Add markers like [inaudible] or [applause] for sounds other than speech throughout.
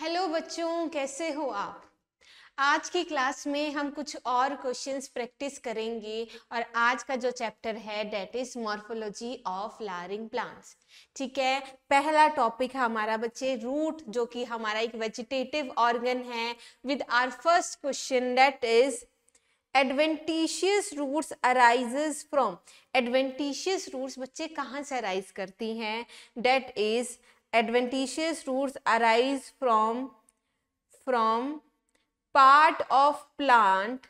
Hello बच्चों कैसे हो आप आज की क्लास में हम कुछ और क्वेश्चंस प्रैक्टिस करेंगे और आज का जो चैप्टर है that is morphology of flowering plants ठीक है पहला टॉपिक है हमारा बच्चे रूट जो कि हमारा एक वेजिटेटिव ऑर्गन है with our first question that is adventitious roots arises from adventitious roots बच्चे कहाँ से अराइज करती हैं that is adventitious roots arise from from part of plant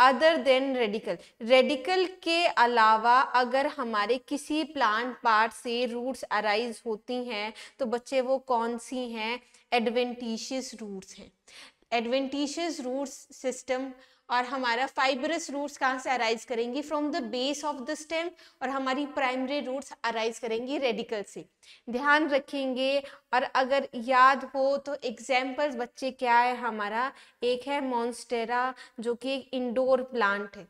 other than radical radical के अलावा अगर हमारे किसी प्लांट पार्ट से रूट्स अराइज होती हैं तो बच्चे वो कौन सी हैं एडवेंटिशियस रूट्स हैं एडवेंटिशियस रूट्स सिस्टम और हमारा फाइबरस रूट्स कहाँ से अराइज करेंगी from the base of the stem और हमारी प्राइमरी रूट्स अराइज करेंगी रेडिकल से ध्यान रखेंगे और अगर याद हो तो एग्जाम्पल्स बच्चे क्या है हमारा एक है मॉन्स्टेरा जो कि एक इंडोर प्लांट है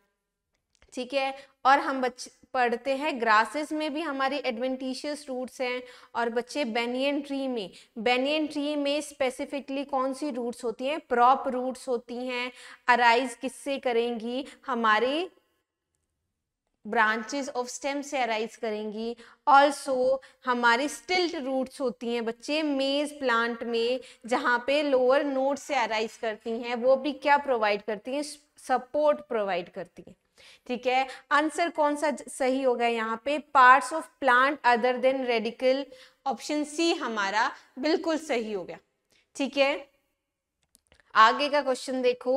ठीक है और हम बच्चे पढ़ते हैं ग्रासेस में भी हमारे एडवेंटिशियस रूट्स हैं और बच्चे बेनियन ट्री में बेनियन ट्री में स्पेसिफिकली कौन सी रूट्स होती हैं प्रॉप रूट्स होती हैं अराइज किससे करेंगी हमारे ब्रांचेस ऑफ स्टेम से अराइज करेंगी ऑल्सो हमारी स्टिल्ट रूट्स होती हैं बच्चे मेज प्लांट में जहाँ पे लोअर नोट से अराइज करती हैं वो भी क्या प्रोवाइड करती हैं सपोर्ट प्रोवाइड करती हैं ठीक है आंसर कौन सा सही होगा यहाँ पे parts of plant other than radical option C हमारा बिल्कुल सही हो गया ठीक है आगे का क्वेश्चन देखो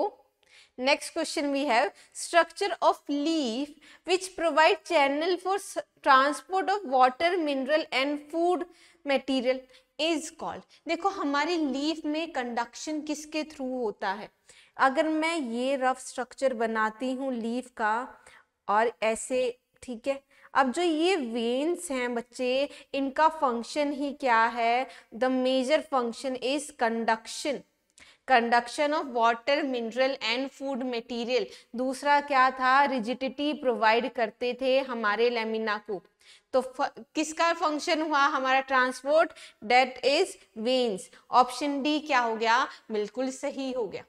next question we have structure of leaf which provide channel for transport of water mineral and food material is called देखो हमारी लीफ में कंडक्शन किसके थ्रू होता है अगर मैं ये रफ स्ट्रक्चर बनाती हूँ लीव का और ऐसे ठीक है अब जो ये वेन्स हैं बच्चे इनका फंक्शन ही क्या है the major function is conduction conduction of water mineral and food material दूसरा क्या था रिजिडिटी प्रोवाइड करते थे हमारे लेमिना को तो किसका फंक्शन हुआ हमारा transport that is veins option D क्या हो गया बिल्कुल सही हो गया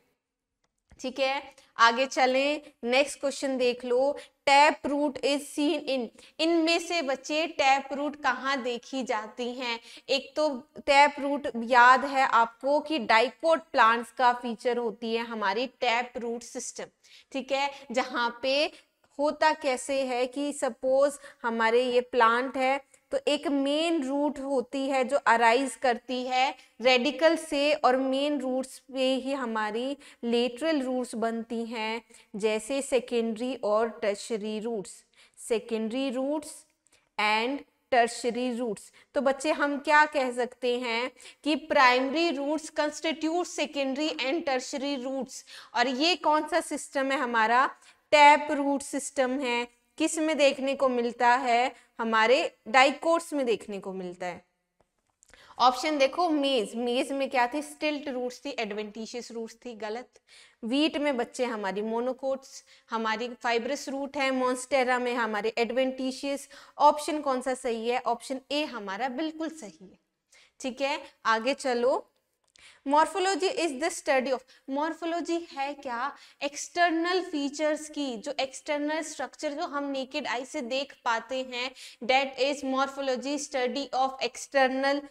ठीक है आगे चलें नेक्स्ट क्वेश्चन देख लो tap root is seen in इनमें से बच्चे टैप रूट कहाँ देखी जाती हैं एक तो टैप रूट याद है आपको कि डाइकोट प्लांट्स का फीचर होती है हमारी टैप रूट सिस्टम ठीक है जहाँ पे होता कैसे है कि सपोज हमारे ये प्लांट है तो एक मेन रूट होती है जो अराइज करती है रेडिकल से और मेन रूट्स पे ही हमारी लेटरल रूट्स बनती हैं जैसे सेकेंडरी और tertiary roots secondary roots and tertiary roots तो बच्चे हम क्या कह सकते हैं कि primary roots constitute secondary and tertiary roots और ये कौन सा सिस्टम है हमारा टैप रूट सिस्टम है किस में देखने को मिलता है हमारे डाइकोट्स में देखने को मिलता है ऑप्शन देखो मेज मेज में क्या थी स्टिल्ट रूट्स थी एडवेंटिशियस रूट्स थी गलत वीट में बच्चे हमारी मोनोकोट्स हमारी फाइब्रस रूट है मॉन्स्टेरा में हमारे एडवेंटिशियस ऑप्शन कौन सा सही है ऑप्शन ए हमारा बिल्कुल सही है ठीक है आगे चलो morphology is the study of morphology है क्या एक्सटर्नल फीचर्स की जो एक्सटर्नल स्ट्रक्चर जो हम नेकेड आई से देख पाते हैं that is morphology study of external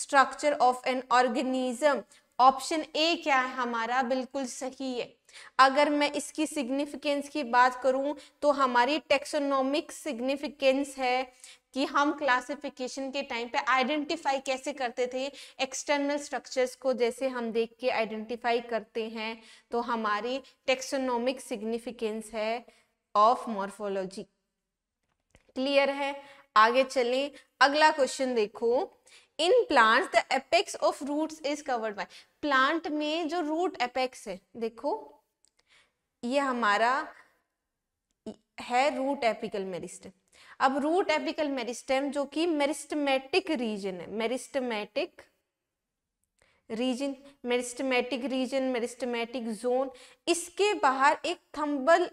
structure of an organism option A क्या है हमारा बिल्कुल सही है अगर मैं इसकी सिग्निफिकेंस की बात करूं तो हमारी टेक्सोनॉमिक सिग्निफिकेंस है कि हम क्लासिफिकेशन के टाइम पे आइडेंटिफाई कैसे करते थे एक्सटर्नल स्ट्रक्चर्स को जैसे हम देख के आइडेंटिफाई करते हैं तो हमारी टेक्सोनोमिक सिग्निफिकेंस है ऑफ मॉर्फोलॉजी क्लियर है आगे चलें अगला क्वेश्चन देखो in plants the apex of roots is covered by plant में जो रूट एपेक्स है देखो ये हमारा है रूट एपिकल मेरिस्टम अब रूट एपिकल मेरिस्टेम जो कि मेरिस्टमेटिक रीजन है meristematic region meristematic region meristematic zone इसके बाहर एक थम्बल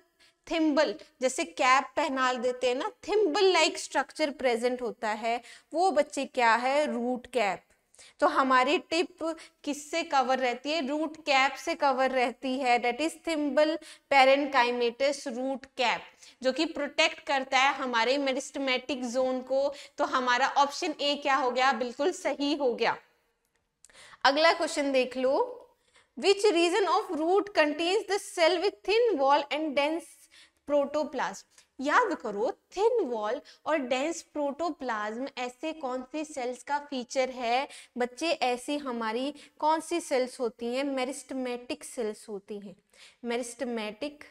थिम्बल जैसे कैप पहना देते हैं ना थिम्बल लाइक स्ट्रक्चर प्रेजेंट होता है वो बच्चे क्या है रूट कैप तो हमारी टिप किससे कवर रहती है रूट कैप से कवर रहती है that is thimble parenchymatous root cap जो कि प्रोटेक्ट करता है हमारे मेरिस्टमेटिक जोन को तो हमारा ऑप्शन ए क्या हो गया बिल्कुल सही हो गया अगला क्वेश्चन देख लो which region of root contains the cell with thin wall and dense protoplast याद करो थिन वॉल और डेंस प्रोटोप्लाज्म ऐसे कौन से सेल्स का फीचर है बच्चे ऐसी हमारी कौन सी सेल्स होती हैं मेरिस्टमेटिक सेल्स होती हैं मेरिस्टमेटिक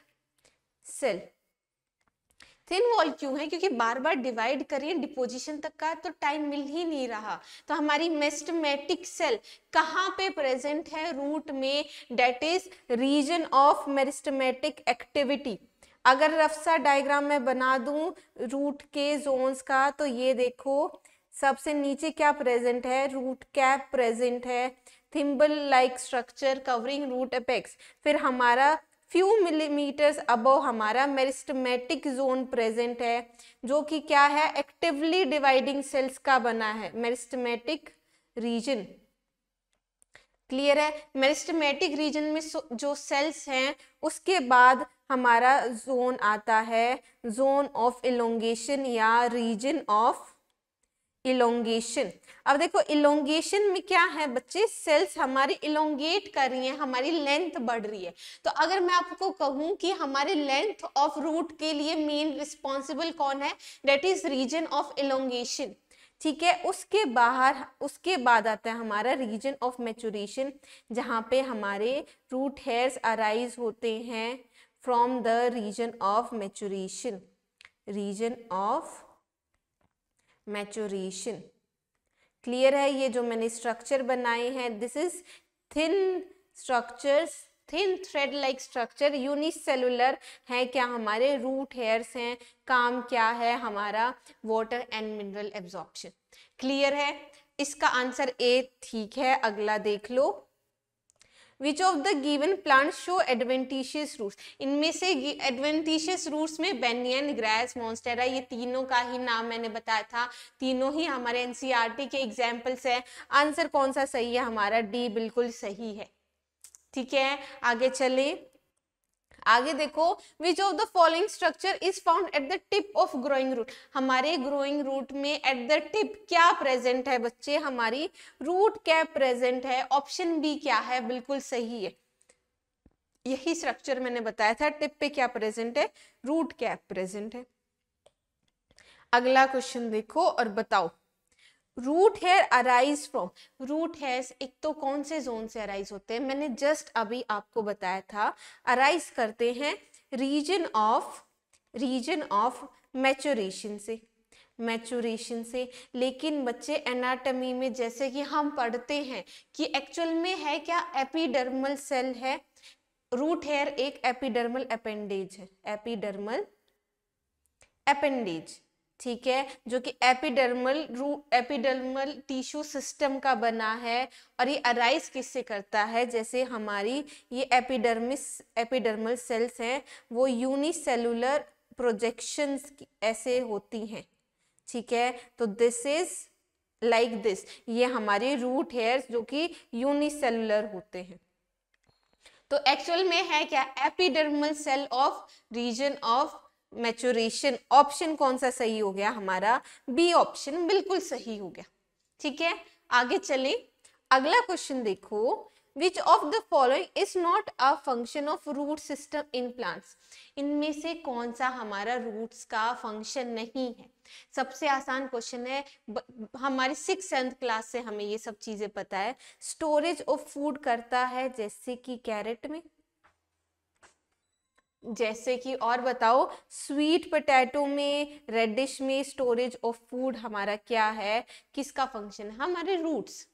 सेल थिन वॉल क्यों है क्योंकि बार बार डिवाइड करें डिपोजिशन तक का तो टाइम मिल ही नहीं रहा तो हमारी मेस्टमेटिक सेल कहाँ पे प्रेजेंट है रूट में that is region of meristematic activity अगर रफ्सा डायग्राम में बना दूं रूट के जोन्स का तो ये देखो सबसे नीचे क्या प्रेजेंट है रूट कैप प्रेजेंट है thimble like structure covering root apex फिर हमारा फ्यू मिलीमीटर्स अबव हमारा मेरिस्टमेटिक जोन प्रेजेंट है जो कि क्या है एक्टिवली डिवाइडिंग सेल्स का बना है मेरिस्टमेटिक रीजन क्लियर है मेरिस्टमेटिक रीजन में जो सेल्स हैं उसके बाद हमारा जोन आता है जोन ऑफ इलोंगेशन या रीजन ऑफ इलोंगेशन अब देखो इलोंगेशन में क्या है बच्चे सेल्स हमारी इलोंगेट कर रही हैं हमारी लेंथ बढ़ रही है तो अगर मैं आपको कहूं कि हमारे लेंथ ऑफ रूट के लिए मेन रिस्पॉन्सिबल कौन है that is region of elongation ठीक है उसके बाहर उसके बाद आता है हमारा रीजन ऑफ मेचुरेशन जहाँ पे हमारे रूट हेयर्स अराइज होते हैं from the region of maturation region of maturation clear है ये जो मैंने स्ट्रक्चर बनाए हैं this is thin structures thin thread like structure unicellular है क्या हमारे रूट हेयर्स हैं काम क्या है हमारा water and mineral absorption clear है इसका आंसर ए ठीक है अगला देख लो which of the given plant show adventitious roots इनमें से एडवेंटिशियस रूट्स में बेनियन ग्रास मॉन्स्टेरा ये तीनों का ही नाम मैंने बताया था तीनों ही हमारे एनसीईआरटी e के एग्जाम्पल्स हैं आंसर कौन सा सही है हमारा डी बिल्कुल सही है ठीक है आगे चलें आगे देखो which of the following structure is found at the tip of growing root हमारे ग्रोइंग रूट में एट द टिप क्या प्रेजेंट है बच्चे हमारी रूट क्या प्रेजेंट है ऑप्शन बी क्या है बिल्कुल सही है यही स्ट्रक्चर मैंने बताया था टिप पे क्या प्रेजेंट है रूट कैप प्रेजेंट है अगला क्वेश्चन देखो और बताओ root hair arise from root hair एक तो कौन से जोन से अराइज होते हैं मैंने जस्ट अभी आपको बताया था अराइज करते हैं region of region of maturation से मैचोरेशन से लेकिन बच्चे एनाटमी में जैसे कि हम पढ़ते हैं कि एक्चुअल में है क्या एपिडर्मल सेल है रूट हेयर एक एपिडर्मल अपेंडेज है एपिडर्मल अपेंडेज ठीक है जो कि एपिडर्मल रू एपिडर्मल टिश्यू सिस्टम का बना है और ये अराइज किससे करता है जैसे हमारी ये एपिडर्मिस एपिडर्मल सेल्स हैं वो यूनिसेलुलर प्रोजेक्शंस ऐसे होती हैं ठीक है तो दिस इज लाइक दिस ये हमारे रूट हेयर्स जो कि यूनिसेलुलर होते हैं तो एक्चुअल में है क्या epidermal cell of region of maturation option कौन सा सही हो गया हमारा बी ऑप्शन बिल्कुल सही हो गया ठीक है आगे चलें अगला क्वेश्चन देखो which of the following is not a function of root system in plants इनमें से कौन सा हमारा रूट्स का फंक्शन नहीं है सबसे आसान क्वेश्चन है हमारी सिक्स सेंथ क्लास से हमें ये सब चीजें पता है स्टोरेज ऑफ फूड करता है जैसे कि कैरेट में जैसे कि और बताओ स्वीट पोटैटो में रेडिश में स्टोरेज ऑफ फूड हमारा क्या है किसका फंक्शन है हमारे रूट्स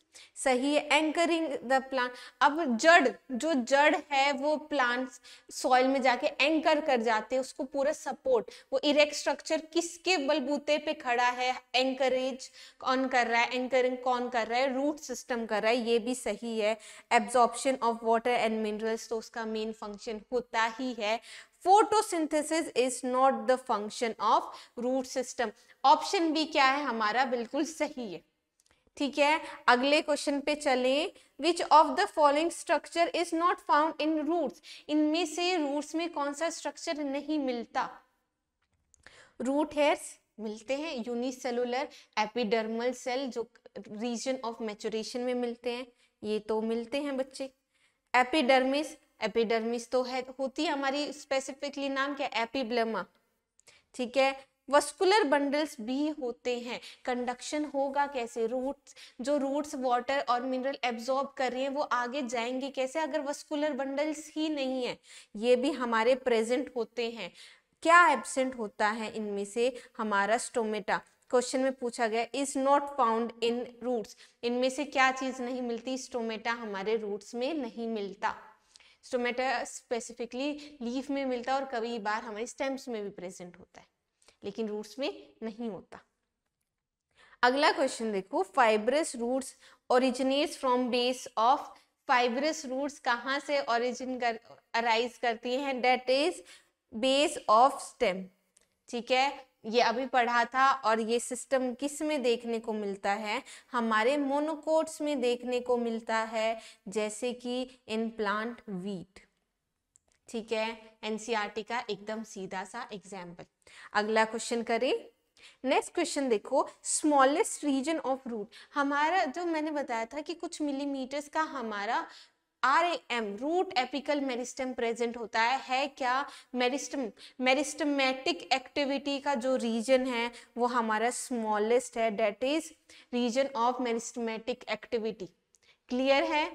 सही है एंकरिंग द प्लांट अब जड़ जो जड़ है वो प्लांट सॉइल में जाके एंकर कर जाते हैं उसको पूरा सपोर्ट वो इरेक्ट स्ट्रक्चर किसके बलबूते पे खड़ा है एंकरेज कौन कर रहा है एंकरिंग कौन कर रहा है रूट सिस्टम कर रहा है ये भी सही है absorption of water and minerals तो उसका मेन फंक्शन होता ही है photosynthesis is not the function of root system option भी क्या है हमारा बिल्कुल सही है ठीक है अगले क्वेश्चन पे चले which of the following structure is not found in roots इनमें से रूट्स में कौन सा स्ट्रक्चर नहीं मिलता रूट हेयर्स मिलते हैं यूनिसेलुलर एपिडर्मल सेल जो रीजन ऑफ मेचोरेशन में मिलते हैं ये तो मिलते हैं बच्चे एपिडर्मिस एपिडर्मिस तो है होती है हमारी स्पेसिफिकली नाम क्या एपिब्लेमा ठीक है वस्कुलर बंडल्स भी होते हैं कंडक्शन होगा कैसे रूट्स जो रूट्स वाटर और मिनरल एब्जॉर्ब कर रहे हैं वो आगे जाएंगे कैसे अगर वस्कुलर बंडल्स ही नहीं है ये भी हमारे प्रेजेंट होते हैं क्या एबसेंट होता है इनमें से हमारा स्टोमेटा क्वेश्चन में पूछा गया is not found in roots इनमें से क्या चीज नहीं मिलती स्टोमेटा हमारे रूट्स में नहीं मिलता स्टोमेटा स्पेसिफिकली लीफ में मिलता और कभी बार हमारे स्टेम्स में भी प्रेजेंट होता है लेकिन रूट्स में नहीं होता अगला क्वेश्चन देखो fibrous roots originates from base of fibrous roots कहाँ से ओरिजिन कर अराइज करती हैं that is base of stem ठीक है ये अभी पढ़ा था और ये सिस्टम किस में देखने को मिलता है हमारे मोनोकोट्स में देखने को मिलता है जैसे कि इन प्लांट वीट ठीक है एनसीआरटी e का एकदम सीधा सा एग्जाम्पल अगला क्वेश्चन करें नेक्स्ट क्वेश्चन देखो स्मॉलेस्ट रीजन ऑफ रूट हमारा जो मैंने बताया था कि कुछ मिलीमीटर्स का हमारा R A M root apical meristem present होता है है क्या मेरिस्टम मेरिस्टमेटिक एक्टिविटी का जो रीजन है वो हमारा स्मॉलेस्ट है that is region of meristematic activity clear है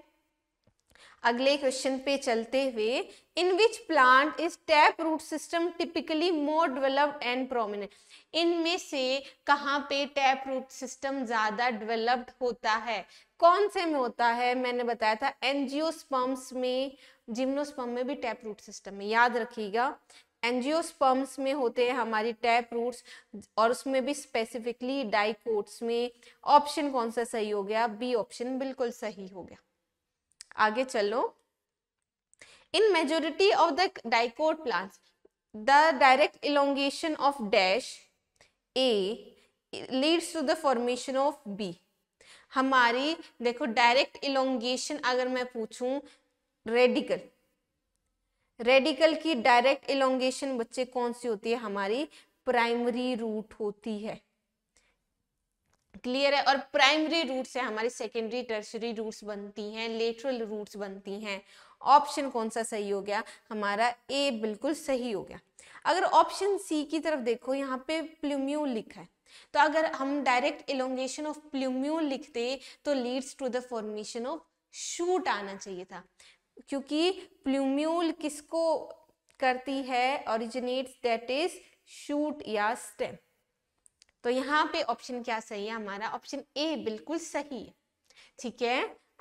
अगले क्वेश्चन पे चलते हुए in which plant is tap root system typically more developed and prominent इनमें से कहाँ पे टैप रूट सिस्टम ज़्यादा डेवलप्ड होता है कौन से में होता है मैंने बताया था एनजियोस्पर्म्स में जिम्नोस्पर्म में भी टैप रूट सिस्टम में याद रखिएगा एनजियोस्पर्म्स में होते हैं हमारी टैप रूट्स और उसमें भी स्पेसिफिकली डाइकोट्स में ऑप्शन कौन सा सही हो गया बी ऑप्शन बिल्कुल सही हो गया आगे चलो in majority of the dicot plant the direct elongation of dash A leads to the formation of B हमारी देखो डायरेक्ट इलोंगेशन अगर मैं पूछूं रेडिकल रेडिकल की डायरेक्ट इलोंगेशन बच्चे कौन सी होती है हमारी प्राइमरी रूट होती है क्लियर है और प्राइमरी रूट से हमारी सेकेंडरी टर्सरी रूट्स बनती हैं लेटरल रूट्स बनती हैं ऑप्शन कौन सा सही हो गया हमारा ए बिल्कुल सही हो गया अगर ऑप्शन सी की तरफ देखो यहाँ पे प्लूम्यू लिखा है तो अगर हम डायरेक्ट एलोंगेशन ऑफ प्लूम्यूल लिखते तो leads to the formation of shoot आना चाहिए था क्योंकि प्लूम्यूल किसको करती है ओरिजिनेट्स दैट इज शूट या स्टेम तो यहाँ पे ऑप्शन क्या सही है हमारा ऑप्शन ए बिल्कुल सही है ठीक है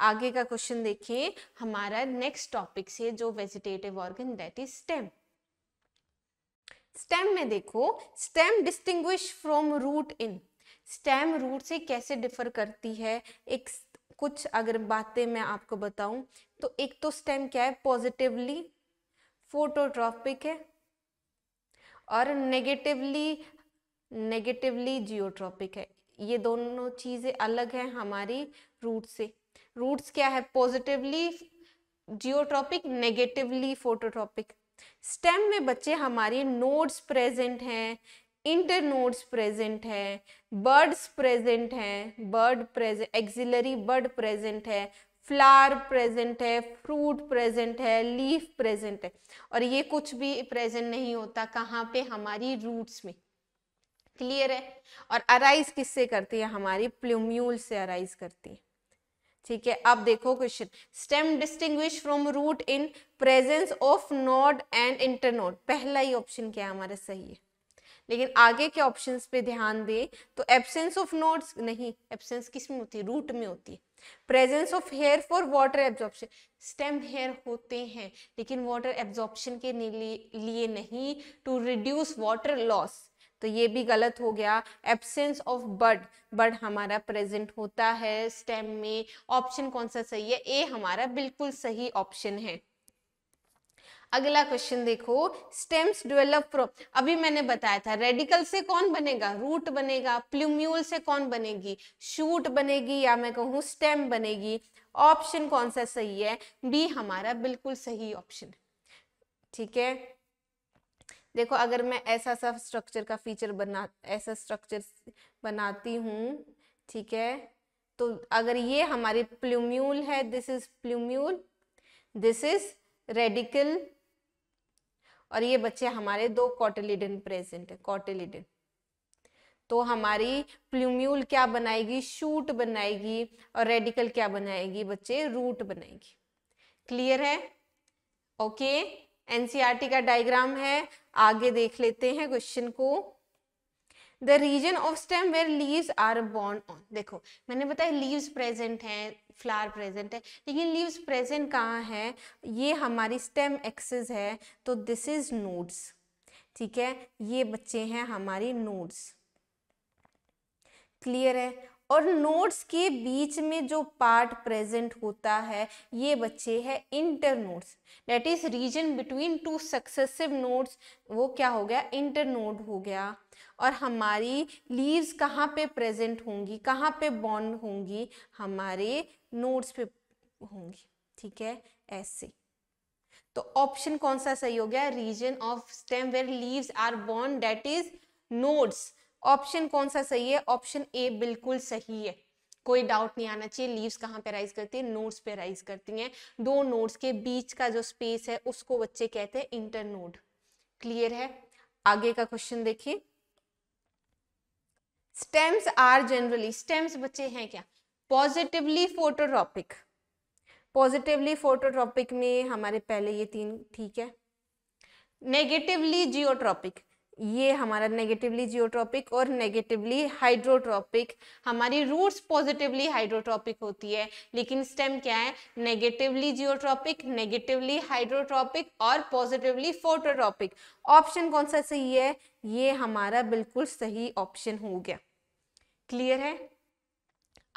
आगे का क्वेश्चन देखिए हमारा नेक्स्ट टॉपिक से जो vegetative organ that is stem stem में देखो stem distinguish from root in stem root से कैसे डिफर करती है एक कुछ अगर बातें मैं आपको बताऊं तो एक तो स्टेम क्या है पॉजिटिवली फोटोट्रॉपिक है और नेगेटिवली नेगेटिवली जियोट्रॉपिक है ये दोनों चीज़ें अलग हैं हमारी रूट से रूट्स क्या है positively geotropic negatively phototropic stem में बच्चे हमारे नोड्स प्रेजेंट हैं इंटर नोड्स प्रेजेंट हैं बर्ड्स प्रेजेंट हैं bird present axillary bird present है फ्लावर प्रेजेंट है फ्रूट प्रेजेंट है लीफ प्रेजेंट है और ये कुछ भी प्रेजेंट नहीं होता कहाँ पे हमारी रूट्स में क्लियर है और अराइज किससे करती है हमारी प्लूम्यूल से अराइज करती है ठीक है अब देखो question stem distinguish from root in presence of node and internode पहला ही ऑप्शन क्या है हमारा सही है लेकिन आगे के ऑप्शंस पे ध्यान दें तो एब्सेंस ऑफ नोड्स नहीं एब्सेंस किस में होती है रूट में होती है presence of hair for water absorption stem hair होते हैं लेकिन वाटर एब्जॉर्प्शन के लिए नहीं टू रिड्यूस वाटर लॉस तो ये भी गलत हो गया एबसेंस ऑफ बर्ड बर्ड हमारा प्रेजेंट होता है स्टेम में ऑप्शन कौन सा सही है ए हमारा बिल्कुल सही ऑप्शन है अगला क्वेश्चन देखो स्टेम्स डेवलप फ्रॉम अभी मैंने बताया था रेडिकल से कौन बनेगा रूट बनेगा प्लूम्यूल से कौन बनेगी शूट बनेगी या मैं कहूँ स्टेम बनेगी ऑप्शन कौन सा सही है बी हमारा बिल्कुल सही ऑप्शन ठीक है देखो अगर मैं ऐसा सा स्ट्रक्चर का फीचर बना ऐसा स्ट्रक्चर बनाती हूँ ठीक है तो अगर ये हमारी प्लूम्यूल है this is plumule this is radicle और ये बच्चे हमारे दो कॉटेलिडन प्रेजेंट है कॉटेलिडन तो हमारी प्लूम्यूल क्या बनाएगी शूट बनाएगी और रेडिकल क्या बनाएगी बच्चे रूट बनाएगी क्लियर है ओके okay? एनसीआरटी e का डायग्राम है आगे देख लेते हैं क्वेश्चन को the region of stem where leaves are born on देखो मैंने बताया लीव्स प्रेजेंट हैं फ्लावर प्रेजेंट है लेकिन लीव्स प्रेजेंट कहाँ है ये हमारी स्टेम एक्सेस है तो दिस इज नोड्स ठीक है ये बच्चे हैं हमारी नोड्स क्लियर है और नोट्स के बीच में जो पार्ट प्रेजेंट होता है ये बच्चे है internodes that is region between two successive nodes वो क्या हो गया इंटर नोड हो गया और हमारी लीव्स कहाँ पे प्रेजेंट होंगी कहाँ पे बॉन्ड होंगी हमारे नोट्स पे होंगी ठीक है ऐसे तो ऑप्शन कौन सा सही हो गया region of stem where leaves are बॉन्ड डेट इज नोड्स ऑप्शन कौन सा सही है ऑप्शन ए बिल्कुल सही है कोई डाउट नहीं आना चाहिए लीव्स कहाँ पे राइज करती है नोड्स पे राइज करती हैं दो नोड्स के बीच का जो स्पेस है उसको बच्चे कहते हैं इंटर नोड क्लियर है आगे का क्वेश्चन देखिए स्टेम्स आर जनरली स्टेम्स बच्चे हैं क्या पॉजिटिवली फोटोट्रॉपिक पॉजिटिवली फोटोट्रॉपिक में हमारे पहले ये तीन ठीक है नेगेटिवली जियोट्रॉपिक ये हमारा नेगेटिवली जियोट्रॉपिक और नेगेटिवली हाइड्रोट्रॉपिक हमारी रूट्स पॉजिटिवली हाइड्रोट्रॉपिक होती है लेकिन स्टेम क्या है नेगेटिवली जियोट्रॉपिक नेगेटिवली हाइड्रोट्रॉपिक और पॉजिटिवली फोटोट्रॉपिक ऑप्शन कौन सा सही है ये हमारा बिल्कुल सही ऑप्शन हो गया क्लियर है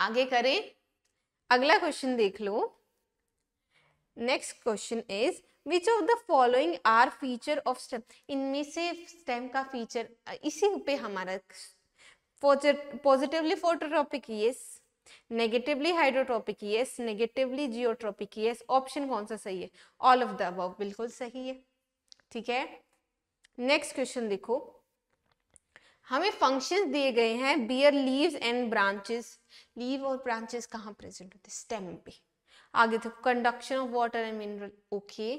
आगे करें अगला क्वेश्चन देख लो next question is which of the following are feature of stem इनमें से स्टेम का फीचर इसी पे हमारा positively phototropic yes negatively hydrotropic yes negatively geotropic yes option कौन सा सही है ऑल ऑफ द अब बिल्कुल सही है ठीक है नेक्स्ट क्वेश्चन देखो हमें फंक्शंस दिए गए हैं bear leaves and branches leaves और ब्रांचेस कहाँ प्रेजेंट होते हैं स्टेम पे आगे देखो conduction of water and mineral okay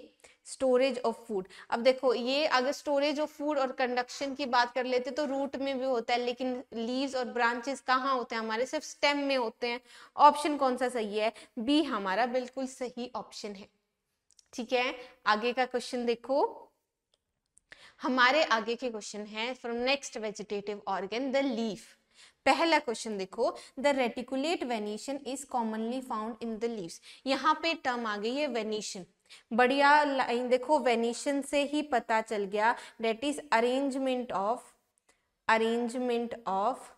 storage of food अब देखो ये अगर स्टोरेज ऑफ फूड और कंडक्शन की बात कर लेते तो रूट में भी होता है लेकिन लीव्स और ब्रांचेस कहाँ होते हैं हमारे सिर्फ स्टेम में होते हैं ऑप्शन कौन सा सही है बी हमारा बिल्कुल सही ऑप्शन है ठीक है आगे का क्वेश्चन देखो हमारे आगे के क्वेश्चन है from next vegetative organ the leaf पहला क्वेश्चन देखो the reticulate venation is commonly found in the leaves यहाँ पे टर्म आ गई है वेनेशन बढ़िया लाइन देखो वेनेशन से ही पता चल गया that is arrangement of arrangement of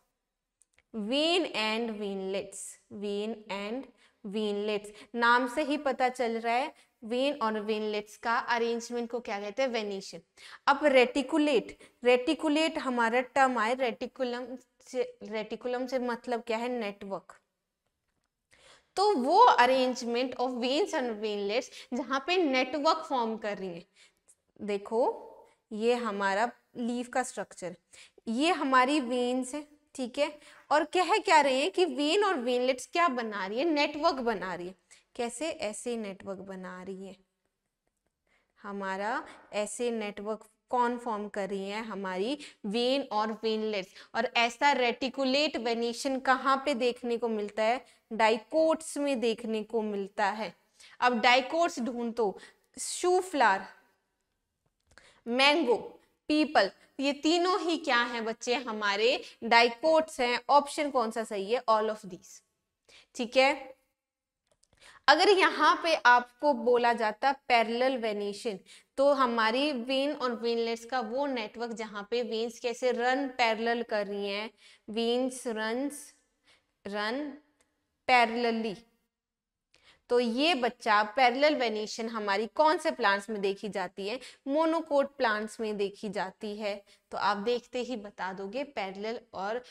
vein and veinlets vein and veinlets नाम से ही पता चल रहा है वेन और वेनलेट्स का अरेंजमेंट को क्या कहते हैं वेनेशन अब रेटिकुलेट रेटिकुलेट हमारा टर्म आए रेटिकुलम से रेटिकुलम से मतलब क्या है नेटवर्क तो वो arrangement of veins and veinlets जहाँ पे नेटवर्क फॉर्म कर रही है देखो ये हमारा लीव का स्ट्रक्चर ये हमारी वेन्स है ठीक है और क्या है क्या रहे हैं कि वेन और वेनलेट्स क्या बना रही है नेटवर्क बना रही है कैसे ऐसे नेटवर्क बना रही है हमारा ऐसे नेटवर्क कौन फॉर्म कर रही है हमारी वेन और वेनलेट्स और ऐसा रेटिकुलेट वेनेशन कहाँ पे देखने को मिलता है डाइकोट्स में देखने को मिलता है अब डाइकोट्स ढूंढ दो शू फ्लार मैंगो पीपल ये तीनों ही क्या हैं बच्चे हमारे डाइकोट्स हैं ऑप्शन कौन सा सही है ऑल ऑफ दीज ठीक है अगर यहाँ पे आपको बोला जाता पैरेलल वेनेशन तो हमारी वेन और वेनलेट्स का वो नेटवर्क जहाँ पे वेन्स कैसे रन पैरेलल कर रही हैं वेन्स रन्स रन पैरेलली तो ये बच्चा पैरेलल वेनेशन हमारी कौन से प्लांट्स में देखी जाती है मोनोकोट प्लांट्स में देखी जाती है तो आप देखते ही बता दोगे पैरेलल और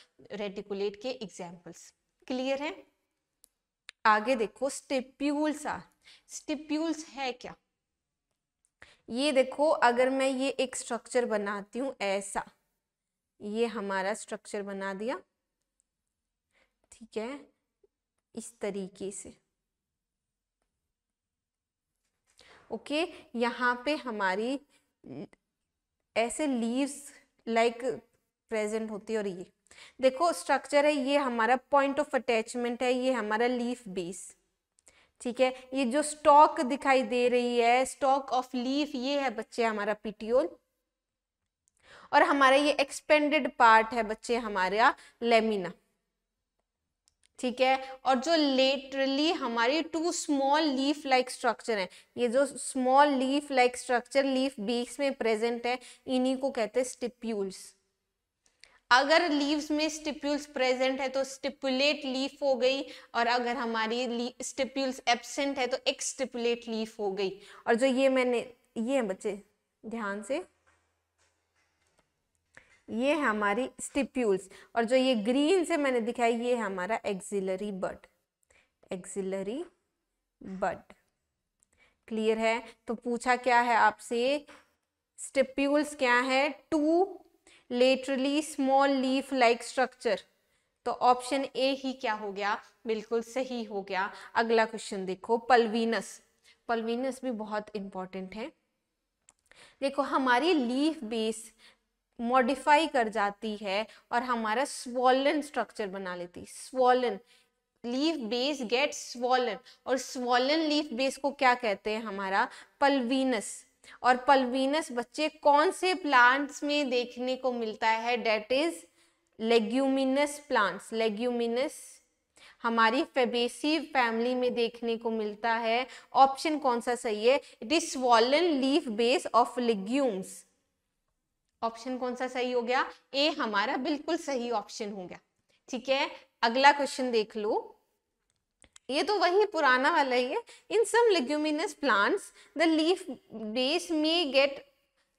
रेटिकुलेट के एग्जाम्पल्स क्लियर है आगे देखो स्टिप्यूल्स आर स्टिप्यूल्स है क्या ये देखो अगर मैं ये एक स्ट्रक्चर बनाती हूँ ऐसा ये हमारा स्ट्रक्चर बना दिया ठीक है इस तरीके से ओके यहाँ पे हमारी ऐसे लीव्स लाइक प्रेजेंट होती है और ये देखो स्ट्रक्चर है ये हमारा पॉइंट ऑफ अटैचमेंट है ये हमारा लीफ बेस ठीक है ये जो स्टॉक दिखाई दे रही है स्टॉक ऑफ लीफ ये है बच्चे हमारा पीटीओल और हमारा ये एक्सपेंडेड पार्ट है बच्चे हमारा लेमिना ठीक है और जो लेटरली हमारी two small leaf like structure है ये जो small leaf like structure leaf बीक्स में प्रेजेंट है इन्हीं को कहते हैं स्टिप्यूल्स अगर लीव्स में स्टिप्यूल्स प्रेजेंट है तो स्टिपुलेट लीफ हो गई और अगर हमारी स्टिप्यूल्स एबसेंट है तो एक्सटिपुलेट लीफ हो गई और जो ये मैंने ये है बच्चे ध्यान से ये है हमारी स्टिप्यूल्स और जो ये ग्रीन से मैंने दिखाई ये है हमारा axillary bud axillary bud clear है तो पूछा क्या है आपसे स्टिप्यूल्स क्या है two laterally small leaf like structure तो ऑप्शन ए ही क्या हो गया बिल्कुल सही हो गया अगला क्वेश्चन देखो पल्वीनस पल्वीनस भी बहुत इंपॉर्टेंट है देखो हमारी लीफ बेस मॉडिफाई कर जाती है और हमारा स्वॉलन स्ट्रक्चर बना लेती swollen leaf base get swollen और स्वॉलन लीफ बेस को क्या कहते हैं हमारा पल्वीनस और पलवीनस बच्चे कौन से प्लांट्स में देखने को मिलता है that is leguminous plants leguminous हमारी फेबेसी फैमिली में देखने को मिलता है ऑप्शन कौन सा सही है it is swollen leaf base of legumes option कौन सा सही हो गया ए हमारा बिल्कुल सही ऑप्शन हो गया ठीक है अगला क्वेश्चन देख लो ये तो वही पुराना वाला ही है in some leguminous plants the leaf base may get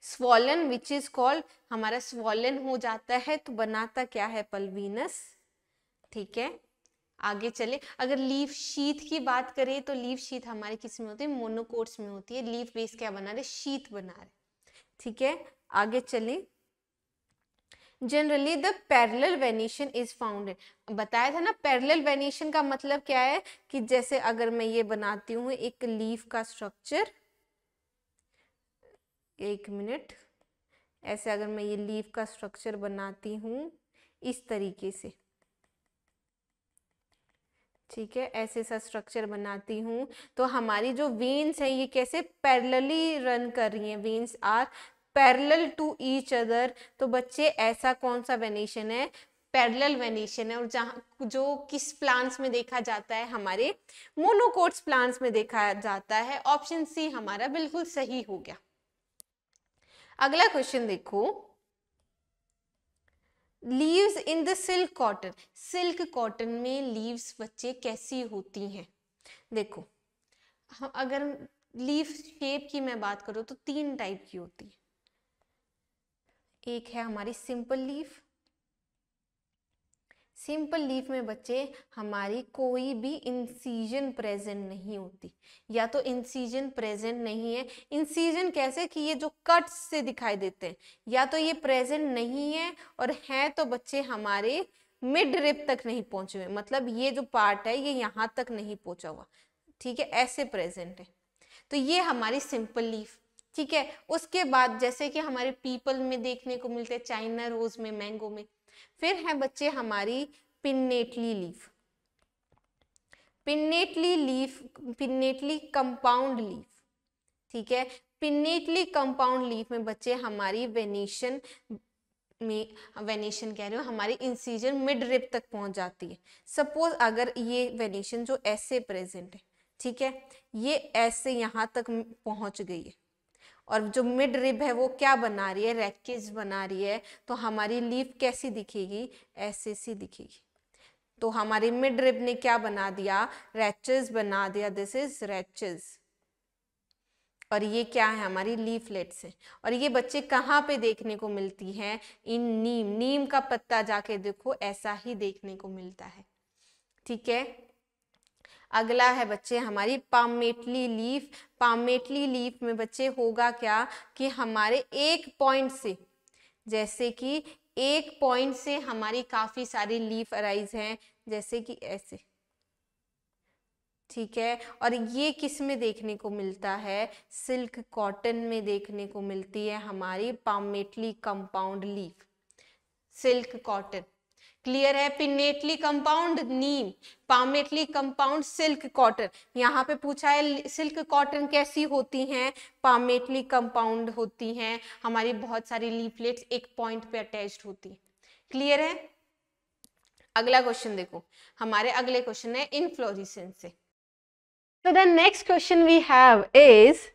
swollen which is called हमारा स्वॉलन हो जाता है तो बनाता क्या है पल्वीनस ठीक है आगे चले अगर लीफ शीत की बात करें तो लीफ शीत हमारे किस में होती है मोनोकोट्स में होती है लीफ बेस क्या बना रहे शीत बना रहे ठीक है आगे चले generally the parallel venation is found बताया था ना पैरेलल वेनेशन का मतलब क्या है कि जैसे अगर मैं ये बनाती हूँ एक लीफ का स्ट्रक्चर एक मिनट ऐसे अगर मैं ये लीफ का स्ट्रक्चर बनाती हूँ इस तरीके से ठीक है ऐसे सा स्ट्रक्चर बनाती हूँ तो हमारी जो वेन्स हैं ये कैसे पैरलली रन कर रही हैं veins are parallel to each other तो बच्चे ऐसा कौन सा वेनेशन है पैरेलल वेनेशन है और जहाँ जो किस प्लांट्स में देखा जाता है हमारे मोनोकोट्स प्लांट्स में देखा जाता है ऑप्शन सी हमारा बिल्कुल सही हो गया अगला क्वेश्चन देखो leaves in the silk cotton silk cotton में लीव्स बच्चे कैसी होती हैं देखो अगर लीफ शेप की मैं बात करूँ तो तीन टाइप की होती है एक है हमारी सिंपल लीफ सिंपल लीफ में बच्चे हमारी कोई भी इंसीजन प्रेजेंट नहीं होती या तो इंसीजन प्रेजेंट नहीं है इंसीजन कैसे कि ये जो कट्स से दिखाई देते हैं या तो ये प्रेजेंट नहीं है और है तो बच्चे हमारे मिड रिप तक नहीं पहुंचे हुए मतलब ये जो पार्ट है ये यहाँ तक नहीं पहुंचा हुआ ठीक है ऐसे प्रेजेंट है तो ये हमारी सिंपल लीफ ठीक है उसके बाद जैसे कि हमारे पीपल में देखने को मिलते हैं चाइना रोज में मैंगो में फिर है बच्चे हमारी pinnately leaf pinnately leaf pinnately compound leaf ठीक है पिन्नेटली कंपाउंड लीफ में बच्चे हमारी वेनेशन में वेनेशन कह रहे हो हमारी इंसीजन मिड रिप तक पहुंच जाती है सपोज अगर ये वेनेशन जो ऐसे प्रेजेंट है ठीक है ये ऐसे यहाँ तक पहुंच गई है और जो मिड रिब है वो क्या बना रही है रैकेज बना रही है तो हमारी लीफ कैसी दिखेगी ऐसे सी दिखेगी तो हमारी मिड रिब ने क्या बना दिया रैचेज बना दिया दिस इज रैचेज और ये क्या है हमारी लीफलेट्स है और ये बच्चे कहाँ पे देखने को मिलती हैं इन नीम नीम का पत्ता जाके देखो ऐसा ही देखने को मिलता है ठीक है अगला है बच्चे हमारी पामेटली लीफ पामेटली लीफ में बच्चे होगा क्या कि हमारे एक पॉइंट से जैसे कि एक पॉइंट से हमारी काफ़ी सारी लीफ अराइज हैं जैसे कि ऐसे ठीक है और ये किस में देखने को मिलता है सिल्क कॉटन में देखने को मिलती है हमारी palmately compound leaf silk cotton clear है pinnately compound neem palmately compound silk cotton यहाँ पे पूछा है सिल्क कॉटन कैसी होती हैं पामेटली कंपाउंड होती हैं हमारी बहुत सारी लीफलेट्स एक पॉइंट पे अटैच होती हैं क्लियर है अगला क्वेश्चन देखो हमारे अगले क्वेश्चन है इनफ्लोरिसेंस से तो the next question we have is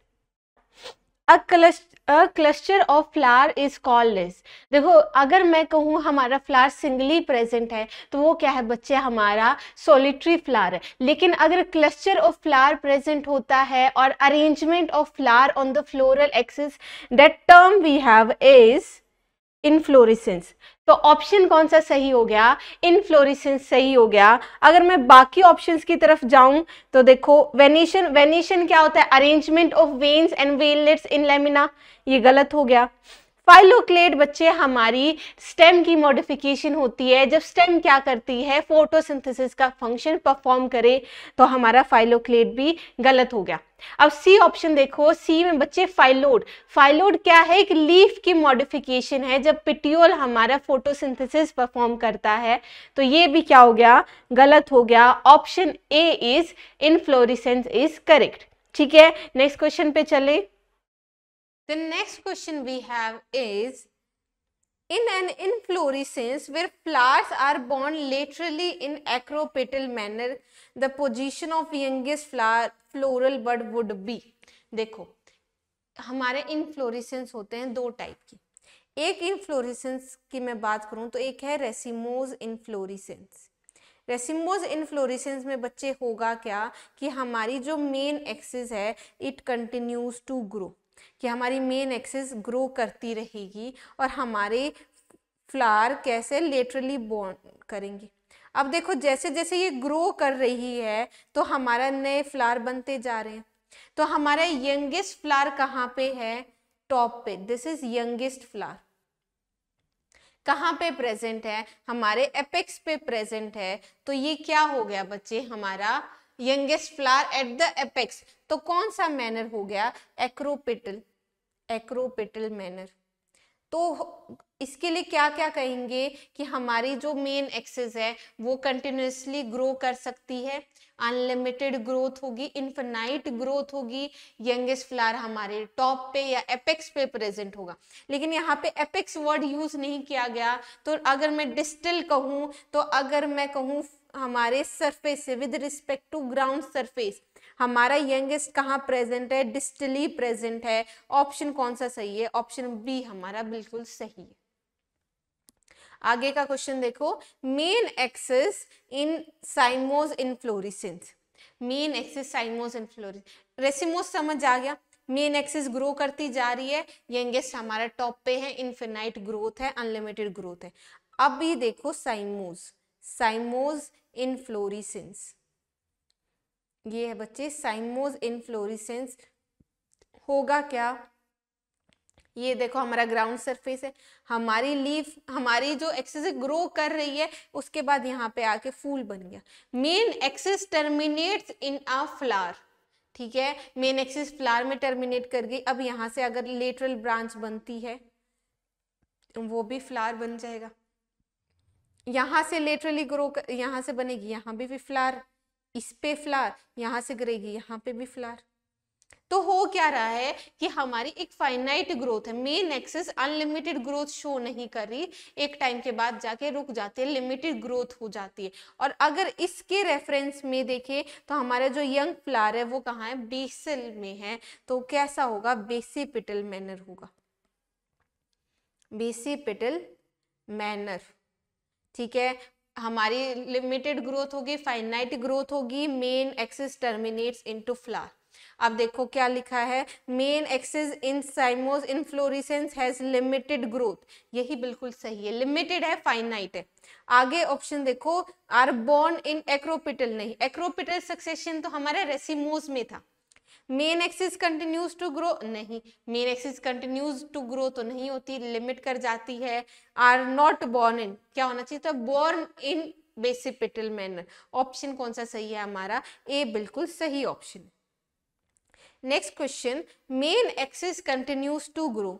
a cluster of flower is called लेस देखो अगर मैं कहूँ हमारा फ्लावर सिंगली प्रेजेंट है तो वो क्या है बच्चे हमारा सोलिट्री फ्लावर है लेकिन अगर क्लस्टर ऑफ फ्लावर प्रेजेंट होता है और arrangement of flower on the floral axis that term we have is inflorescence तो ऑप्शन कौन सा सही हो गया इनफ्लोरिसेंस सही हो गया अगर मैं बाकी ऑप्शंस की तरफ जाऊं तो देखो वेनेशन वेनेशन क्या होता है arrangement of veins and veinlets in lamina ये गलत हो गया फाइलोक्लेट बच्चे हमारी स्टेम की मॉडिफिकेशन होती है जब स्टेम क्या करती है फोटोसिंथेसिस का फंक्शन परफॉर्म करे तो हमारा फाइलोक्लेट भी गलत हो गया अब सी ऑप्शन देखो सी में बच्चे फाइलोड फाइलोड क्या है एक लीफ की मॉडिफिकेशन है जब पिटियोल हमारा फोटोसिंथेसिस परफॉर्म करता है तो ये भी क्या हो गया गलत हो गया option A is inflorescence is correct ठीक है नेक्स्ट क्वेश्चन पे चले The next question we have is in an inflorescence where flowers are borne laterally in acropetal manner the position of youngest flower floral bud would be देखो हमारे inflorescence होते हैं दो type की एक इनफ्लोरिसेंस की मैं बात करूं तो एक है रेसिमोज इनफ्लोरिसेंस रेसिमोज इनफ्लोरिसेंस में बच्चे होगा क्या कि हमारी जो मेन एक्सिस है इट कंटिन्यूज टू ग्रो कि हमारी मेन एक्सेस ग्रो करती रहेगी और हमारे फ्लावर कैसे लेटरली बोर्न करेंगे अब देखो जैसे जैसे ये ग्रो कर रही है तो हमारा नए फ्लावर बनते जा रहे हैं तो हमारा यंगेस्ट फ्लावर कहाँ पे है टॉप पे दिस इज यंगेस्ट फ्लावर कहाँ पे प्रेजेंट है हमारे एपेक्स पे प्रेजेंट है तो ये क्या हो गया बच्चे हमारा youngest flower at the apex तो कौन सा मैनर हो गया एक्रोपिटल एक्रोपिटल मैनर तो इसके लिए क्या क्या कहेंगे कि हमारी जो मेन एक्सेस है वो कंटिन्यूसली ग्रो कर सकती है अनलिमिटेड ग्रोथ होगी इनफिनाइट ग्रोथ होगी यंगेस्ट फ्लावर हमारे टॉप पे या एपेक्स पे प्रेजेंट होगा लेकिन यहाँ पे एपेक्स वर्ड यूज नहीं किया गया तो अगर मैं डिस्टिल कहूँ तो अगर मैं कहूँ हमारे सरफेस से with respect to ground surface हमारा यंगेस्ट कहाँ प्रेजेंट है डिस्टली प्रेजेंट है ऑप्शन कौन सा सही है ऑप्शन बी हमारा बिल्कुल सही है आगे का क्वेश्चन देखो main axis in cymose inflorescence main axis cymose inflorescence racemose समझ आ गया मेन एक्सेस ग्रो करती जा रही है यंगेस्ट हमारा टॉप पे है इन्फिनाइट ग्रोथ है अनलिमिटेड ग्रोथ है अब ये देखो साइमोज साइमोज इनफ्लोरिसेंस ये है बच्चे साइमोज इनफ्लोरिसेंस होगा क्या ये देखो हमारा ग्राउंड सरफेस है हमारी लीफ हमारी जो एक्सेस ग्रो कर रही है उसके बाद यहाँ पे आके फूल बन गया main axis terminates in a flower ठीक है मेन एक्सेस फ्लावर में टर्मिनेट कर गई अब यहाँ से अगर लेटरल ब्रांच बनती है तो वो भी फ्लावर बन जाएगा यहाँ से लेटरली ग्रो कर यहाँ से बनेगी यहाँ भी, भी फ्लावर इस पे फ्लार यहाँ से गिरेगी यहाँ पे भी फ्लार तो हो क्या रहा है कि हमारी एक फाइनाइट ग्रोथ है main axis unlimited growth show नहीं कर रही एक टाइम के बाद जाके रुक जाती है लिमिटेड ग्रोथ हो जाती है और अगर इसके रेफरेंस में देखें तो हमारा जो यंग फ्लावर है वो कहाँ है बेसल में है तो कैसा होगा बेसी पिटल मैनर होगा बेसी पिटल मैनर ठीक है हमारी लिमिटेड ग्रोथ होगी फाइनाइट ग्रोथ होगी main axis terminates into flower अब देखो क्या लिखा है main axis in cymose inflorescence has limited growth यही बिल्कुल सही है लिमिटेड है फाइनाइट है आगे ऑप्शन देखो आर बॉर्न इन एक्रोपिटल नहीं एक्रोपिटल सक्सेशन तो हमारे रेसिमोज में था main axis continues to grow नहीं main axis continues to grow तो नहीं होती लिमिट कर जाती है आर नॉट बॉर्न इन क्या होना चाहिए था born in basipetal manner option कौन सा सही है हमारा ए बिल्कुल सही option next question main axis continues to grow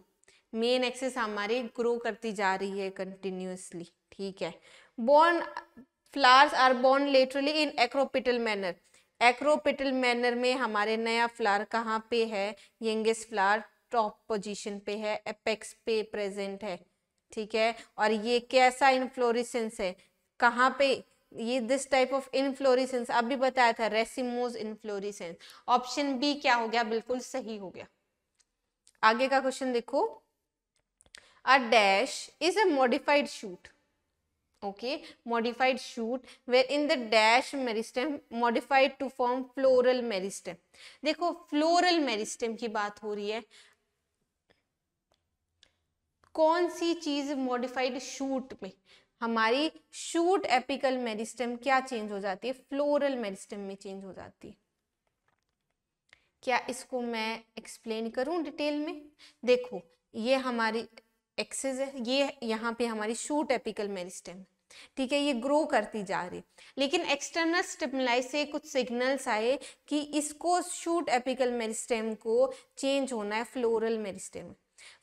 main axis हमारी ग्रो करती जा रही है कंटिन्यूसली ठीक है born flowers are born laterally in acropetal manner acropetal manner में हमारे नया फ्लावर कहाँ पे है यंगेस्ट फ्लावर टॉप पोजीशन पे है एपेक्स पे प्रेजेंट है ठीक है और ये कैसा इनफ्लोरिसेंस है कहाँ पे ये दिस टाइप ऑफ इन्फ्लोरिसेंस अभी बताया था रेसिमोज इनफ्लोरिसेंस ऑप्शन बी क्या हो गया बिल्कुल सही हो गया आगे का क्वेश्चन देखो a dash is a modified shoot okay modified shoot where in the dash meristem modified to form floral meristem देखो फ्लोरल मेरिस्टम की बात हो रही है कौन सी चीज मॉडिफाइड शूट में हमारी शूट एपिकल मेरिस्टम क्या चेंज हो जाती है फ्लोरल मेरिस्टम में चेंज हो जाती है क्या इसको मैं एक्सप्लेन करूं डिटेल में देखो ये हमारी एक्सेस है ये यहाँ पे हमारी शूट एपिकल मेरिस्टम है ठीक है ये ग्रो करती जा रही लेकिन एक्सटर्नल स्टिमुलाई से कुछ सिग्नल्स आए कि इसको शूट एपिकल मेरिस्टेम को चेंज होना है फ्लोरल मेरिस्टेम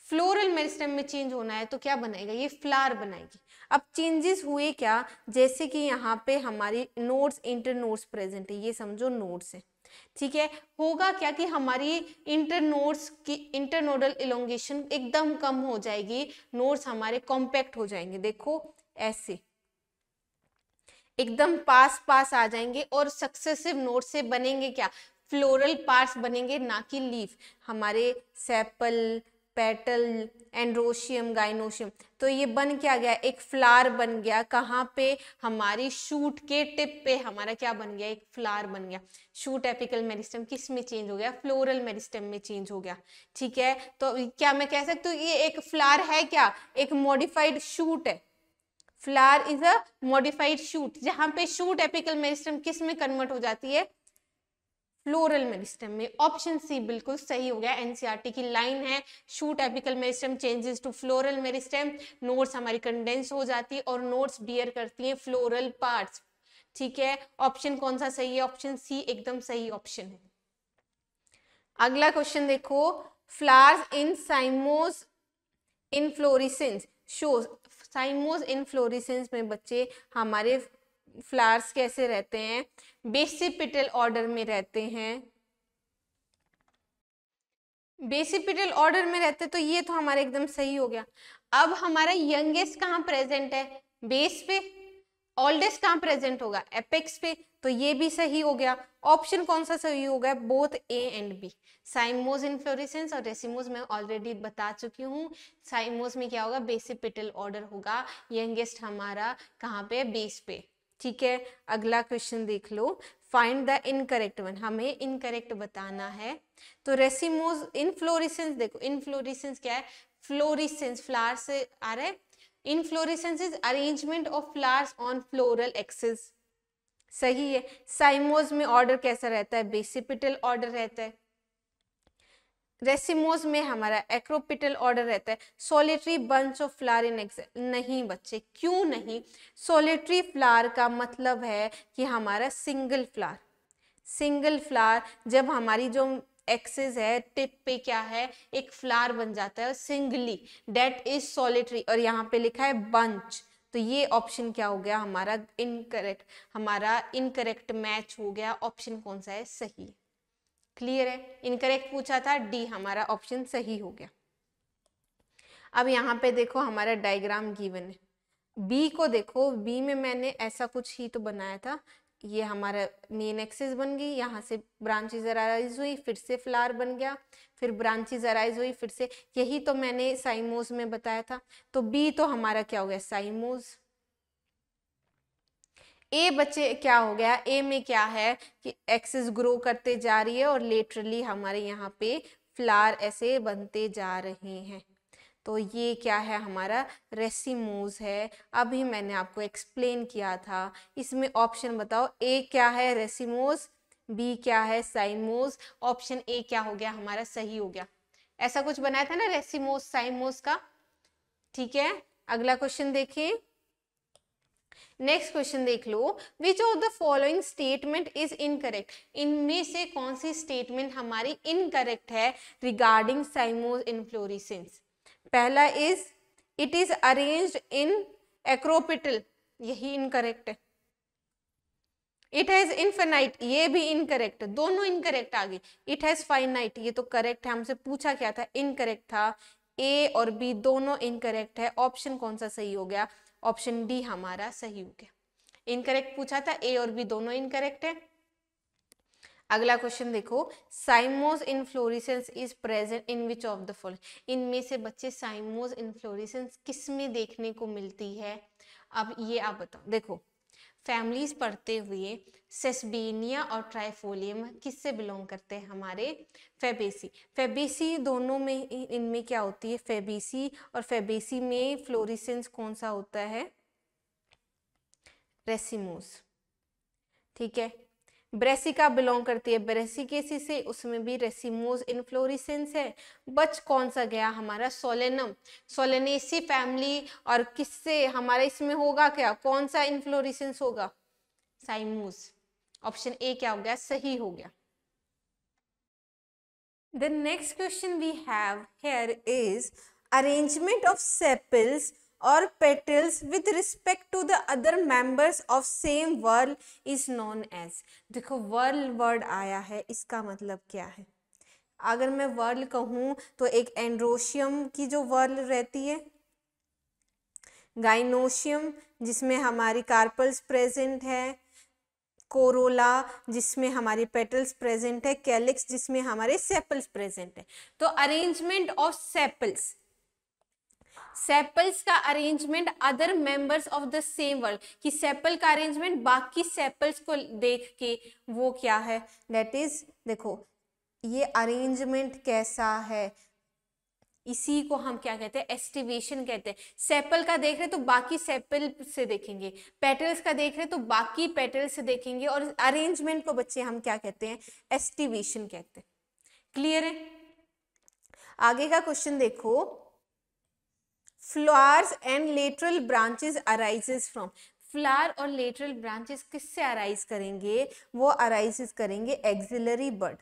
फ्लोरल मेरिस्टेम में चेंज होना है तो क्या बनाएगा ये फ्लार बनाएगी अब चेंजेस हुए क्या जैसे कि यहाँ पे हमारी नोड्स इंटर नोड्स प्रेजेंट है ये समझो नोड्स है ठीक है होगा क्या कि हमारी इंटर नोड्स की इंटर नोडल इलोंगेशन एकदम कम हो जाएगी नोड्स हमारे कॉम्पैक्ट हो जाएंगे देखो ऐसे एकदम पास पास आ जाएंगे और सक्सेसिव नोट से बनेंगे क्या फ्लोरल पार्ट्स बनेंगे ना कि लीफ हमारे सेपल पेटल एंड्रोशियम गाइनोशियम तो ये बन क्या गया एक फ्लार बन गया कहाँ पे हमारी शूट के टिप पे हमारा क्या बन गया एक फ्लार बन गया शूट एपिकल मेरिस्टम किस में चेंज हो गया फ्लोरल मेरिस्टम में चेंज हो गया ठीक है तो क्या मैं कह सकती हूँ ये एक फ्लार है क्या एक मॉडिफाइड शूट है flower is a modified shoot जहां पे शूट एपिकल मेरिस्टम किस में कन्वर्ट हो जाती है फ्लोरल मेरिस्टम में ऑप्शन सी बिल्कुल सही हो गया एनसीईआरटी e की लाइन है shoot apical meristem changes to floral meristem nodes हमारी कंडेंस हो जाती है और नोट्स बियर करती है फ्लोरल पार्ट्स ठीक है ऑप्शन कौन सा सही है ऑप्शन सी एकदम सही ऑप्शन है अगला क्वेश्चन देखो flowers in cymose inflorescence show cymose inflorescence में बच्चे हमारे फ्लावर्स कैसे रहते हैं बेसिपिटल ऑर्डर में रहते हैं बेसिपिटल ऑर्डर में रहते तो ये तो हमारा एकदम सही हो गया अब हमारा यंगेस्ट कहाँ प्रेजेंट है बेस पे ऑल्डेस्ट कहाँ प्रेजेंट होगा एपेक्स पे तो ये भी सही हो गया ऑप्शन कौन सा सही हो गया both A and B cymose inflorescence और रेसिमोज मैं ऑलरेडी बता चुकी हूँ साइमोज में क्या होगा बेसिक पिटल ऑर्डर होगा यंगेस्ट हमारा कहाँ पे बेस पे ठीक है अगला क्वेश्चन देख लो फाइंड द इनकरेक्ट वन हमें इनकरेक्ट बताना है तो रेसिमोज इनफ्लोरिसेंस देखो इनफ्लोरिसेंस क्या है फ्लोरिसेंस फ्लावर से आ रहा है inflorescence is arrangement of flowers on floral axis सही है साइमोज में ऑर्डर कैसा रहता है बेसिपिटल ऑर्डर रहता है रेसिमोज में हमारा एक्रोपिटल ऑर्डर रहता है solitary bunch of flower in नहीं बच्चे क्यों नहीं सोलिट्री फ्लार का मतलब है कि हमारा सिंगल फ्लार सिंगल फ्लार जब हमारी जो एक्सेस है टिप पे क्या है एक फ्लार बन जाता है सिंगली डेट इज सोलिट्री और यहाँ पे लिखा है बंच तो ये ऑप्शन क्या हो गया हमारा इनकरेक्ट हमारा इनकरेक्ट मैच हो गया ऑप्शन कौन सा है सही क्लियर है इनकरेक्ट पूछा था डी हमारा ऑप्शन सही हो गया अब यहाँ पे देखो हमारा डायग्राम गिवन है बी को देखो बी में मैंने ऐसा कुछ ही तो बनाया था ये हमारा मेन एक्सिस बन गई यहाँ से ब्रांचेज अराइज हुई फिर से फ्लार बन गया फिर ब्रांचेज अराइज हुई फिर से यही तो मैंने साइमोज में बताया था तो बी तो हमारा क्या हो गया साइमोज ए बच्चे क्या हो गया ए में क्या है कि एक्सिस ग्रो करते जा रही है और लेटरली हमारे यहाँ पे फ्लार ऐसे बनते जा रहे हैं तो ये क्या है हमारा रेसिमोज है अभी मैंने आपको एक्सप्लेन किया था इसमें ऑप्शन बताओ ए क्या है रेसिमोज बी क्या है साइमोज ऑप्शन ए क्या हो गया हमारा सही हो गया ऐसा कुछ बनाया था ना रेसिमोज साइमोज का ठीक है अगला क्वेश्चन देखिए नेक्स्ट क्वेश्चन देख लो which of the following statement is incorrect इनमें से कौन सी स्टेटमेंट हमारी इनकरेक्ट है रिगार्डिंग साइमोज इनफ्लोरिसेंस पहला is it is arrange in acropetal यही इनकरेक्ट है इट हैज इनफेनाइट ये भी इनकरेक्ट दोनों इनकरेक्ट आ गई इट हैज फाइनाइट ये तो करेक्ट है हमसे पूछा क्या था इनकरेक्ट था ए और बी दोनों इनकरेक्ट है ऑप्शन कौन सा सही हो गया ऑप्शन डी हमारा सही हो गया इनकरेक्ट पूछा था ए और बी दोनों इनकरेक्ट है अगला क्वेश्चन देखो cymose inflorescence is present in which of the fall इनमें से बच्चे साइमोस इनफ्लोरिसेंस किस में देखने को मिलती है अब ये आप बताओ देखो फैमिलीज पढ़ते हुए सेस्बेनिया और ट्राइफोलियम किससे बिलोंग करते हैं हमारे फेबेसी फेबेसी दोनों में इनमें क्या होती है फेबेसी और फेबेसी में फ्लोरिसेंस कौन सा होता है रेसिमोस ठीक है ब्रेसिका बिलोंग करती है ब्रेसिकेसी से उसमें भी रेसिमोज इनफ्लोरिसेंस है बच कौन सा गया हमारा सोलेनम सोलेनेसी फैमिली और किससे हमारा इसमें होगा क्या कौन सा इनफ्लोरिसेंस होगा साइमोज ऑप्शन ए क्या हो गया सही हो गया the next question we have here is arrangement of sepals or petals with respect to the other members of same world is known as देखो वर्ल्ड वर्ड आया है इसका मतलब क्या है अगर मैं वर्ल्ड कहूँ तो एक एंड्रोशियम की जो वर्ल्ड रहती है गाइनोशियम जिसमें हमारी कार्पल्स प्रेजेंट है कोरोला जिसमें हमारे पेटल्स प्रेजेंट है कैलिक्स जिसमें हमारे सेपल्स प्रेजेंट है तो अरेंजमेंट ऑफ सेपल्स सेपल्स का arrangement other members of the same world कि सेपल का अरेंजमेंट बाकी सेपल्स को देख के वो क्या है दैट इज देखो ये अरेंजमेंट कैसा है इसी को हम क्या कहते हैं एस्टिवेशन कहते हैं सेपल का देख रहे तो बाकी सेपल से देखेंगे पेटल्स का देख रहे तो बाकी पेटल से देखेंगे और अरेंजमेंट को बच्चे हम क्या कहते हैं एस्टिवेशन कहते हैं क्लियर है आगे का क्वेश्चन देखो flowers and lateral branches arises from flower और लेटरल ब्रांचेस किससे अराइज करेंगे वो अराइजेस करेंगे एक्सिलरी बर्ड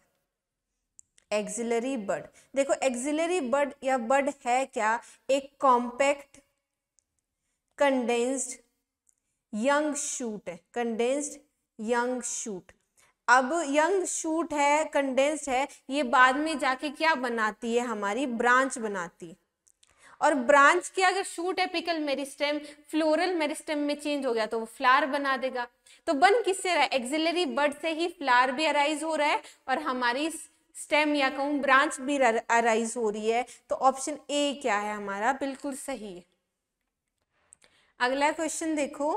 एक्सिलरी बर्ड देखो एक्सिलरी बर्ड या बर्ड है क्या एक कॉम्पैक्ट कंडेंस्ड यंग शूट है कंडेंस्ड यंग शूट अब यंग शूट है कंडेंस्ड है ये बाद में जाके क्या बनाती है हमारी ब्रांच बनाती है और ब्रांच की अगर shoot apical meristem floral meristem में चेंज हो गया तो वो फ्लार बना देगा तो बन किससे रहा है एक्सिलरी बर्ड से ही फ्लार भी अराइज हो रहा है और हमारी स्टेम या कहूँ ब्रांच भी अराइज हो रही है तो ऑप्शन ए क्या है हमारा बिल्कुल सही है अगला क्वेश्चन देखो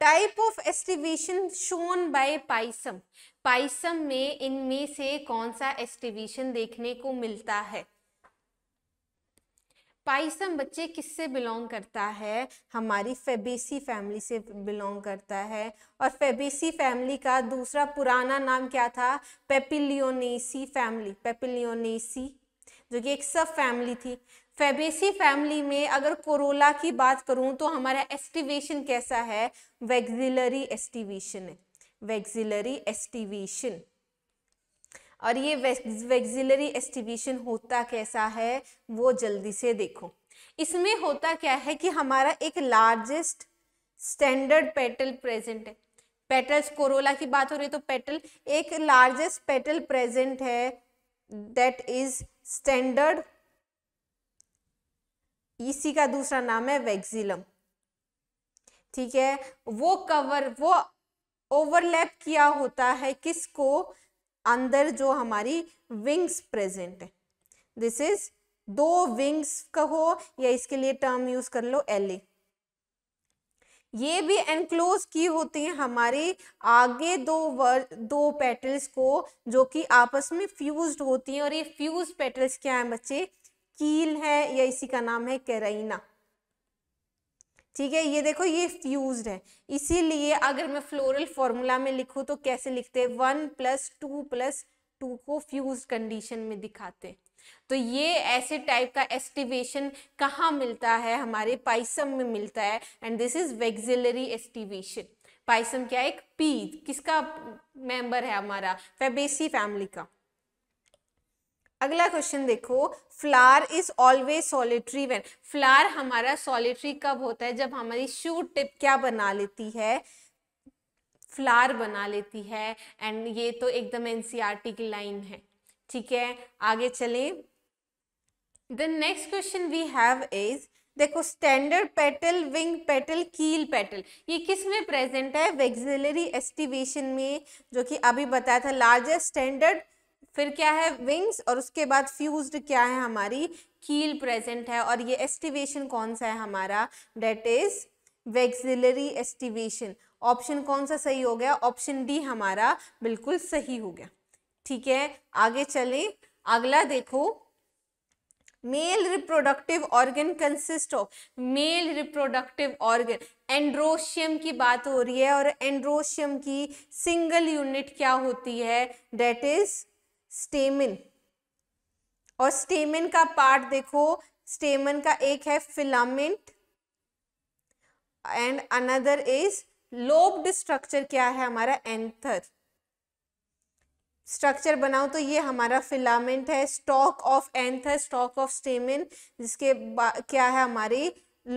type of aestivation shown by pisum pisum में इनमें से कौन सा एस्टिवेशन देखने को मिलता है पाइसम बच्चे किससे बिलोंग करता है हमारी फेबेसी फैमिली से बिलोंग करता है और फेबेसी फैमिली का दूसरा पुराना नाम क्या था पेपिलियोनेसी फैमिली पेपिलियोनेसी जो कि एक सब फैमिली थी फेबेसी फैमिली में अगर कोरोला की बात करूं तो हमारा एस्टिवेशन कैसा है वेगजिलरी एस्टिवेशन है वेगजिलरी एस्टिवेशन और ये वेक्सिलरी एस्टिवेशन होता कैसा है वो जल्दी से देखो इसमें होता क्या है कि हमारा एक लार्जेस्ट स्टैंडर्ड पेटल प्रेजेंट है पेटल्स कोरोला की बात हो रही है तो पेटल एक largest petal present that that इज स्टैंडर्ड इसी का दूसरा नाम है वेक्सिलम ठीक है वो कवर वो ओवरलैप किया होता है किसको अंदर जो हमारी विंग्स प्रेजेंट है दिस इज दो विंग्स कहो या इसके लिए टर्म यूज कर लो एल ए ये भी एनक्लोज की होती है हमारे आगे दो वर, दो पेटल्स को जो कि आपस में फ्यूज्ड होती हैं और ये फ्यूज पेटल्स क्या है बच्चे कील है या इसी का नाम है कैराइना ठीक है ये देखो ये फ्यूज है इसीलिए अगर मैं फ्लोरल फॉर्मूला में लिखूँ तो कैसे लिखते हैं one plus two plus two को फ्यूज कंडीशन में दिखाते तो ये ऐसे टाइप का एस्टिवेशन कहाँ मिलता है हमारे पाइसम में मिलता है and this is vexillary aestivation pisum क्या एक पी किसका मेंबर है हमारा फेबेसी फैमिली का अगला क्वेश्चन देखो flower is always solitary when flower हमारा सॉलिट्री कब होता है जब हमारी शूट टिप क्या बना लेती है फ्लार बना लेती है एंड ये तो एकदम एनसीईआरटी e की लाइन है ठीक है आगे चले the next question we have is देखो standard petal wing petal keel petal ये किस में प्रेजेंट है वेक्सिलरी एस्टिवेशन में जो कि अभी बताया था लार्जेस्ट स्टैंडर्ड फिर क्या है विंग्स और उसके बाद फ्यूज्ड क्या है हमारी कील प्रेजेंट है और ये एस्टिवेशन कौन सा है हमारा that is vexillary aestivation option कौन सा सही हो गया ऑप्शन डी हमारा बिल्कुल सही हो गया ठीक है आगे चले अगला देखो male reproductive organ consist of male reproductive organ androecium की बात हो रही है और एंड्रोशियम की सिंगल यूनिट क्या होती है डेट इज स्टेमिन और स्टेमिन का पार्ट देखो स्टेमिन का एक है filament and another is lobed structure क्या है हमारा एंथर स्ट्रक्चर बनाओ तो ये हमारा फिलामेंट है stalk of anther stalk of stamen जिसके क्या है हमारी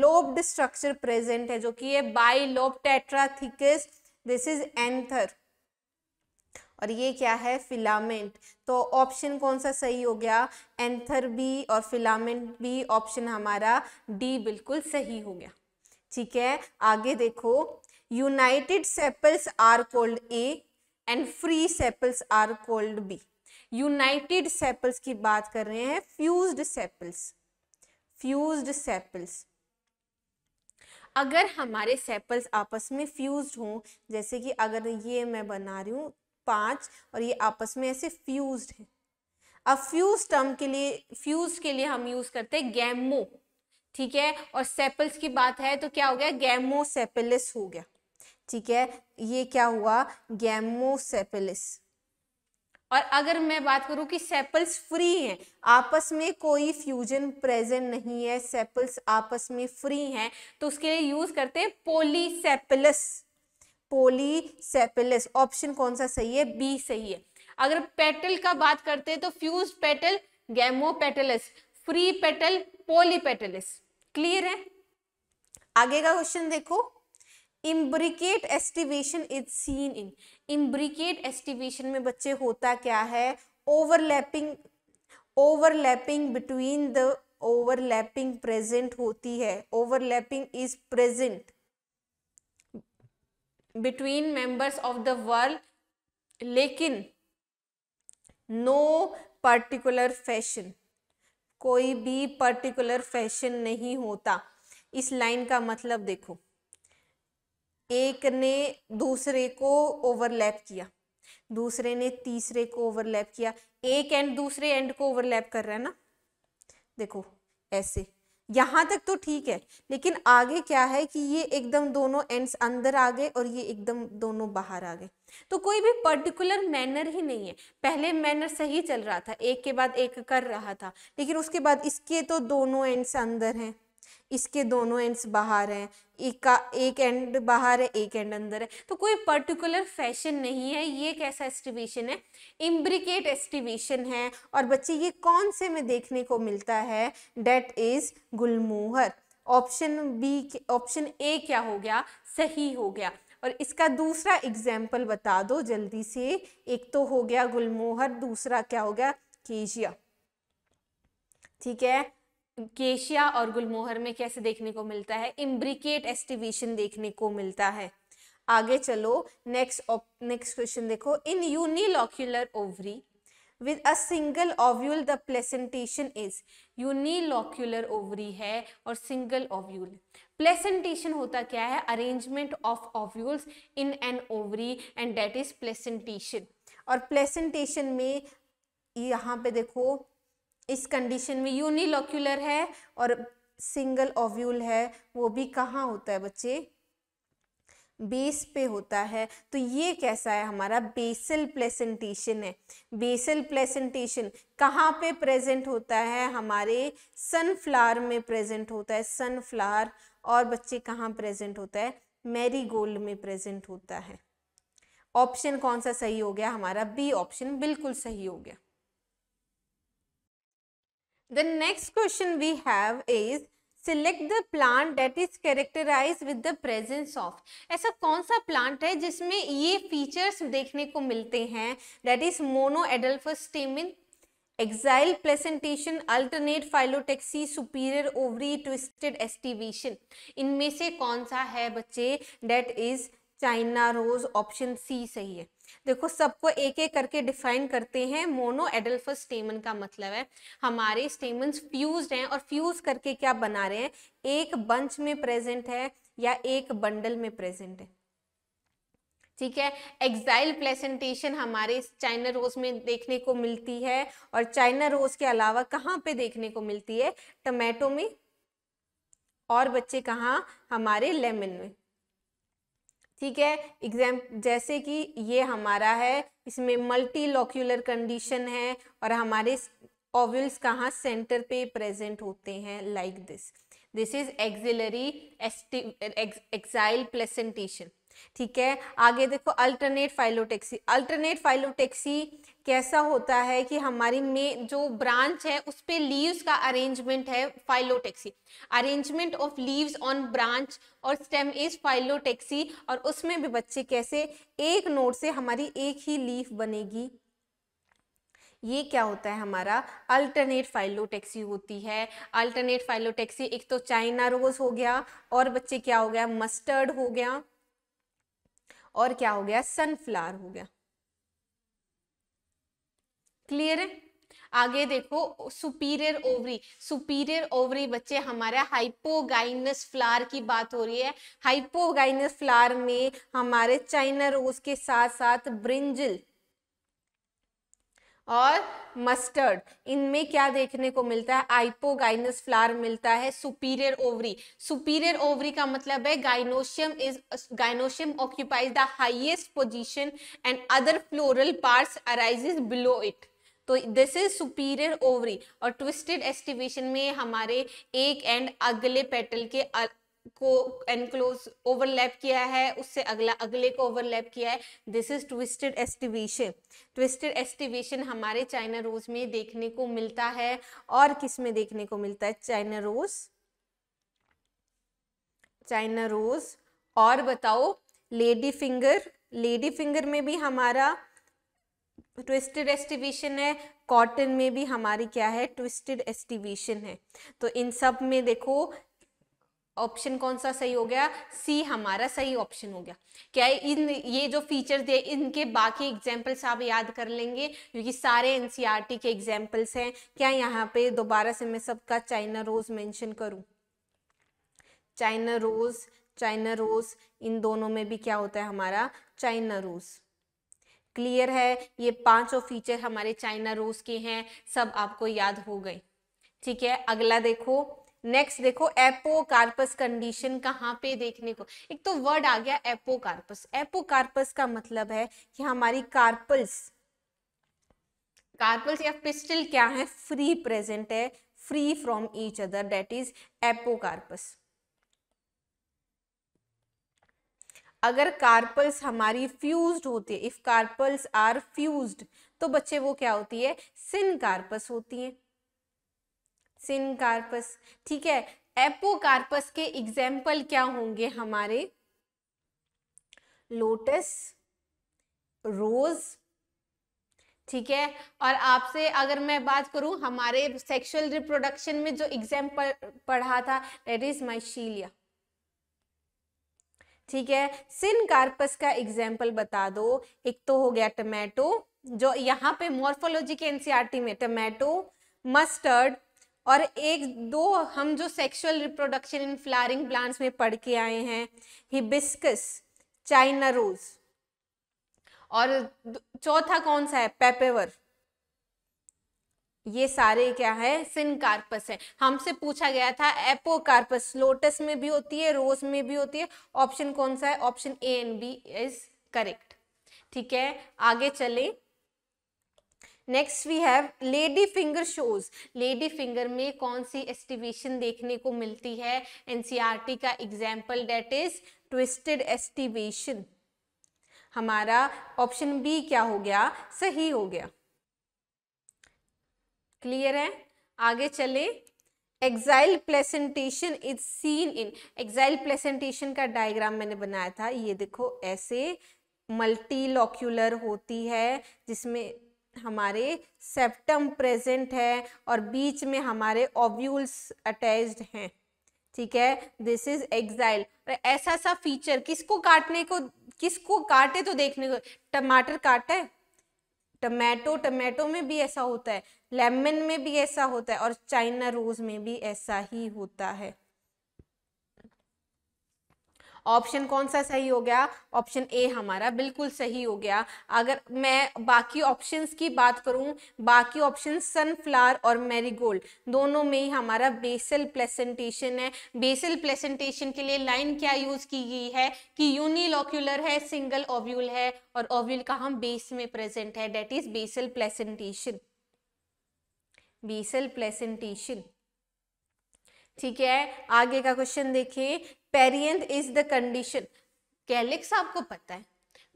लोब्ड स्ट्रक्चर प्रेजेंट है जो कि ये bi lobe tetrathecous this is anther और ये क्या है फिलामेंट तो ऑप्शन कौन सा सही हो गया एंथर बी और फिलामेंट बी ऑप्शन हमारा डी बिल्कुल सही हो गया ठीक है आगे देखो united sepals are called A and free sepals are called B united sepals की बात कर रहे हैं फ्यूज्ड सेपल्स फ्यूज्ड सेपल्स अगर हमारे सेपल्स आपस में फ्यूज हों जैसे कि अगर ये मैं बना रही हूँ पांच और ये आपस में ऐसे फ्यूज्ड है अब फ्यूज टर्म के लिए फ्यूज के लिए हम यूज करते हैं गैमो ठीक है और सेपल्स की बात है तो क्या हो गया सेपेलिस हो गया ठीक है ये क्या हुआ सेपेलिस और अगर मैं बात करूं कि सेपल्स फ्री हैं आपस में कोई फ्यूजन प्रेजेंट नहीं है सेपल्स आपस में फ्री हैं तो उसके लिए यूज करते हैं पोलीसेपलस पोलीसेपिलिस ऑप्शन कौन सा सही है बी सही है अगर पेटल का बात करते हैं तो fuse petal gamopetalous free petal polypetalous clear है आगे का क्वेश्चन देखो imbricate aestivation is seen in imbricate aestivation में बच्चे होता क्या है overlapping overlapping between the overlapping present होती है overlapping is present between members of the world लेकिन नो पर्टिकुलर फैशन कोई भी पर्टिकुलर फैशन नहीं होता इस लाइन का मतलब देखो एक ने दूसरे को ओवरलैप किया दूसरे ने तीसरे को ओवरलैप किया एक एंड दूसरे एंड को ओवरलैप कर रहा है ना देखो ऐसे यहाँ तक तो ठीक है लेकिन आगे क्या है कि ये एकदम दोनों एंड्स अंदर आ गए और ये एकदम दोनों बाहर आ गए तो कोई भी पर्टिकुलर मैनर ही नहीं है पहले मैनर सही चल रहा था एक के बाद एक कर रहा था लेकिन उसके बाद इसके तो दोनों एंड्स अंदर हैं इसके दोनों एंड्स बाहर हैं एक का एक एंड बाहर है एक एंड अंदर है तो कोई पर्टिकुलर फैशन नहीं है ये कैसा एस्टिवेशन है इम्ब्रिकेट एस्टिवेशन है और बच्चे ये कौन से में देखने को मिलता है that is gulmohar option B option A क्या हो गया सही हो गया और इसका दूसरा एग्जाम्पल बता दो जल्दी से एक तो हो गया गुलमोहर दूसरा क्या हो गया केजिया ठीक है केशिया और गुलमोहर में कैसे देखने को मिलता है इम्ब्रिकेट एस्टिवेशन देखने को मिलता है आगे चलो नेक्स्ट नेक्स्ट क्वेश्चन देखो in unilocular ovary with a single ovule the placentation is unilocular ovary है और सिंगल ओव्यूल प्लेसेंटेशन होता क्या है arrangement of ovules in an ovary and that is placentation और प्लेसेंटेशन में यहाँ पे देखो इस कंडीशन में यूनिलोक्यूलर है और सिंगल ओव्यूल है वो भी कहाँ होता है बच्चे बेस पे होता है तो ये कैसा है हमारा बेसल प्लेसेंटेशन है बेसल प्लेसेंटेशन कहाँ पे प्रेजेंट होता है हमारे सनफ्लावर में प्रेजेंट होता है सनफ्लावर और बच्चे कहाँ प्रेजेंट होता है मैरीगोल्ड में प्रेजेंट होता है ऑप्शन कौन सा सही हो गया हमारा बी ऑप्शन बिल्कुल सही हो गया the next question we have is select the plant that is characterize with the presence of ऐसा कौन सा प्लांट है जिसमें ये फीचर्स देखने को मिलते हैं that is mono adelphous stamen axile placentation alternate phyllotaxy superior ovary twisted aestivation इनमें से कौन सा है बच्चे that is China rose option C सही है देखो सबको एक एक करके डिफाइन करते हैं मोनो एडल्फस स्टेमन का मतलब है हमारे स्टेमन फ्यूज हैं और फ्यूज करके क्या बना रहे हैं एक बंच में प्रेजेंट है या एक बंडल में प्रेजेंट है ठीक है एक्साइल प्लेसेंटेशन हमारे चाइना रोज में देखने को मिलती है और चाइना रोज के अलावा कहाँ पे देखने को मिलती है टमेटो में और बच्चे कहाँ हमारे लेमन में ठीक है एग्जाम जैसे कि ये हमारा है इसमें मल्टी लोक्यूलर कंडीशन है और हमारे ओवल्स कहाँ सेंटर पे प्रेजेंट होते हैं like this this is axillary axile placentation ठीक है आगे देखो अल्टरनेट फाइलोटेक्सी अल्टरनेट फाइलोटेक्सी कैसा होता है कि हमारी में जो ब्रांच है उस पर लीव्स का अरेंजमेंट है phyllotaxy arrangement of leaves on branch और स्टेम इज फाइलोटेक्सी और उसमें भी बच्चे कैसे एक नोट से हमारी एक ही लीव बनेगी ये क्या होता है हमारा अल्टरनेट फाइलोटेक्सी होती है अल्टरनेट फाइलोटेक्सी एक तो चाइना रोज हो गया और बच्चे क्या हो गया मस्टर्ड हो गया और क्या हो गया सनफ्लावर हो गया क्लियर है आगे देखो सुपीरियर ओवरी सुपीरियर ओवरी बच्चे हमारे हाइपोगाइनस फ्लावर की बात हो रही है हाइपोगाइनस फ्लावर में हमारे चाइना रोज के साथ साथ ब्रिंजल और मस्टर्ड इनमें क्या देखने को मिलता है आइपोगाइनस फ्लावर मिलता है सुपीरियर ओवरी सुपीरियर ओवरी का मतलब है gynoecium is gynoecium occupies the highest position and other floral part arise below it तो दिस इज सुपीरियर ओवरी और ट्विस्टेड एस्टिवेशन में हमारे एक एंड अगले पेटल के को एनक्लोज ओवरलैप किया है उससे अगला अगले को ओवरलैप किया है this is twisted aestivation twisted aestivation हमारे चाइना रोज में देखने को मिलता है और किस में देखने को मिलता है चाइना रोज चाइना रोज और बताओ लेडी फिंगर लेडी फिंगर में भी हमारा ट्विस्टेड एस्टिवेशन है कॉटन में भी हमारी क्या है ट्विस्टेड एस्टिवेशन है तो इन सब में देखो ऑप्शन कौन सा सही हो गया सी हमारा सही ऑप्शन हो गया क्या इन ये जो फीचर्स दिए इनके बाकी एग्जाम्पल्स आप याद कर लेंगे क्योंकि सारे एनसीईआरटी e के एग्जाम्पल्स हैं क्या यहाँ पे दोबारा से मैं सबका चाइना रोज मेंशन करूं चाइना रोज चाइना रोज इन दोनों में भी क्या होता है हमारा चाइना रोज क्लियर है ये पांचों फीचर हमारे चाइना रोज के हैं सब आपको याद हो गए ठीक है अगला देखो नेक्स्ट देखो एपोकार्पस कंडीशन कहाँ पे देखने को एक तो वर्ड आ गया एपोकार्पस एपोकार्पस का मतलब है कि हमारी कार्पल्स कार्पल्स या पिस्टल क्या है फ्री प्रेजेंट है free from each other that is apocarpous अगर कार्पल्स हमारी फ्यूज्ड होती है इफ कार्पल्स आर फ्यूज्ड तो बच्चे वो क्या होती है सिन कार्पस होती है सिनकार्पस ठीक है एपोकार्पस के एग्जाम्पल क्या होंगे हमारे लोटस रोज ठीक है और आपसे अगर मैं बात करूं हमारे सेक्सुअल रिप्रोडक्शन में जो एग्जाम्पल पढ़ा था दैट इज माइशीलिया ठीक है सिन कार्पस का एग्जाम्पल बता दो एक तो हो गया टमेटो जो यहाँ पे मोर्फोलॉजी के एनसीआरटी e में टमेटो मस्टर्ड और एक दो हम जो sexual reproduction in flowering plants में पढ़ के आए हैं हिबिस्कस चाइना रोज और चौथा कौन सा है पेपेवर ये सारे क्या है सिनकार्पस है हमसे पूछा गया था एपोकार्पस लोटस में भी होती है रोज में भी होती है ऑप्शन कौन सा है option A and B is correct ठीक है आगे चले next we have lady finger shows lady finger में कौन सी एस्टिवेशन देखने को मिलती है एनसीईआरटी e का example that is twisted aestivation हमारा ऑप्शन बी क्या हो गया सही हो गया क्लियर है आगे चले axile placentation is seen in axile placentation का डायग्राम मैंने बनाया था ये देखो ऐसे मल्टी लॉक्यूलर होती है जिसमें हमारे सेप्टम प्रेजेंट है और बीच में हमारे ओव्यूल्स अटैच्ड हैं ठीक है दिस इज एक्साइल ऐसा सा फीचर किसको काटने को किसको काटे तो देखने को टमाटर काटे टमाटो टमाटो में भी ऐसा होता है लेमन में भी ऐसा होता है और चाइना रोज में भी ऐसा ही होता है ऑप्शन कौन सा सही हो गया ऑप्शन ए हमारा बिल्कुल सही हो गया अगर मैं बाकी ऑप्शंस की बात करूं बाकी ऑप्शन सनफ्लावर और मैरीगोल्ड दोनों में ही हमारा बेसल प्लेसेंटेशन है बेसल प्लेसेंटेशन के लिए लाइन क्या यूज की गई है कि यूनिलोक्यूलर है सिंगल ओव्यूल है और ओव्यूल का हम बेस में प्रेजेंट है that is basal placentation basal placentation ठीक है आगे का क्वेश्चन देखिए perianth is the condition calyx आपको पता है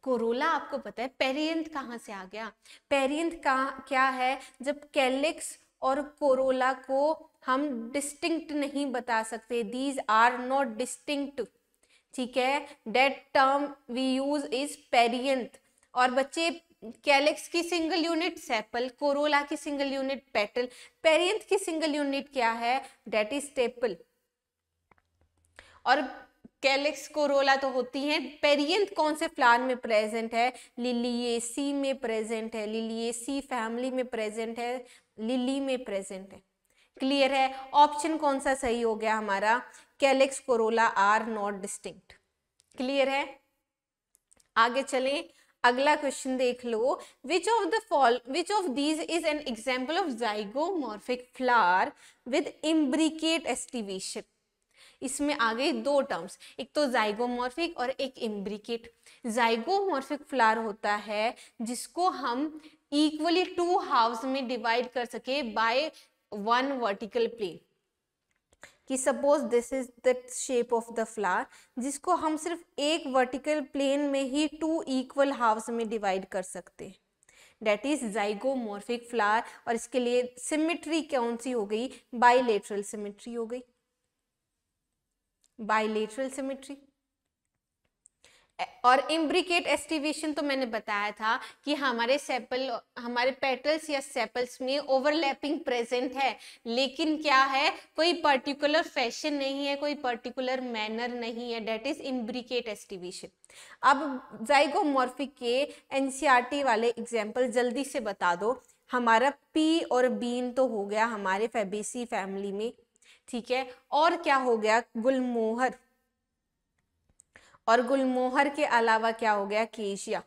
कोरोला आपको पता है पेरियंथ कहाँ से आ गया पेरियंथ का क्या है जब कैलिक्स और कोरोला को हम डिस्टिंक्ट नहीं बता सकते दीज आर नॉट डिस्टिंक्ट ठीक है that term we use is perianth और बच्चे कैलेक्स की सिंगल यूनिट सेपल कोरोला की सिंगल यूनिट पेटल पेरियंथ की सिंगल यूनिट क्या है डेट इज टेपल और कैलेक्स कोरोला तो होती हैं पेरियंथ कौन से फ्लावर में प्रेजेंट है लिलियेसी में प्रेजेंट है लिलियेसी फैमिली में प्रेजेंट है लिली में प्रेजेंट है क्लियर है ऑप्शन कौन सा सही हो गया हमारा calyx corolla are not distinct clear है आगे चलें अगला क्वेश्चन देख लो which of the fall which of these is an example of zygomorphic flower with imbricate aestivation इसमें आ गई दो टर्म्स एक तो जाइगोमोर्फिक और एक इम्ब्रिकेट जाइगोमोर्फिक फ्लावर होता है जिसको हम इक्वली टू हाउस में डिवाइड कर सके बाय वन वर्टिकल प्लेन कि suppose this is the shape of the flower जिसको हम सिर्फ एक वर्टिकल प्लेन में ही टू इक्वल हाफ्स में डिवाइड कर सकते हैं डेट इज जाइगोमोर्फिक फ्लावर और इसके लिए सिमेट्री कौन सी हो गई बाइलेटरल सिमेट्री हो गई बाइलेटरल सिमेट्री और इम्ब्रिकेट एस्टिवेशन तो मैंने बताया था कि हमारे सेपल हमारे पेटल्स या सेपल्स में ओवरलैपिंग प्रेजेंट है लेकिन क्या है कोई पर्टिकुलर फैशन नहीं है कोई पर्टिकुलर मैनर नहीं है डेट इज इम्ब्रिकेट एस्टिवेशन अब जाइगोमॉर्फिक के एनसीईआरटी वाले एग्जाम्पल जल्दी से बता दो हमारा पी और बीन तो हो गया हमारे फेबेसी फैमिली में ठीक है और क्या हो गया गुलमोहर और गुलमोहर के अलावा क्या हो गया केशिया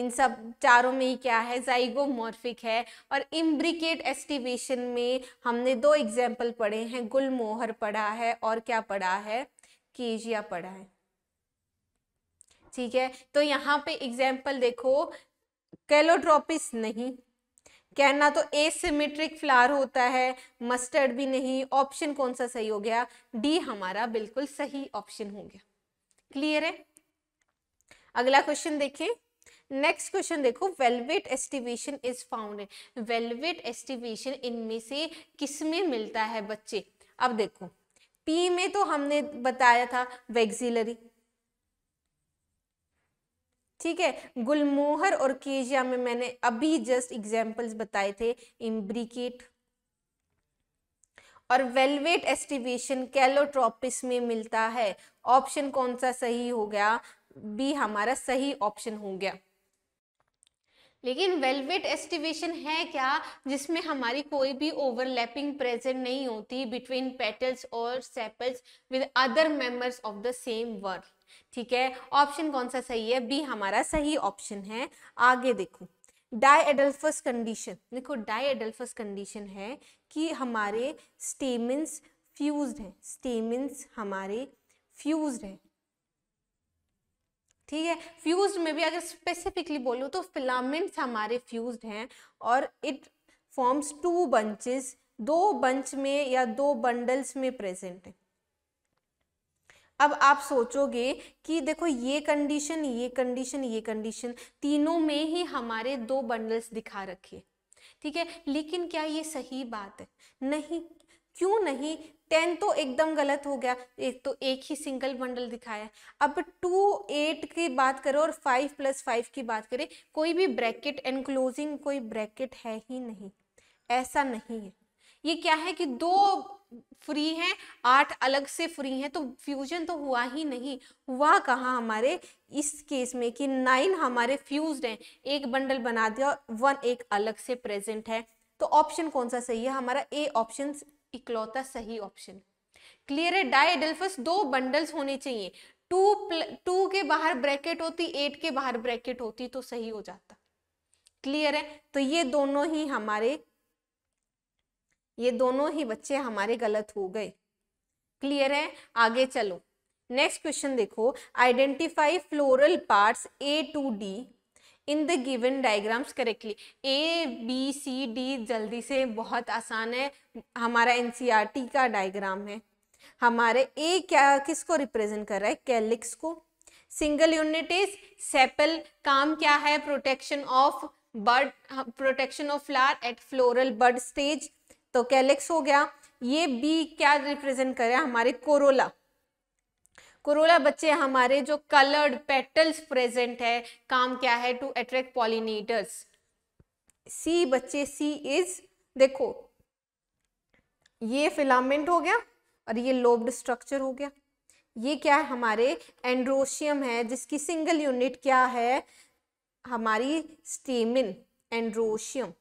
इन सब चारों में ही क्या है जाइगोमोर्फिक है और इम्ब्रिकेट एस्टिवेशन में हमने दो एग्जाम्पल पढ़े हैं गुलमोहर पढ़ा है और क्या पढ़ा है केजिया पढ़ा है ठीक है तो यहाँ पे एग्जाम्पल देखो कैलोट्रोपिस नहीं कहना तो एसिमेट्रिक फ्लावर होता है मस्टर्ड भी नहीं ऑप्शन कौन सा सही हो गया डी हमारा बिल्कुल सही ऑप्शन हो गया क्लियर है अगला क्वेश्चन देखिए नेक्स्ट क्वेश्चन देखो valvate aestivation is found valvate aestivation इनमें से किस में मिलता है बच्चे अब देखो पी में तो हमने बताया था वेक्सिलरी ठीक है गुलमोहर और केजिया में मैंने अभी जस्ट एग्जांपल्स बताए थे इम्ब्रिकेट और वेलवेट एस्टिवेशन कैलोट्रोपिस में मिलता है ऑप्शन कौन सा सही हो गया बी हमारा सही ऑप्शन हो गया लेकिन वेलवेट एस्टिवेशन है क्या जिसमें हमारी कोई भी ओवरलैपिंग प्रेजेंट नहीं होती बिटवीन पेटल्स और sepals with other members of the same whorl ठीक है ऑप्शन कौन सा सही है बी हमारा सही ऑप्शन है आगे देखो डाई एडल्फस कंडीशन देखो डाई एडल्फस कंडीशन है कि हमारे स्टेमिन्स फ्यूज हैं स्टेमिन्स हमारे फ्यूज हैं ठीक है फ्यूज में भी अगर स्पेसिफिकली बोलो तो फिलामेंट्स हमारे फ्यूज हैं और इट फॉर्म्स टू बंचेस दो बंच में या दो बंडल्स में प्रेजेंट है अब आप सोचोगे कि देखो ये कंडीशन ये कंडीशन ये कंडीशन तीनों में ही हमारे दो बंडल्स दिखा रखे ठीक है लेकिन क्या ये सही बात है नहीं क्यों नहीं टेन तो एकदम गलत हो गया एक तो एक ही सिंगल बंडल दिखाया अब टू एट की बात करो और फाइव प्लस फाइव की बात करें कोई भी ब्रैकेट एनक्लोजिंग कोई ब्रैकेट है ही नहीं ऐसा नहीं है ये क्या है कि दो फ्री हैं आठ अलग से फ्री हैं तो फ्यूजन तो हुआ ही नहीं हुआ कहाँ हमारे इस केस में कि नाइन हमारे फ्यूज्ड हैं एक बंडल बना दिया वन एक अलग से प्रेजेंट है तो ऑप्शन कौन सा सही है हमारा ए ऑप्शन इकलौता सही ऑप्शन क्लियर है डाइडेल्फस दो बंडल्स होने चाहिए टू टू के बाहर ब्रैकेट होती एट के बाहर ब्रैकेट होती तो सही हो जाता क्लियर है तो ये दोनों ही हमारे ये दोनों ही बच्चे हमारे गलत हो गए क्लियर है आगे चलो नेक्स्ट क्वेश्चन देखो identify floral parts A to D in the given diagrams correctly A B C D जल्दी से बहुत आसान है हमारा एन e का डायग्राम है हमारे ए क्या किसको रिप्रेजेंट कर रहा है कैलिक्स को सिंगल यूनिट इज सेपल काम क्या है protection of bud protection of flower at floral bud stage तो कैलेक्स हो गया ये बी क्या रिप्रेजेंट करे हमारे कोरोला कोरोला बच्चे हमारे जो कलर्ड पेटल्स प्रेजेंट है काम क्या है टू अट्रैक्ट पॉलिनेटर्स सी बच्चे सी इज देखो ये फिलामेंट हो गया और ये लोब्ड स्ट्रक्चर हो गया ये क्या है हमारे एंड्रोशियम है जिसकी सिंगल यूनिट क्या है हमारी स्टेमिन एंड्रोशियम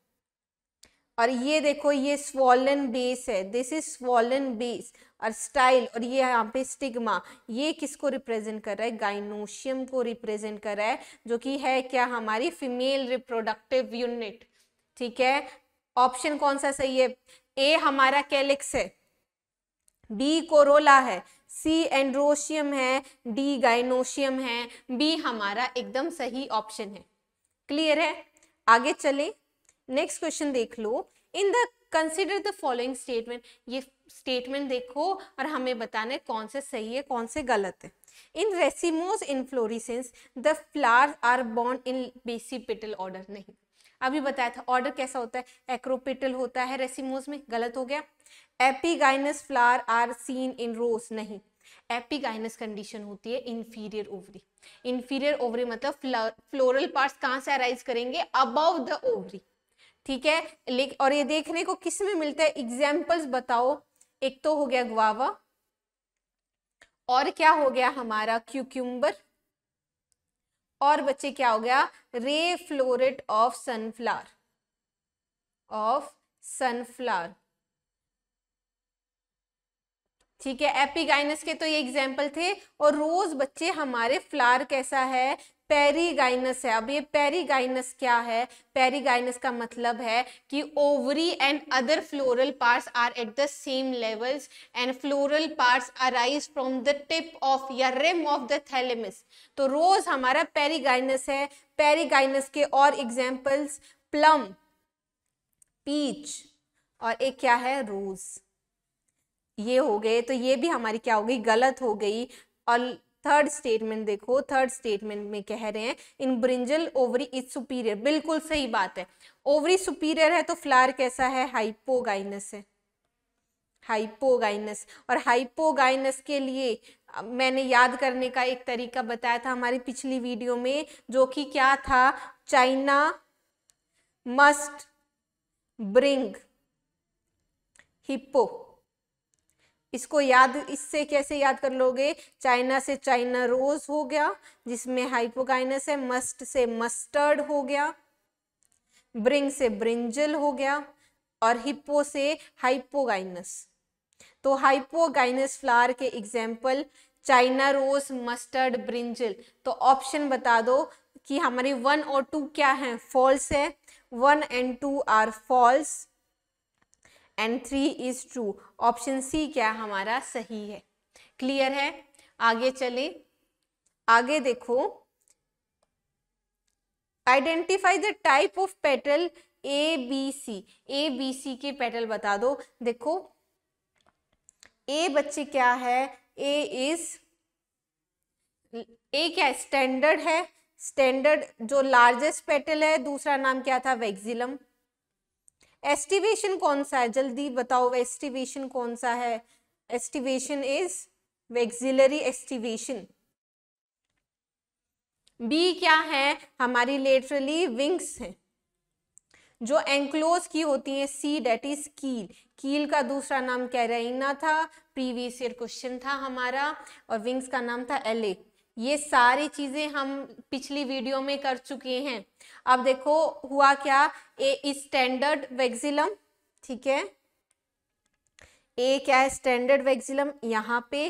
और ये देखो ये स्वॉलन बेस है दिस इज स्वॉलन बेस और स्टाइल और ये यहाँ पे स्टिग्मा ये किसको रिप्रेजेंट कर रहा है गाइनोशियम को रिप्रेजेंट कर रहा है जो कि है क्या हमारी फीमेल रिप्रोडक्टिव यूनिट ठीक है ऑप्शन कौन सा सही है ए हमारा कैलिक्स है बी कोरोला है सी एंड्रोशियम है डी गाइनोशियम है बी हमारा एकदम सही ऑप्शन है क्लियर है आगे चले नेक्स्ट क्वेश्चन देख लो in the consider the following statement ये स्टेटमेंट देखो और हमें बताना है कौन से सही है कौन से गलत है in in inflorescence the flowers are born in basipetal order नहीं अभी बताया था ऑर्डर कैसा होता है एक्रोपिटल होता है रेसिमोज में गलत हो गया epigynous flower are seen in rose नहीं एपीगाइनस कंडीशन होती है इन्फीरियर ओवरी इन्फीरियर ओवरी मतलब फ्लोरल पार्ट्स कहाँ से अराइज करेंगे अबव द ओवरी ठीक है और ये देखने को किस में मिलता है एग्जाम्पल्स बताओ एक तो हो गया गुआवा और क्या हो गया हमारा क्यूक्यूम्बर और बच्चे क्या हो गया ray floret of sunflower of sunflower ठीक है एपिगाइनस के तो ये एग्जाम्पल थे और रोज बच्चे हमारे फ्लावर कैसा है पेरीगाइनस है अब ये पेरीगाइनस क्या है पेरीगाइनस का मतलब है कि ovary and other floral parts are at the same levels and floral parts arise from the tip of या रिम ऑफ द थैलेमस तो रोज हमारा पेरीगाइनस है पेरीगाइनस के और एग्जाम्पल्स प्लम पीच और एक क्या है रोज ये हो गए तो ये भी हमारी क्या हो गई गलत हो गई और थर्ड स्टेटमेंट देखो थर्ड स्टेटमेंट में कह रहे हैं in brinjal ovary is superior बिल्कुल सही बात है ओवरी सुपीरियर है तो फ्लार कैसा है हाइपोगाइनस है हाइपोगाइनस और हाइपोगाइनस के लिए मैंने याद करने का एक तरीका बताया था हमारी पिछली वीडियो में जो कि क्या था चाइना मस्ट ब्रिंग हिप्पो इसको याद इससे कैसे याद कर लोगे चाइना से चाइना रोज हो गया जिसमें हाइपोकाइनस है मस्ट से मस्टर्ड हो गया ब्रिंग से ब्रिंजल हो गया और हिप्पो से हाइपोगाइनस तो हाइपोगाइनस फ्लावर के example china rose mustard brinjal तो ऑप्शन बता दो कि हमारे वन और टू क्या है फॉल्स है one and two are false and three is true option C क्या हमारा सही है क्लियर है आगे चले आगे देखो identify the type of petal A B C A B C के पेटल बता दो देखो ए बच्चे क्या है ए इज ए क्या स्टैंडर्ड है स्टैंडर्ड जो लार्जेस्ट पेटल है दूसरा नाम क्या था वेक्सिलम एस्टिवेशन कौन सा है जल्दी बताओ एस्टिवेशन कौन सा है aestivation is vexillary aestivation B क्या है हमारी लेटरली विंग्स हैं जो एंक्लोज की होती है सी डेट इज कील कील का दूसरा नाम कैराइना था प्रीवियस ईयर क्वेश्चन था हमारा और विंग्स का नाम था एले ये सारी चीज़ें हम पिछली वीडियो में कर चुके हैं अब देखो हुआ क्या ए स्टैंडर्ड वेक्सिलम ठीक है ए क्या है स्टैंडर्ड वेक्सिलम यहाँ पे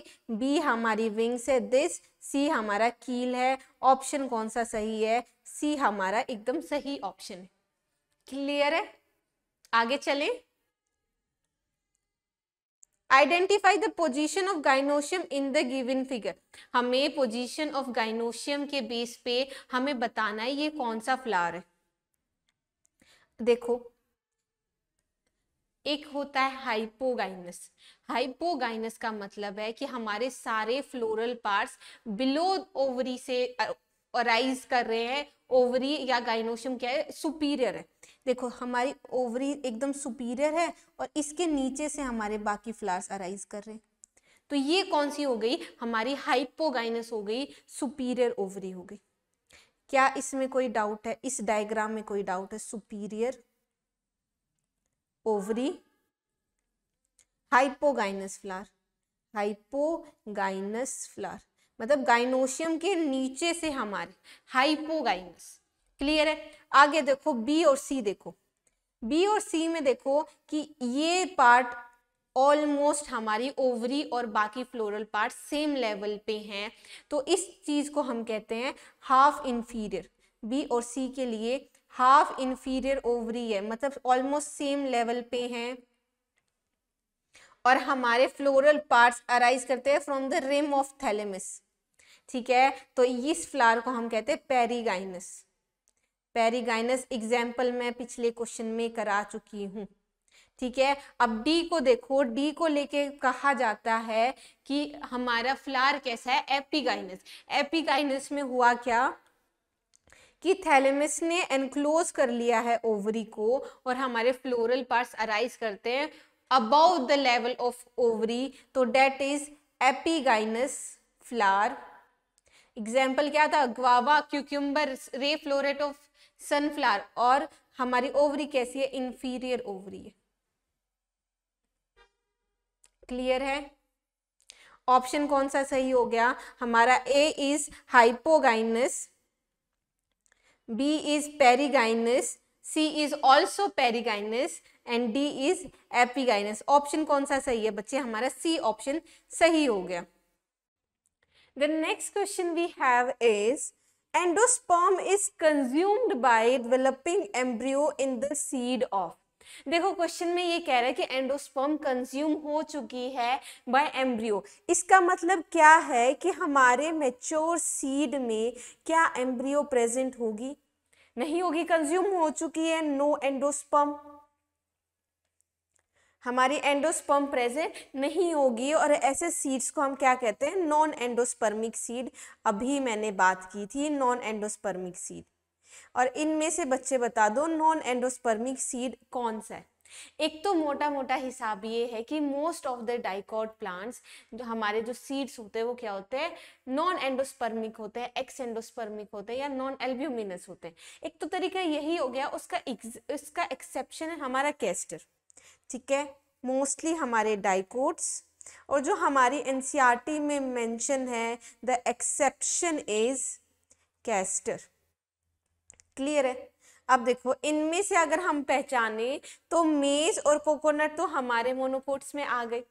बी हमारी विंग्स है दिस सी हमारा कील है ऑप्शन कौन सा सही है सी हमारा एकदम सही ऑप्शन है क्लियर है आगे चलें identify the position of gynoecium in the given figure हमें पोजिशन ऑफ गाइनोशियम के बेस पे हमें बताना है ये कौन सा फ्लावर है देखो एक होता है हाइपोगाइनस हाइपोगाइनस का मतलब है कि हमारे सारे फ्लोरल पार्ट्स बिलो ओवरी से राइज कर रहे हैं ओवरी या गाइनोशियम क्या है सुपीरियर है देखो हमारी ओवरी एकदम सुपीरियर है और इसके नीचे से हमारे बाकी फ्लावर्स अराइज कर रहे हैं तो ये कौन सी हो गई हमारी हाइपोगाइनस हो गई सुपीरियर ओवरी हो गई क्या इसमें कोई डाउट है इस डायग्राम में कोई डाउट है superior ovary hypogynous flower hypogynous flower मतलब गाइनोशियम के नीचे से हमारे हाइपोगाइनस क्लियर है आगे देखो बी और सी देखो बी और सी में देखो कि ये पार्ट ऑलमोस्ट हमारी ओवरी और बाकी फ्लोरल पार्ट सेम लेवल पे हैं तो इस चीज़ को हम कहते हैं हाफ इन्फीरियर बी और सी के लिए हाफ इन्फीरियर ओवरी है मतलब ऑलमोस्ट सेम लेवल पे हैं और हमारे फ्लोरल पार्ट्स अराइज करते हैं from the rim of thalamus ठीक है तो इस फ्लावर को हम कहते हैं पेरीगाइनस पेरीगाइनस एग्जाम्पल मैं पिछले क्वेश्चन में करा चुकी हूँ ठीक है अब डी को देखो डी को लेके कहा जाता है कि हमारा फ्लार कैसा है एपिगाइनस एपिगाइनस में हुआ क्या कि थैलेमस ने एनक्लोज कर लिया है ओवरी को और हमारे फ्लोरल पार्ट्स अराइज करते हैं above the level of ovary तो that is epigynous flower example क्या था guava cucumber ray floret of sunflower और हमारी ओवरी कैसी है इंफीरियर ओवरी है क्लियर है ऑप्शन कौन सा सही हो गया हमारा A is hypogynous B is perigynous C is also perigynous and D is epigynous option कौन सा सही है बच्चे हमारा सी ऑप्शन सही हो गया the next question we have is endosperm is consumed by developing embryo in the seed of देखो क्वेश्चन में ये कह रहा है कि एंडोस्पर्म कंज्यूम हो चुकी है बाय एम्ब्रियो इसका मतलब क्या है कि हमारे मेच्योर सीड में क्या एम्ब्रियो प्रेजेंट होगी नहीं होगी कंज्यूम हो चुकी है नो एंडोस्पर्म हमारी एंडोस्पर्म प्रेजेंट नहीं होगी और ऐसे सीड्स को हम क्या कहते हैं नॉन एंडोस्पर्मिक सीड अभी मैंने बात की थी नॉन एंडोस्पर्मिक सीड और इनमें से बच्चे बता दो नॉन एंडोस्पर्मिक सीड कौन सा है एक तो मोटा मोटा हिसाब ये है कि most of the dicot plants जो हमारे जो सीड्स होते हैं वो क्या होते हैं नॉन एंडोस्पर्मिक होते हैं एक्स एंडोस्पर्मिक होते हैं या नॉन एल्ब्यूमिनस होते हैं एक तो तरीका यही हो गया उसका इसका एक्सेप्शन है हमारा कैस्टर ठीक है मोस्टली हमारे डाइकोट्स और जो हमारी एन e में मेंशन है the exception is castor clear है अब देखो इनमें से अगर हम पहचाने तो मेज और कोकोनट तो हमारे मोनोकोट्स में आ गए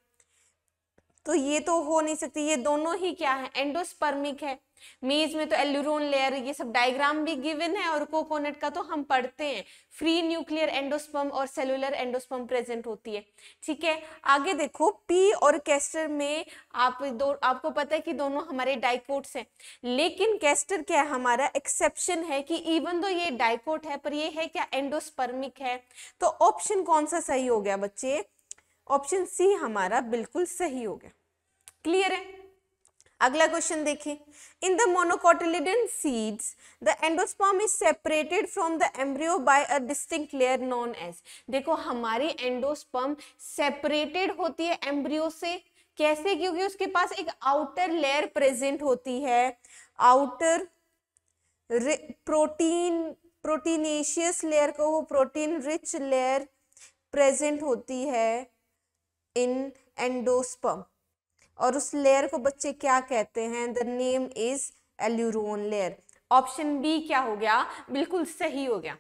तो ये तो हो नहीं सकती ये दोनों ही क्या है एंडोस्पर्मिक है मेज में तो एल्यूरोन लेयर ये सब डायग्राम भी गिवन है और कोकोनट का तो हम पढ़ते हैं फ्री न्यूक्लियर एंडोस्पम और सेलुलर एंडोस्पम प्रेजेंट होती है ठीक है आगे देखो पी और कैस्टर में आप दो आपको पता है कि दोनों हमारे डाइकोट्स हैं लेकिन कैस्टर क्या है हमारा एक्सेप्शन है कि इवन दो ये डाइकोट है पर ये है क्या एंडोस्पर्मिक है तो ऑप्शन कौन सा सही हो गया बच्चे ऑप्शन सी हमारा बिल्कुल सही हो गया क्लियर है अगला क्वेश्चन देखिए in the monocotyledon seeds the endosperm is separated from the embryo by a distinct layer known as देखो हमारी एंडोस्पर्म सेपरेटेड होती है एम्ब्रियो से कैसे क्योंकि उसके पास एक आउटर लेयर प्रेजेंट होती है आउटर प्रोटीन प्रोटीनेशियस लेयर को वो प्रोटीन रिच लेयर प्रेजेंट होती है इन एंडोस्पर्म और उस लेयर को बच्चे क्या कहते हैं the name is aleurone layer option B क्या हो गया बिल्कुल सही हो गया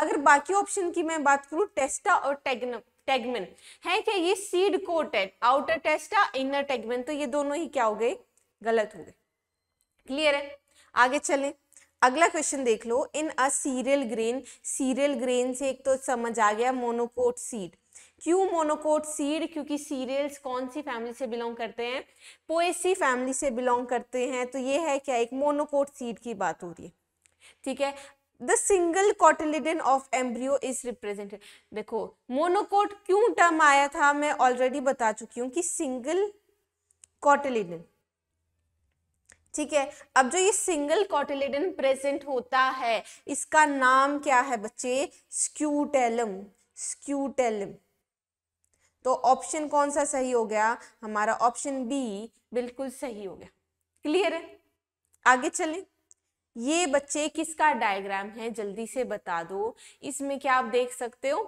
अगर बाकी ऑप्शन की मैं बात करूँ टेस्टा और टेगन टेगमेन है क्या ये सीड कोट है आउटर टेस्टा इनर टेगमेन तो ये दोनों ही क्या हो गए गलत हो गए क्लियर है आगे चले अगला क्वेश्चन देख लो in a cereal grain cereal grain से एक तो समझ आ गया मोनोकोट सीड क्यों मोनोकोट सीड क्योंकि सीरियल्स कौन सी फैमिली से बिलोंग करते हैं पोएसी फैमिली से बिलोंग करते हैं तो ये है क्या एक मोनोकोट सीड की बात हो रही है ठीक है the single cotyledon of embryo is represented देखो मोनोकोट क्यों टर्म आया था मैं ऑलरेडी बता चुकी हूँ कि सिंगल कॉटिलिडन ठीक है अब जो ये सिंगल कॉटिलिडन प्रेजेंट होता है इसका नाम क्या है बच्चे स्क्यूटेलम स्क्यूटेलम तो ऑप्शन कौन सा सही हो गया हमारा ऑप्शन बी बिल्कुल सही हो गया क्लियर है आगे चलें ये बच्चे किसका डायग्राम है जल्दी से बता दो इसमें क्या आप देख सकते हो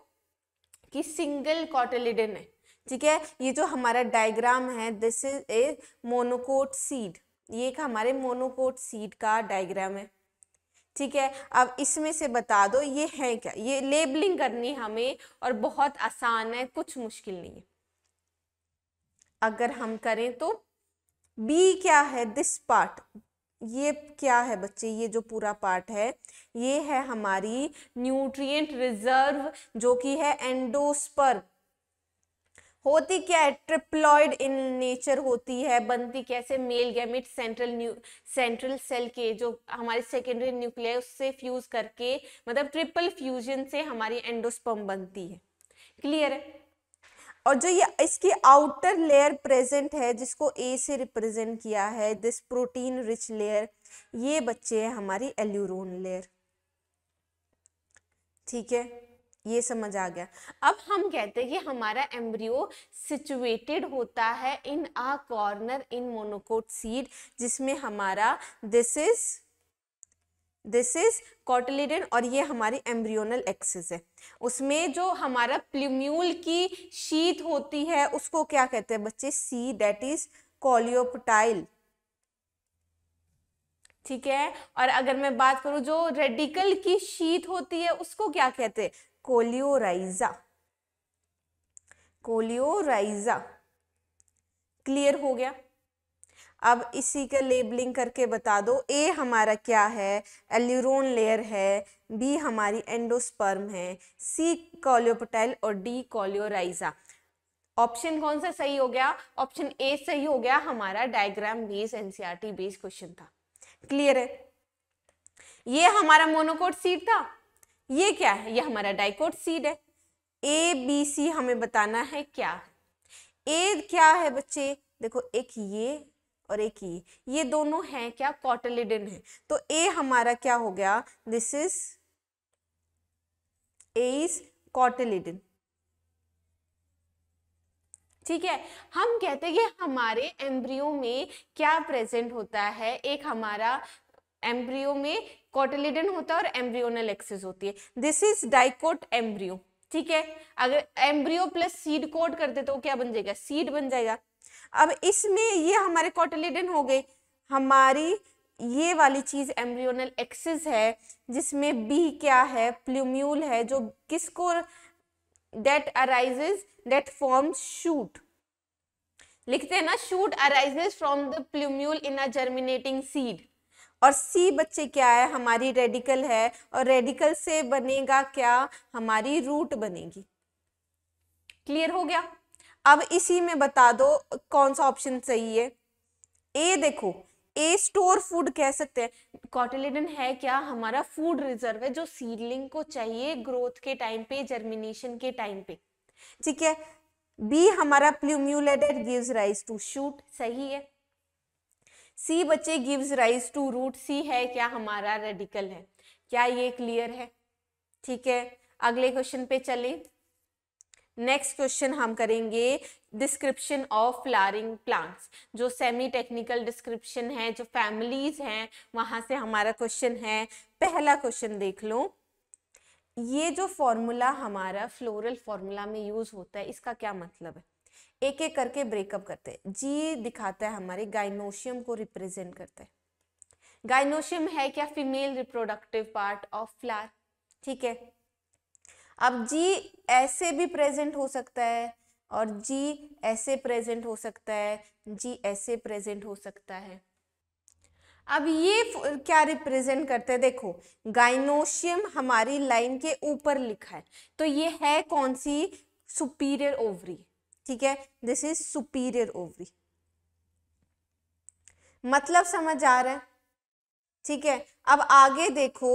कि सिंगल कॉटेलिडन है ठीक है ये जो हमारा डायग्राम है this is a monocot seed ये एक हमारे मोनोकोट सीड का डायग्राम है ठीक है अब इसमें से बता दो ये है क्या ये लेबलिंग करनी हमें और बहुत आसान है कुछ मुश्किल नहीं है अगर हम करें तो बी क्या है दिस पार्ट ये क्या है बच्चे ये जो पूरा पार्ट है ये है हमारी न्यूट्रिएंट रिजर्व जो कि है एंडोस्पर्म होती क्या है ट्रिप्लॉइड इन नेचर होती है बनती कैसे male gamete central new central cell के जो हमारे सेकेंडरी न्यूक्लियर उससे फ्यूज करके मतलब ट्रिपल फ्यूजन से हमारी एंडोस्पम बनती है क्लियर है और जो ये इसकी आउटर लेयर प्रेजेंट है जिसको ए से रिप्रेजेंट किया है दिस प्रोटीन रिच लेयर ये बच्चे हैं हमारी एल्यूरोन लेयर ठीक है ये समझ आ गया अब हम कहते हैं कि हमारा एम्ब्रियो सिचुएटेड होता है in a corner in monocot seed जिसमें हमारा this is this is cotyledon और ये हमारी एम्ब्रियोनल एक्सिस है उसमें जो हमारा प्लीम्यूल की शीत होती है उसको क्या कहते हैं बच्चे सी डेट इज कॉलियोपटाइल ठीक है और अगर मैं बात करूं जो रेडिकल की शीत होती है उसको क्या कहते हैं कोलियोराइजा कोलियोराइजा क्लियर हो गया अब इसी का लेबलिंग करके बता दो ए हमारा क्या है एल्यूरोन लेयर है बी हमारी एंडोस्पर्म है सी कॉलियोपोटाइल और डी कॉलियोराइजा ऑप्शन कौन सा सही हो गया ऑप्शन ए सही हो गया हमारा diagram base NCERT base question था क्लियर है ये हमारा मोनोकोट सीट था ये क्या है ये हमारा डाइकोट सीड है ए बी सी हमें बताना है क्या ए क्या है बच्चे देखो एक ये और एक ये ये दोनों हैं क्या कॉटलिडन है तो ए हमारा क्या हो गया this is as is cotyledon ठीक है हम कहते हैं कि हमारे एम्ब्रियो में क्या प्रेजेंट होता है एक हमारा एम्ब्रियो में कॉटिलिडन होता है और एम्ब्रियोनल एक्सेस होती है दिस इज डाइकोट एम्ब्रियो ठीक है अगर एम्ब्रियो प्लस सीड कोट करते तो क्या बन जाएगा सीड बन जाएगा अब इसमें ये हमारे कॉटिलिडन हो गए हमारी ये वाली चीज एम्ब्रियोनल एक्सेस है जिसमें बी क्या है प्लूम्यूल है जो किसको that arises that form shoot लिखते हैं ना shoot arises from the plumule in a germinating seed और सी बच्चे क्या है हमारी रेडिकल है और रेडिकल से बनेगा क्या हमारी रूट बनेगी क्लियर हो गया अब इसी में बता दो कौन सा ऑप्शन सही है ए देखो ए स्टोर फूड कह सकते हैं कॉटिलेडन है क्या हमारा फूड रिजर्व है जो सीडलिंग को चाहिए ग्रोथ के टाइम पे जर्मिनेशन के टाइम पे ठीक है बी हमारा plumule that gives rise to shoot सही है सी बच्चे gives rise to root C है क्या हमारा रेडिकल है क्या ये क्लियर है ठीक है अगले क्वेश्चन पे चले नेक्स्ट क्वेश्चन हम करेंगे डिस्क्रिप्शन ऑफ फ्लारिंग प्लांट्स जो सेमी टेक्निकल डिस्क्रिप्शन है जो फैमिलीज हैं वहां से हमारा क्वेश्चन है पहला क्वेश्चन देख लो ये जो फॉर्मूला हमारा फ्लोरल फॉर्मूला में यूज होता है इसका क्या मतलब है एक एक करके ब्रेकअप करते हैं जी दिखाता है हमारे गाइनोशियम को रिप्रेजेंट करता है गाइनोशियम है क्या female reproductive part of flower ठीक है अब जी ऐसे भी प्रेजेंट हो सकता है और जी ऐसे प्रेजेंट हो सकता है जी ऐसे प्रेजेंट हो सकता है अब ये क्या रिप्रेजेंट करते हैं देखो गाइनोशियम हमारी लाइन के ऊपर लिखा है तो ये है कौन सी सुपीरियर ओवरी ठीक है दिस इज सुपीरियर ओवरी मतलब समझ आ रहा है ठीक है अब आगे देखो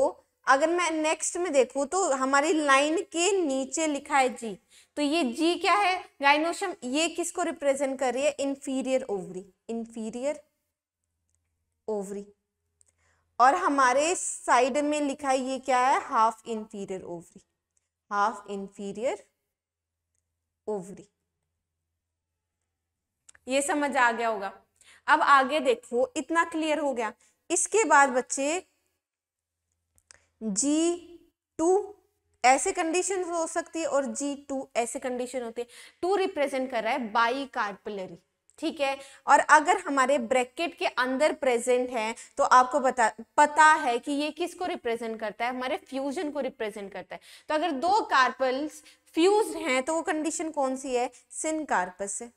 अगर मैं नेक्स्ट में देखू तो हमारी लाइन के नीचे लिखा है जी तो ये जी क्या है गाइनोशम ये किसको रिप्रेजेंट कर रही है इंफीरियर ओवरी इंफीरियर ओवरी और हमारे साइड में लिखा है ये क्या है half inferior ovary half inferior ovary ये समझ आ गया होगा अब आगे देखो इतना क्लियर हो गया इसके बाद बच्चे जी टू ऐसे कंडीशन हो सकती है और जी टू ऐसे कंडीशन होते है टू रिप्रेजेंट कर रहा है बाई कार्पलरी ठीक है और अगर हमारे ब्रैकेट के अंदर प्रेजेंट है तो आपको बता पता है कि ये किसको रिप्रेजेंट करता है हमारे फ्यूजन को रिप्रेजेंट करता है तो अगर दो कार्पल्स फ्यूज हैं तो वो कंडीशन कौन सी है सिन कार्पस है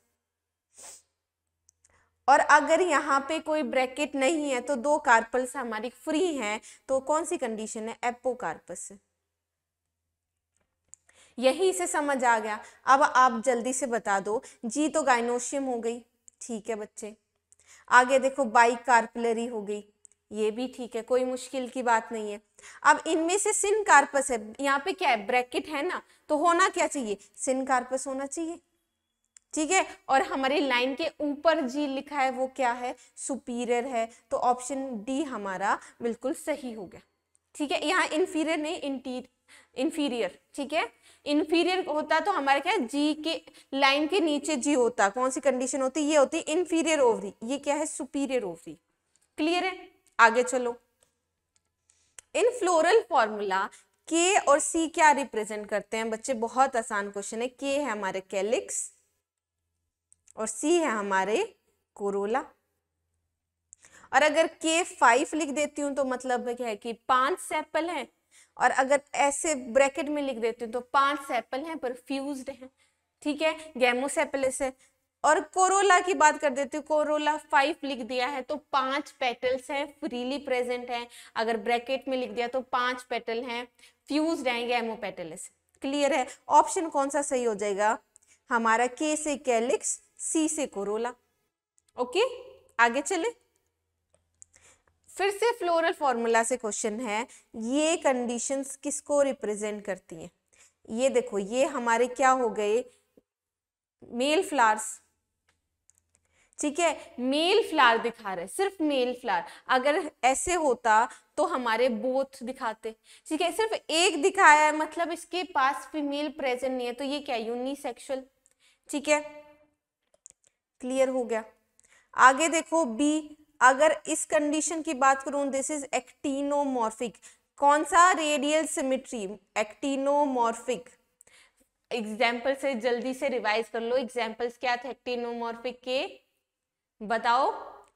और अगर यहाँ पे कोई ब्रैकेट नहीं है तो दो कार्पल्स हमारी फ्री हैं तो कौन सी कंडीशन है एपोकार्पस यही इसे समझ आ गया अब आप जल्दी से बता दो जी तो गाइनोशियम हो गई ठीक है बच्चे आगे देखो बाइक कार्पलरी हो गई ये भी ठीक है कोई मुश्किल की बात नहीं है अब इनमें से सिन कार्पस है यहाँ पे क्या है ब्रैकेट है ना तो होना क्या चाहिए सिन कार्पस होना चाहिए ठीक है और हमारे लाइन के ऊपर जी लिखा है वो क्या है सुपीरियर है तो ऑप्शन डी हमारा बिल्कुल सही हो गया ठीक है यहाँ इन्फीरियर नहीं इंटीर इन्फीरियर ठीक है इन्फीरियर होता तो हमारे क्या जी के लाइन के नीचे जी होता कौन सी कंडीशन होती ये होती इन्फीरियर ओवरी ये क्या है सुपीरियर ओवरी क्लियर है आगे चलो इन फ्लोरल फॉर्मूला के और सी क्या रिप्रेजेंट करते हैं बच्चे बहुत आसान क्वेश्चन है के है हमारे कैलिक्स और सी है हमारे कोरोला और अगर के फाइव लिख देती हूँ तो मतलब क्या है कि पांच सैपल हैं और अगर ऐसे ब्रैकेट में लिख देती हूँ तो पांच सैपल हैं पर फ्यूज हैं ठीक है गैमोसेपलिस है और कोरोला की बात कर देती हूँ कोरोला फाइव लिख दिया है तो पांच पेटल्स हैं फ्रीली प्रेजेंट हैं अगर ब्रैकेट में लिख दिया तो पांच पेटल हैं फ्यूज हैं पेटल क्लियर है ऑप्शन कौन सा सही हो जाएगा हमारा के से कैलिक्स सी से कोरोला ओके आगे चले फिर से फ्लोरल फॉर्मूला से क्वेश्चन है ये कंडीशंस किसको रिप्रेजेंट करती हैं ये देखो ये हमारे क्या हो गए मेल फ्लावर्स ठीक है मेल फ्लावर दिखा रहे सिर्फ मेल फ्लावर अगर ऐसे होता तो हमारे बोथ दिखाते ठीक है सिर्फ एक दिखाया है मतलब इसके पास फीमेल प्रेजेंट नहीं है तो ये क्या यूनिसेक्सुअल ठीक है क्लियर हो गया आगे देखो बी अगर इस कंडीशन की बात करूं दिस इज एक्टिनोमॉर्फिक कौन सा रेडियल सिमिट्री एक्टिनोमॉर्फिक एग्जाम्पल से जल्दी से रिवाइज कर लो एग्जाम्पल्स क्या थे एक्टिनोमॉर्फिक के बताओ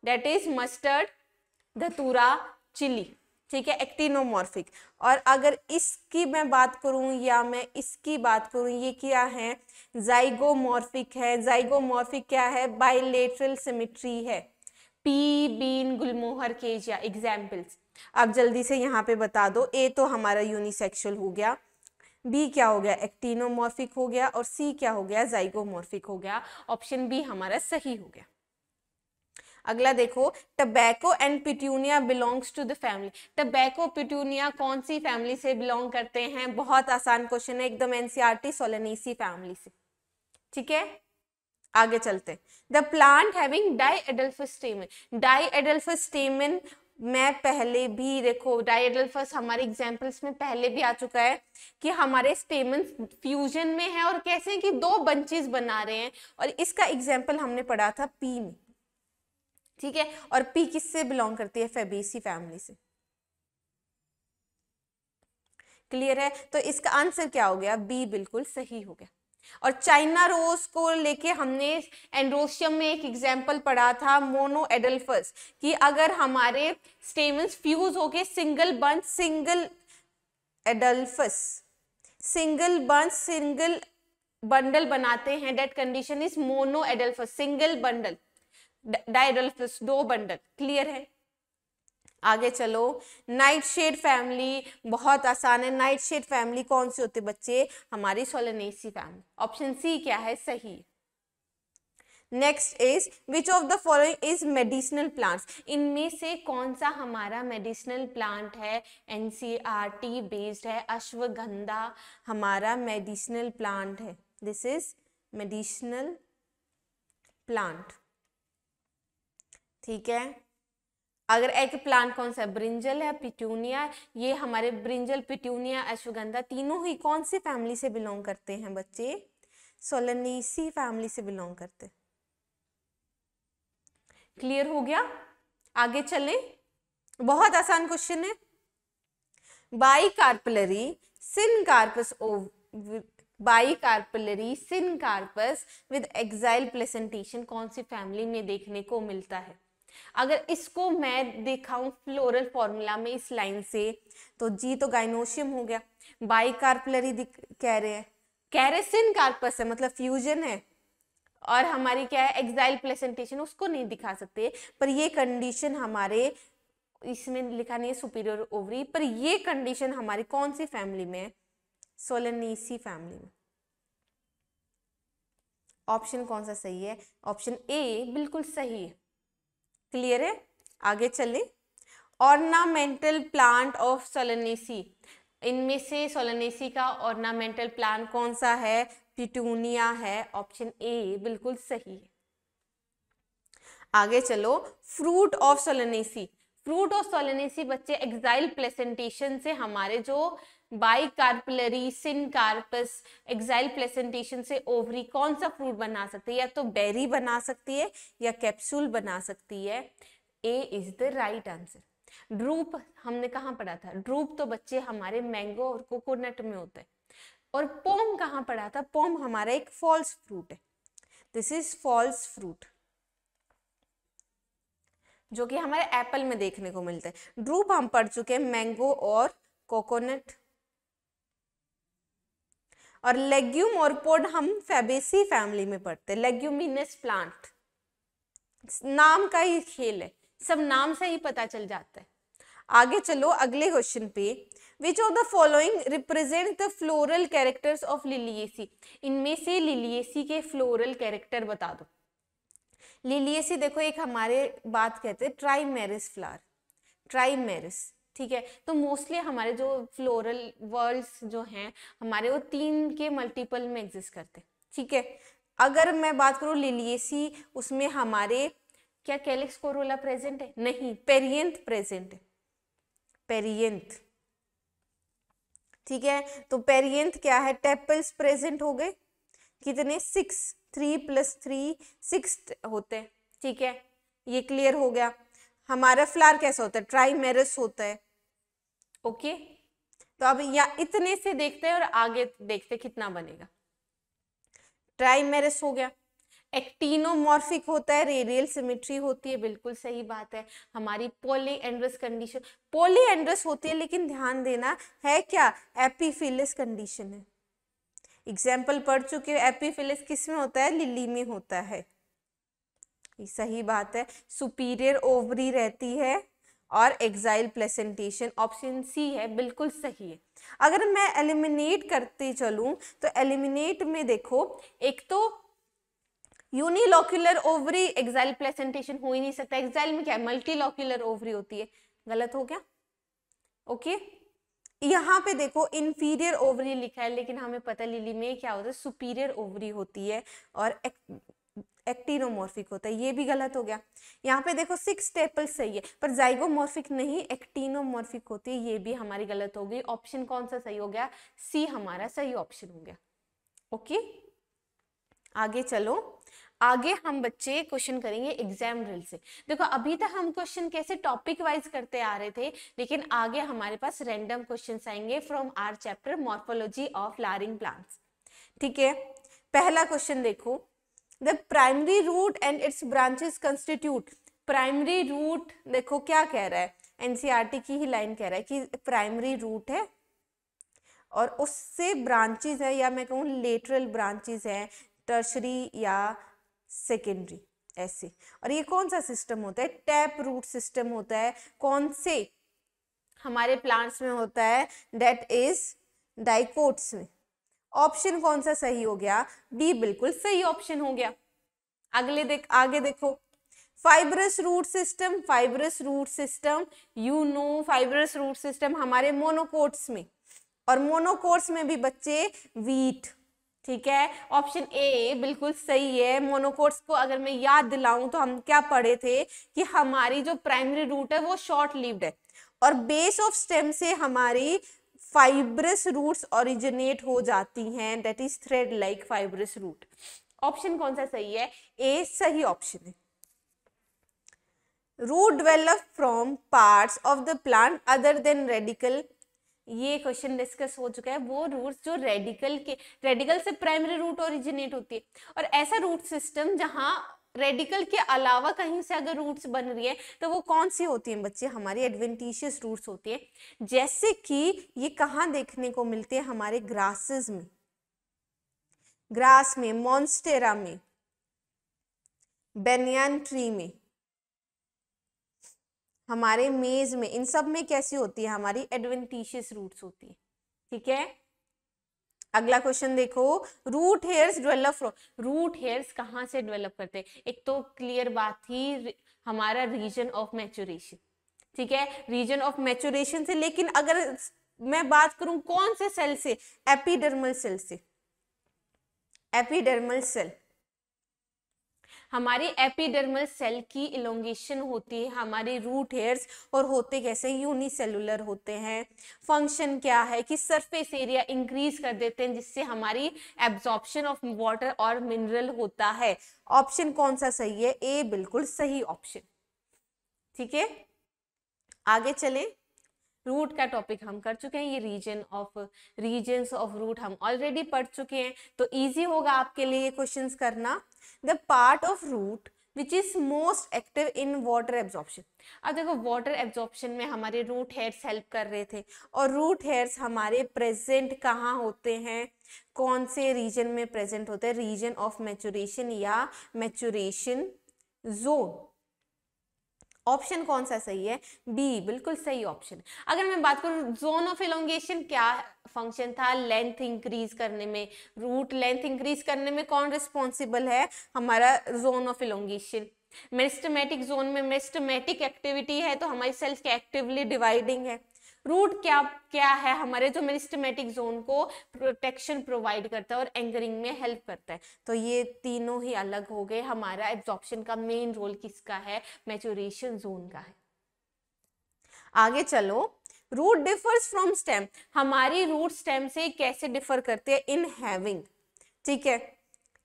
that is mustard datura chilli ठीक है एक्टिनोमॉर्फिक और अगर इसकी मैं बात करूं या मैं इसकी बात करूं ये क्या है जाइगोमॉर्फिक है जाइगोमॉर्फिक क्या है बाइलेटरल सिमिट्री है पी बीन गुलमोहर केज या एग्जाम्पल्स आप जल्दी से यहाँ पे बता दो ए तो हमारा यूनिसेक्सुअल हो गया बी क्या हो गया एक्टिनोमॉर्फिक हो गया और सी क्या हो गया जाइगोमॉर्फिक हो गया ऑप्शन बी हमारा सही हो गया अगला देखो tobacco and petunia belongs to the family tobacco petunia कौन सी फैमिली से बिलोंग करते हैं बहुत आसान क्वेश्चन है एकदम एनसीआरटी सोलनीसी फैमिली से ठीक है आगे चलते the plant having diadelphous diadelphous मैं पहले भी देखो डाइडल्फस हमारे एग्जाम्पल्स में पहले भी आ चुका है कि हमारे स्टेमन फ्यूजन में है और कैसे कि दो बंचेस बना रहे हैं और इसका एग्जाम्पल हमने पढ़ा था पी में ठीक है और पी किससे बिलोंग करती है फेबेसी फैमिली से क्लियर है तो इसका आंसर क्या हो गया बी बिल्कुल सही हो गया और चाइना रोज को लेके हमने एंड्रोशियम में एक एग्जाम्पल पढ़ा था मोनो एडल्फस कि अगर हमारे स्टेमेंस फ्यूज होके single bunch single adelphous single bunch single bundle बनाते हैं that condition is monadelphous single bundle diadelphous दो बंडल क्लियर है आगे चलो नाइट शेड फैमिली बहुत आसान है नाइट शेड फैमिली कौन सी होती है बच्चे हमारी सोलनेसी फैमिली ऑप्शन सी क्या है सही next is which of the following is medicinal plants इनमें से कौन सा हमारा मेडिसिनल प्लांट है एनसीआरटी बेस्ड e है अश्वगंधा हमारा मेडिसिनल प्लांट है दिस इज मेडिसिनल प्लांट ठीक है अगर एक प्लांट कौन सा है ब्रिंजल है पिटूनिया ये हमारे ब्रिंजल पिटूनिया अश्वगंधा तीनों ही कौन सी फैमिली से बिलोंग करते हैं बच्चे सोलनीसी फैमिली से बिलोंग करते क्लियर हो गया आगे चले बहुत आसान क्वेश्चन है bicarpellary syncarpous bicarpellary syncarpous with axile placentation कौन सी फैमिली में देखने को मिलता है अगर इसको मैं दिखाऊं फ्लोरल फॉर्मूला में इस लाइन से तो जी तो गाइनोशियम हो गया बाई कार्पलरी कह रहे हैं कैरेसिन कार्पस है मतलब फ्यूजन है और हमारी क्या है एक्साइल प्लेसेंटेशन उसको नहीं दिखा सकते पर ये कंडीशन हमारे इसमें लिखा नहीं है सुपीरियर ओवरी पर ये कंडीशन हमारी कौन सी फैमिली में है सोलनीसी फैमिली में ऑप्शन कौन सा सही है ऑप्शन ए बिल्कुल सही है क्लियर है आगे चले ऑर्नामेंटल प्लांट ऑफ सोलनेसी इनमें से सोलनेसी का ऑर्नामेंटल प्लांट कौन सा है पिटूनिया है ऑप्शन ए बिल्कुल सही है आगे चलो fruit of Solanaceae fruit of Solanaceae बच्चे एक्साइल प्लेसेंटेशन से हमारे जो बाइकार्पलरी सिनकार्पस एक्साइल प्लेसेंटेशन से ओवरी कौन सा फ्रूट बना सकती है या तो बेरी बना सकती है या कैप्सूल बना सकती है A is the right answer drupe हमने कहाँ पढ़ा था ड्रूप तो बच्चे हमारे मैंगो और कोकोनट में होते हैं और पोम कहाँ पढ़ा था पोम हमारा एक फॉल्स फ्रूट है दिस इज फॉल्स फ्रूट जो कि हमारे एप्पल में देखने को मिलता है ड्रूप हम पढ़ चुके हैं मैंगो और कोकोनट और लेग्यूम और पोड हम फेबेसी फैमिली में पढ़ते हैं लेग्यूमिनस प्लांट नाम का ही खेल है सब नाम से ही पता चल जाता है आगे चलो अगले क्वेश्चन पे which of the following represent the floral characters of Liliaceae इनमें से लिलियसी के फ्लोरल कैरेक्टर बता दो लिलियसी देखो एक हमारे बात कहते हैं ट्राईमेरिस फ्लावर ट्राईमेरिस ठीक है तो मोस्टली हमारे जो फ्लोरल वर्ल्ड्स जो हैं हमारे वो तीन के मल्टीपल में एग्जिस्ट करते हैं ठीक है अगर मैं बात करूँ लिलियसी उसमें हमारे क्या कैलिक्स कोरोला प्रेजेंट है नहीं पेरियंथ प्रेजेंट है पेरियंथ ठीक है तो पेरियंथ क्या है टेपल्स प्रेजेंट हो गए कितने six three plus three six होते हैं ठीक है ये क्लियर हो गया हमारा फ्लावर कैसा होता है ट्राईमेरस होता है ओके तो अब या इतने से देखते हैं और आगे देखते कितना बनेगा ट्राइमेरस हो गया एक्टिनोमॉर्फिक होता है रेडियल सिमेट्री होती है बिल्कुल सही बात है हमारी पोली एंड्रस कंडीशन पोली एंड्रस होती है लेकिन ध्यान देना है क्या एपीफिलस कंडीशन है एग्जाम्पल पढ़ चुके हो किस में होता है लिली में होता है सही बात है सुपीरियर ओवरी रहती है और एग्जाइल प्लेसेंटेशन ऑप्शन सी है बिल्कुल सही है अगर मैं एलिमिनेट करते चलूँ तो एलिमिनेट में देखो एक तो यूनिलोक्यूलर ओवरी एग्जाइल प्लेसेंटेशन हो ही नहीं सकता एग्जाइल में क्या है मल्टीलॉक्यूलर ओवरी होती है गलत हो गया ओके okay? यहाँ पे देखो इन्फीरियर ओवरी लिखा है लेकिन हमें पता लिली में क्या होता है सुपीरियर ओवरी होती है और एक्टिनोमॉर्फिक होता है ये भी गलत हो गया यहाँ पे देखो सिक्स स्टेपल्स सही है पर जाइगोमॉर्फिक नहीं एक्टिनोमॉर्फिक होती है ये भी हमारी गलत हो गई ऑप्शन कौन सा सही हो गया सी हमारा सही ऑप्शन हो गया ओके आगे चलो आगे हम बच्चे क्वेश्चन करेंगे एग्जाम रिल से देखो अभी तक हम क्वेश्चन कैसे टॉपिक वाइज करते आ रहे थे लेकिन आगे हमारे पास रैंडम क्वेश्चन आएंगे from our chapter morphology of flowering plants ठीक है पहला क्वेश्चन देखो the primary root and its branches constitute primary root देखो क्या कह रहा है एनसीईआरटी e की ही लाइन कह रहा है कि प्राइमरी रूट है और उससे ब्रांचेस है या मैं कहूँ लेटरल ब्रांचेस है टर्शरी या सेकेंडरी ऐसे और ये कौन सा सिस्टम होता है टैप रूट सिस्टम होता है कौन से हमारे प्लांट्स में होता है डेट इज डाइकोट्स में ऑप्शन कौन सा सही हो गया डी बिल्कुल सही ऑप्शन हो गया अगले देख आगे देखो fibrous root system fibrous root system you know fibrous root system हमारे मोनोकोट्स में और मोनोकोट्स में भी बच्चे वीट ठीक है ऑप्शन ए बिल्कुल सही है मोनोकोट्स को अगर मैं याद दिलाऊं तो हम क्या पढ़े थे कि हमारी जो प्राइमरी रूट है वो शॉर्ट लिव्ड है और बेस ऑफ स्टेम से हमारी फाइब्रस रूट्स ओरिजिनेट हो जाती हैं that is thread like fibrous root option कौन सा सही है ए सही ऑप्शन है root develop from parts of the plant other than radicle ये क्वेश्चन डिस्कस हो चुका है वो रूट्स जो रेडिकल के रेडिकल से प्राइमरी रूट ओरिजिनेट होती है और ऐसा रूट सिस्टम जहां रेडिकल के अलावा कहीं से अगर रूट्स बन रही है तो वो कौन सी होती हैं बच्चे हमारी एडवेंटिशियस रूट्स होती है जैसे कि ये कहाँ देखने को मिलते हैं हमारे ग्रासेस में ग्रास में मॉन्स्टेरा में बेनियन ट्री में हमारे मेज में इन सब में कैसी होती है हमारी एडवेंटिशियस रूट्स होती है ठीक है अगला क्वेश्चन देखो root hairs develop from root hairs कहाँ से डेवलप करते हैं एक तो क्लियर बात थी हमारा रीजन ऑफ मैचुरेशन ठीक है रीजन ऑफ मैचुरेशन से लेकिन अगर मैं बात करूं कौन से सेल से एपिडर्मल सेल से एपिडर्मल सेल हमारी एपिडर्मल सेल की इलोंगेशन होती है हमारे रूट हेयर्स और होते कैसे यूनिसेलुलर होते हैं फंक्शन क्या है कि सरफेस एरिया इंक्रीज कर देते हैं जिससे हमारी एब्जॉर्प्शन ऑफ वाटर और मिनरल होता है ऑप्शन कौन सा सही है ए बिल्कुल सही ऑप्शन ठीक है आगे चले रूट का टॉपिक हम कर चुके हैं ये region of region of root हम ऑलरेडी पढ़ चुके हैं तो ईजी होगा आपके लिए ये करना the part of root which is most active in water absorption अब देखो वाटर एब्जॉर्प्शन में हमारे रूट हेयर्स हेल्प कर रहे थे और रूट हेयर्स हमारे प्रेजेंट कहाँ होते हैं कौन से रीजन में प्रेजेंट होते हैं रीजन ऑफ मेचुरेशन या मैचुरेशन जोन ऑप्शन कौन सा सही है बी बिल्कुल सही ऑप्शन अगर मैं बात करूं जोन ऑफ एलोंगेशन क्या फंक्शन था लेंथ इंक्रीज करने में रूट लेंथ इंक्रीज करने में कौन रिस्पॉन्सिबल है हमारा zone of elongation meristematic zone में मेरिस्टमेटिक एक्टिविटी है तो हमारी सेल्स की एक्टिवली डिवाइडिंग है रूट क्या क्या है हमारे जो मेरिस्टमेटिक जोन को प्रोटेक्शन प्रोवाइड करता है और एंकरिंग में हेल्प करता है तो ये तीनों ही अलग हो गए हमारा एब्जॉर्प्शन का मेन रोल किसका है मेचोरेशन जोन का है आगे चलो रूट डिफर्स फ्रॉम स्टेम हमारी रूट स्टेम से कैसे डिफर करते हैं इन हैविंग ठीक है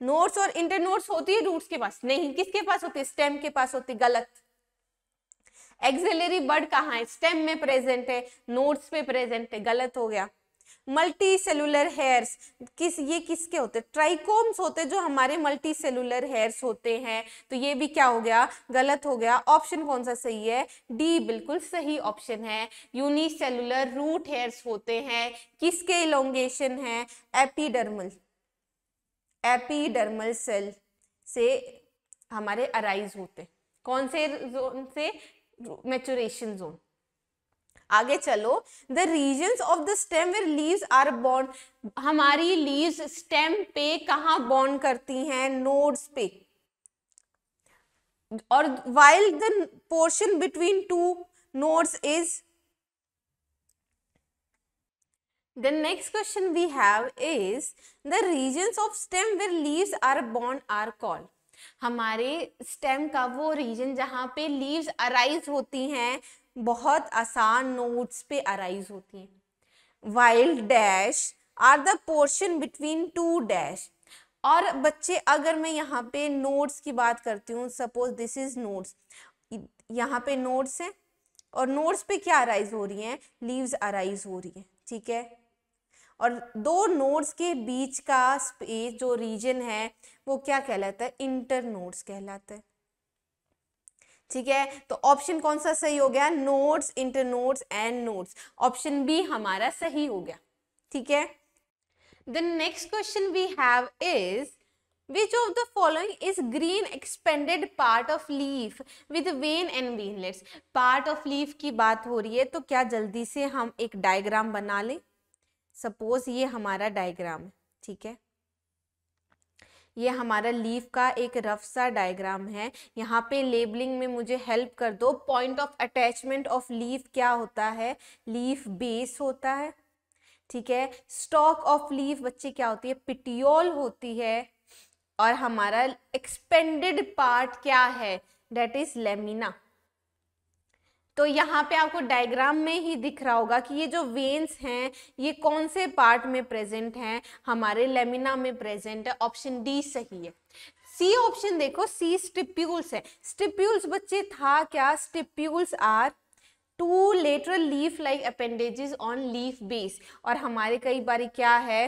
नोट्स और इंटरनोट्स होती है रूट्स के पास नहीं किसके पास होती है स्टेम के पास होती गलत एक्सिलरी बर्ड कहाँ है स्टेम में प्रेजेंट है नोट्स पे प्रेजेंट है गलत हो गया मल्टी सेलुलर हेयर्स किस ये किसके होते हैं ट्राइकोम्स होते जो हमारे मल्टी सेलुलर हेयर्स होते हैं तो ये भी क्या हो गया गलत हो गया ऑप्शन कौन सा सही है डी बिल्कुल सही ऑप्शन है सेलुलर रूट हेयर्स होते हैं किसके इलोंगेशन है एपीडर्मल एपीडर्मल सेल से हमारे अराइज होते कौन से जोन से मेचुरेशन जोन आगे चलो the region of the stem where leave are bond हमारी लीव स्टेम पे कहा बॉन्ड करती हैं नोड्स पे और while the portion between two nodes is the next question we have is the region of stem where leave are bond are called हमारे stem का वो रीजन जहाँ पे लीव्स अराइज होती हैं बहुत आसान नोट्स पे अराइज होती हैं while dash are the portion between two dash और बच्चे अगर मैं यहाँ पे नोट्स की बात करती हूँ सपोज दिस इज नोट्स यहाँ पे नोट्स हैं और नोट्स पे क्या अराइज हो रही हैं लीव्स अराइज हो रही हैं ठीक है और दो नोड्स के बीच का स्पेस जो रीजन है वो क्या कहलाता है इंटर नोड्स कहलाता है ठीक है तो ऑप्शन कौन सा सही हो गया nodes internodes and nodes option B हमारा सही हो गया ठीक है the next question we have is which of the following is green expanded part of leaf with vein and veinlets part of leaf की बात हो रही है तो क्या जल्दी से हम एक डायग्राम बना लें सपोज ये हमारा डायग्राम है ठीक है ये हमारा लीफ का एक रफ सा डायग्राम है यहाँ पे लेबलिंग में मुझे हेल्प कर दो point of attachment of leaf क्या होता है लीफ बेस होता है ठीक है स्टॉक ऑफ लीफ बच्चे क्या होती है पिटियोल होती है और हमारा एक्सपेंडेड पार्ट क्या है डेट इज लेमिना तो यहाँ पे आपको डायग्राम में ही दिख रहा होगा कि ये जो वेन्स हैं ये कौन से पार्ट में प्रेजेंट हैं हमारे लेमिना में प्रेजेंट है ऑप्शन डी सही है सी ऑप्शन देखो सी स्टिप्यूल्स है स्टिप्यूल्स बच्चे था क्या stipules are two lateral leaf like appendages on leaf base और हमारे कई बार क्या है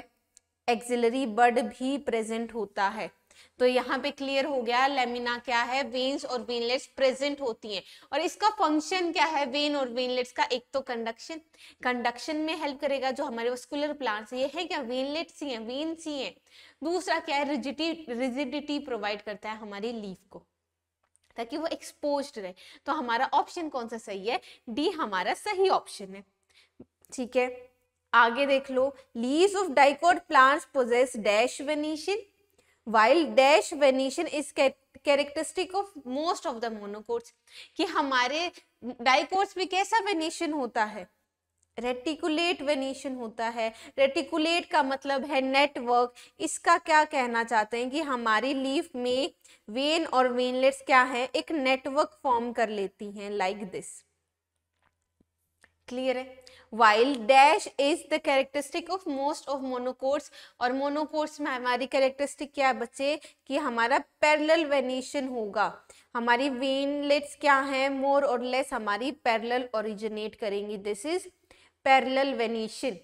एक्सिलरी बर्ड भी प्रेजेंट होता है तो यहाँ पे क्लियर हो गया लेमिना क्या है वेन्स और वेनलेट्स प्रेजेंट होती हैं और इसका फंक्शन क्या है वेन और वेनलेट्स का एक तो कंडक्शन कंडक्शन में हेल्प करेगा जो हमारे वस्कुलर प्लांट्स ये है क्या वेनलेट्स ही हैं वेन्स ही हैं दूसरा क्या है रिजिटी रिजिडिटी प्रोवाइड करता है हमारी लीफ को ताकि वो एक्सपोज रहे तो हमारा ऑप्शन कौन सा सही है डी हमारा सही ऑप्शन है ठीक है आगे देख लो leaves of dicot plants posses dash venation while dash venation is characteristic of most of the monocots कि हमारे डाइकोर्स में कैसा वेनिशन होता है रेटिकुलेट वेनिशन होता है रेटिकुलेट का मतलब है नेटवर्क इसका क्या कहना चाहते हैं कि हमारी लीफ में वेन और वेनलेट्स क्या है एक नेटवर्क फॉर्म कर लेती हैं लाइक दिस क्लियर है while dash is the characteristic of most of monocots और मोनोकोर्स में हमारी कैरेक्टरिस्टिक क्या है बच्चे कि हमारा पैरल वेनेशन होगा हमारी वेनलेट्स क्या हैं मोर और लेस हमारी पैरल ओरिजिनेट करेंगी दिस इज पैरल वेनेशन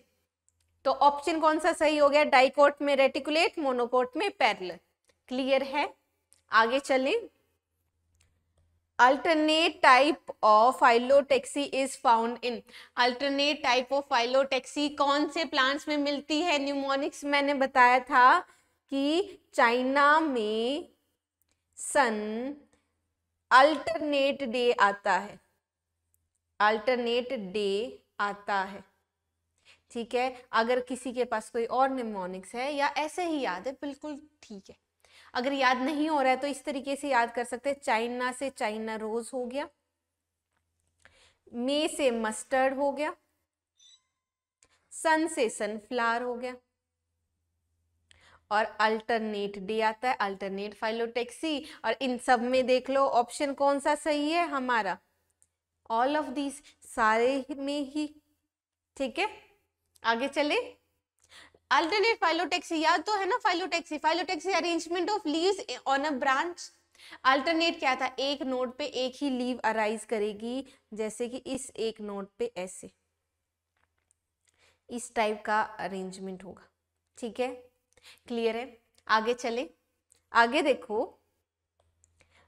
तो ऑप्शन कौन सा सही हो गया डाइकोट में रेटिकुलेट मोनोकोट में पैरल क्लियर है आगे चलें alternate type of phyllotaxy is found in alternate type of phyllotaxy कौन से plants में मिलती है न्यूमोनिक्स मैंने बताया था कि चाइना में सन अल्टरनेट डे आता है अल्टरनेट डे आता है ठीक है अगर किसी के पास कोई और निमोनिक्स है या ऐसे ही याद है बिल्कुल ठीक है अगर याद नहीं हो रहा है तो इस तरीके से याद कर सकते हैं चाइना से चाइना रोज हो गया मे से मस्टर्ड हो गया सन से सनफ्लावर हो गया और अल्टरनेट डे आता है अल्टरनेट फाइलोटेक्सी और इन सब में देख लो ऑप्शन कौन सा सही है हमारा ऑल ऑफ दीज सारे में ही ठीक है आगे चले अल्टरनेट फाइलोटेक्सी याद तो है ना phyllotaxy phyllotaxy arrangement of leave on a branch alternate क्या था एक नोट पे एक ही लीव अराइज करेगी जैसे कि इस एक नोट पे ऐसे इस टाइप का अरेंजमेंट होगा ठीक है क्लियर है आगे चले आगे देखो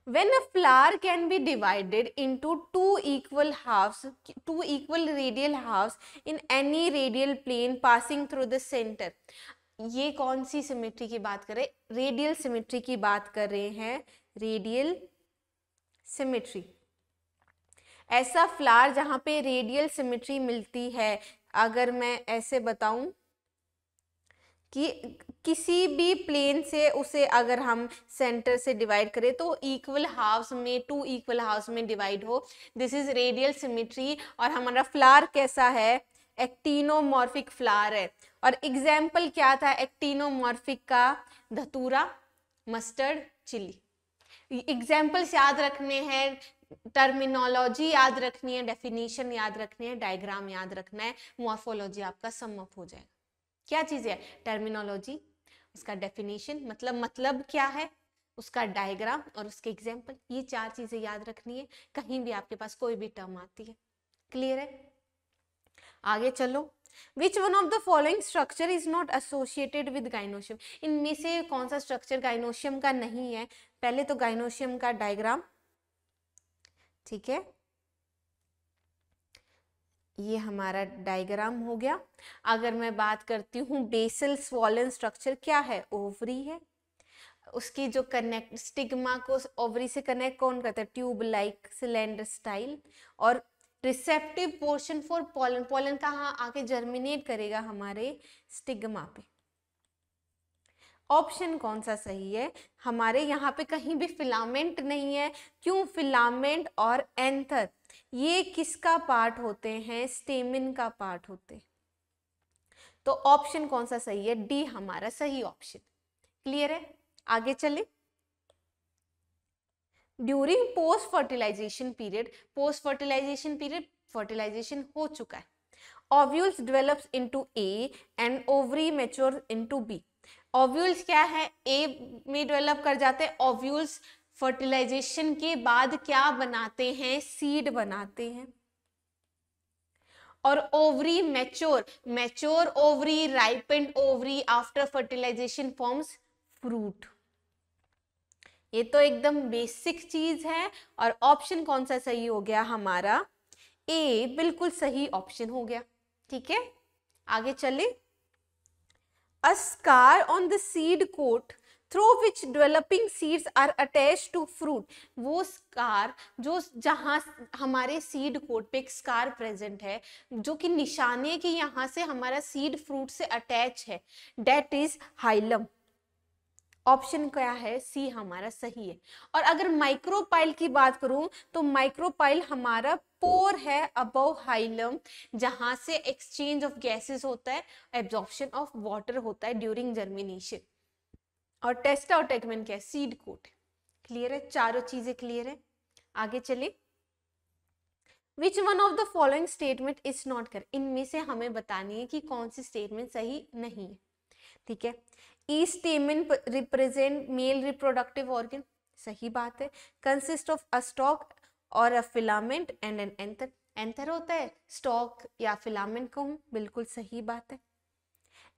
when a flower can be divided into two equal halves two equal radial halves in any radial plane passing through the center ये कौन सी सिमेट्री की बात कर करें रेडियल सिमेट्री की बात कर रहे हैं रेडियल सिमेट्री ऐसा फ्लावर जहां पे रेडियल सिमेट्री मिलती है अगर मैं ऐसे बताऊं कि किसी भी प्लेन से उसे अगर हम सेंटर से डिवाइड करें तो इक्वल हाफ्स में टू इक्वल हाफ्स में डिवाइड हो दिस इज रेडियल सिमेट्री और हमारा फ्लार कैसा है एक्टिनोमॉर्फिक फ्लार है और एग्जाम्पल क्या था एक्टिनोमॉर्फिक का धतूरा मस्टर्ड चिली एग्जाम्पल्स याद रखने हैं टर्मिनोलॉजी याद रखनी है डेफिनेशन याद रखनी है डायग्राम याद रखना है मॉर्फोलॉजी आपका सम अप हो जाएगा क्या चीज़ है टर्मिनोलॉजी इसका डेफिनेशन मतलब मतलब क्या है उसका डायग्राम और उसके एग्जाम्पल ये चार चीजें याद रखनी है कहीं भी आपके पास कोई भी टर्म आती है क्लियर है आगे चलो which one of the following structure is not associated with gynoecium इनमें से कौन सा स्ट्रक्चर गाइनोशियम का नहीं है पहले तो गाइनोशियम का डायग्राम ठीक है ये हमारा डायग्राम हो गया अगर मैं बात करती हूँ बेसल स्वॉलन स्ट्रक्चर क्या है ओवरी है उसकी जो कनेक्ट स्टिग्मा को ओवरी से कनेक्ट कौन करता है ट्यूब लाइक सिलेंडर स्टाइल और receptive portion for pollen pollen कहाँ आके जर्मिनेट करेगा हमारे स्टिग्मा पे ऑप्शन कौन सा सही है हमारे यहाँ पे कहीं भी फिलामेंट नहीं है क्यों फिलामेंट और एंथर ये किसका पार्ट होते हैं स्टेमिन का पार्ट होते हैं तो ऑप्शन कौन सा सही है डी हमारा सही ऑप्शन क्लियर है आगे चले during post fertilization period post fertilization period fertilization हो चुका है ovules develops into A and ovary mature into B ovules क्या है ए में डेवलप कर जाते हैं ओव्यूल्स फर्टिलाइजेशन के बाद क्या बनाते हैं सीड बनाते हैं और ovary mature mature ovary ripe ovary after fertilization forms fruit ये तो एकदम बेसिक चीज है और ऑप्शन कौन सा सही हो गया हमारा ए बिल्कुल सही ऑप्शन हो गया ठीक है आगे चले a scar on the seed coat through which developing seeds are attach to fruit वो स्कार जो जहाँ हमारे सीड कोड पे एक स्कार प्रेजेंट है जो कि निशाने है कि यहाँ से हमारा सीड फ्रूट से अटैच है डेट इज हाइलम ऑप्शन क्या है सी हमारा सही है और अगर माइक्रोपाइल की बात करूं तो माइक्रोपाइल हमारा पोर है अबव हाइलम जहां से एक्सचेंज ऑफ गैसेस होता है एब्जॉर्प्शन ऑफ वाटर होता है ड्यूरिंग जर्मिनेशन और टेस्टा और टेगमेन क्या है सीड कोट क्लियर है चारों चीजें क्लियर है आगे चले which one of the following statement is not कर इनमें से हमें बतानी है कि कौन सी स्टेटमेंट सही नहीं है ठीक है E statement represent male reproductive organ सही बात है कंसिस्ट ऑफ अ स्टॉक और a filament and an anther anther होता है स्टॉक या फिलामेंट कहूँ बिल्कुल सही बात है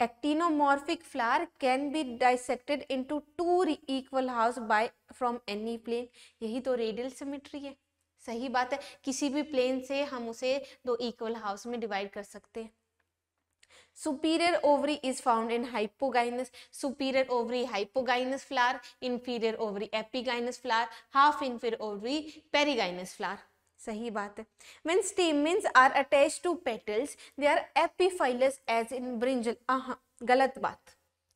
actinomorphic flower can be dissected into two equal halves by from any plane यही तो रेडियल सिमेट्री है सही बात है किसी भी प्लेन से हम उसे दो इक्वल हाउस में डिवाइड कर सकते हैं superior ovary is found in hypogynous superior ovary hypogynous flower inferior ovary epigynous flower half inferior ovary perigynous flower सही बात है means stamens are attach to petals they are epiphyllous as in brinjal हाँ गलत बात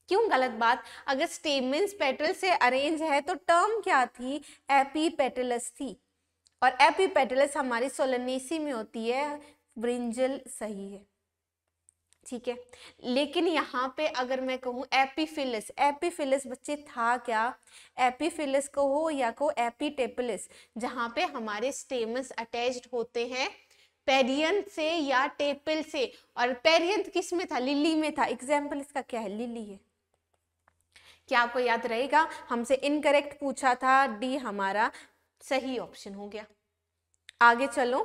क्यों गलत बात अगर स्टेमिन्स पेटल से अरेंज है तो टर्म क्या थी एपीपेटलस थी और एपीपेटलस हमारी सोलनेसी में होती है ब्रिंजल सही है ठीक है लेकिन यहाँ पे अगर मैं कहूँ एपीफिलिस एपीफिलिस बच्चे था क्या एपीफिलिस को हो या को एपीटेपलिस जहाँ पे हमारे स्टेमस अटैच्ड होते हैं पेरियंत से या टेपल से और पेरियंत किस में था लिली में था एग्जाम्पल इसका क्या है लिली है क्या आपको याद रहेगा हमसे इनकरेक्ट पूछा था डी हमारा सही ऑप्शन हो गया आगे चलो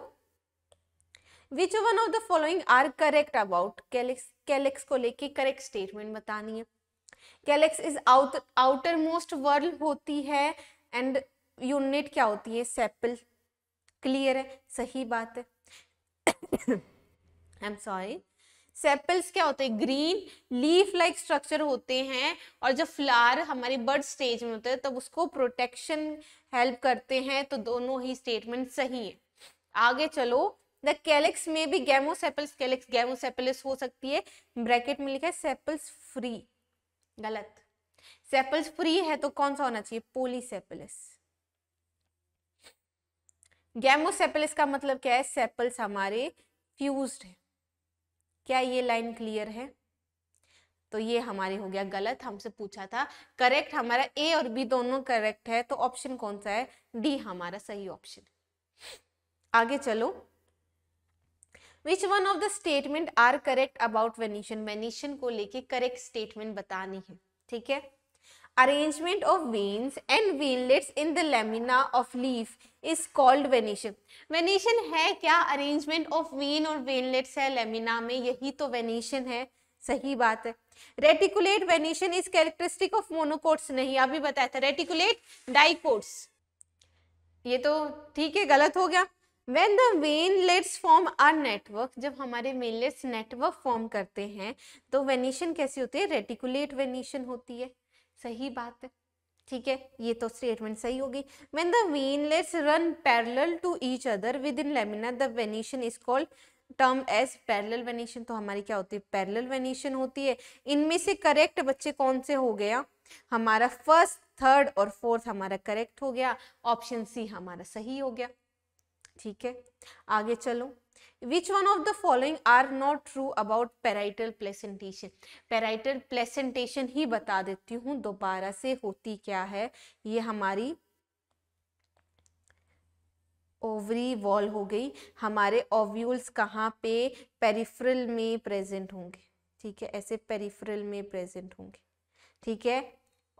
which one of the following are correct about calyx calyx को लेके करेक्ट स्टेटमेंट बतानी है calyx is out outermost whorl होती है एंड यूनिट क्या होती है सेपल क्लियर है सही बात है आई एम सॉरी सेपल्स क्या होते हैं ग्रीन लीफ लाइक स्ट्रक्चर होते हैं और जब फ्लावर हमारे बर्ड स्टेज में होते हैं तब उसको प्रोटेक्शन हेल्प करते हैं तो दोनों ही स्टेटमेंट सही है आगे चलो द कैलिक्स में भी गैमोसेपल्स कैलिक्स गैमोसेपलिस हो सकती है ब्रैकेट में लिखा है सेपल्स फ्री गलत सेपल्स फ्री है तो कौन सा होना चाहिए पोलीसेपलिस गैमोसेपलिस का मतलब क्या है सेपल्स हमारे फ्यूज है क्या ये लाइन क्लियर है तो ये हमारे हो गया गलत हमसे पूछा था करेक्ट हमारा ए और बी दोनों करेक्ट है तो ऑप्शन कौन सा है डी हमारा सही ऑप्शन आगे चलो which one of the statement are correct about venation venation को लेके करेक्ट स्टेटमेंट बतानी है ठीक है arrangement of veins and veinlets in the lamina of leaf is called venation venation है क्या arrangement ऑफ vein और वेनलेट्स है लेमिना में यही तो venation है सही बात है reticulate venation is characteristic of monocots नहीं अभी बताया था रेटिकुलेट डाइकोट्स ये तो ठीक है गलत हो गया when the veinlets form a network जब हमारे वेनलेट्स नेटवर्क फॉर्म करते हैं तो वेनिशन कैसी होती है रेटिकुलेट वेनिशन होती है सही बात है ठीक है ये तो स्टेटमेंट सही होगी when the veinlets run parallel to each other within lamina the venation is called term as parallel venation तो हमारी क्या होती है पैरल वेनिशन होती है इनमें से करेक्ट बच्चे कौन से हो गया हमारा फर्स्ट थर्ड और फोर्थ हमारा करेक्ट हो गया ऑप्शन सी हमारा सही हो गया ठीक है आगे चलो which one of the following are not true about parietal placentation parietal placentation ही बता देती हूँ दोबारा से होती क्या है ये हमारी ओवरी वॉल हो गई हमारे ओव्यूल्स कहाँ पे पेरिफ्रल में प्रेजेंट होंगे ठीक है ऐसे पेरिफ्रल में प्रेजेंट होंगे ठीक है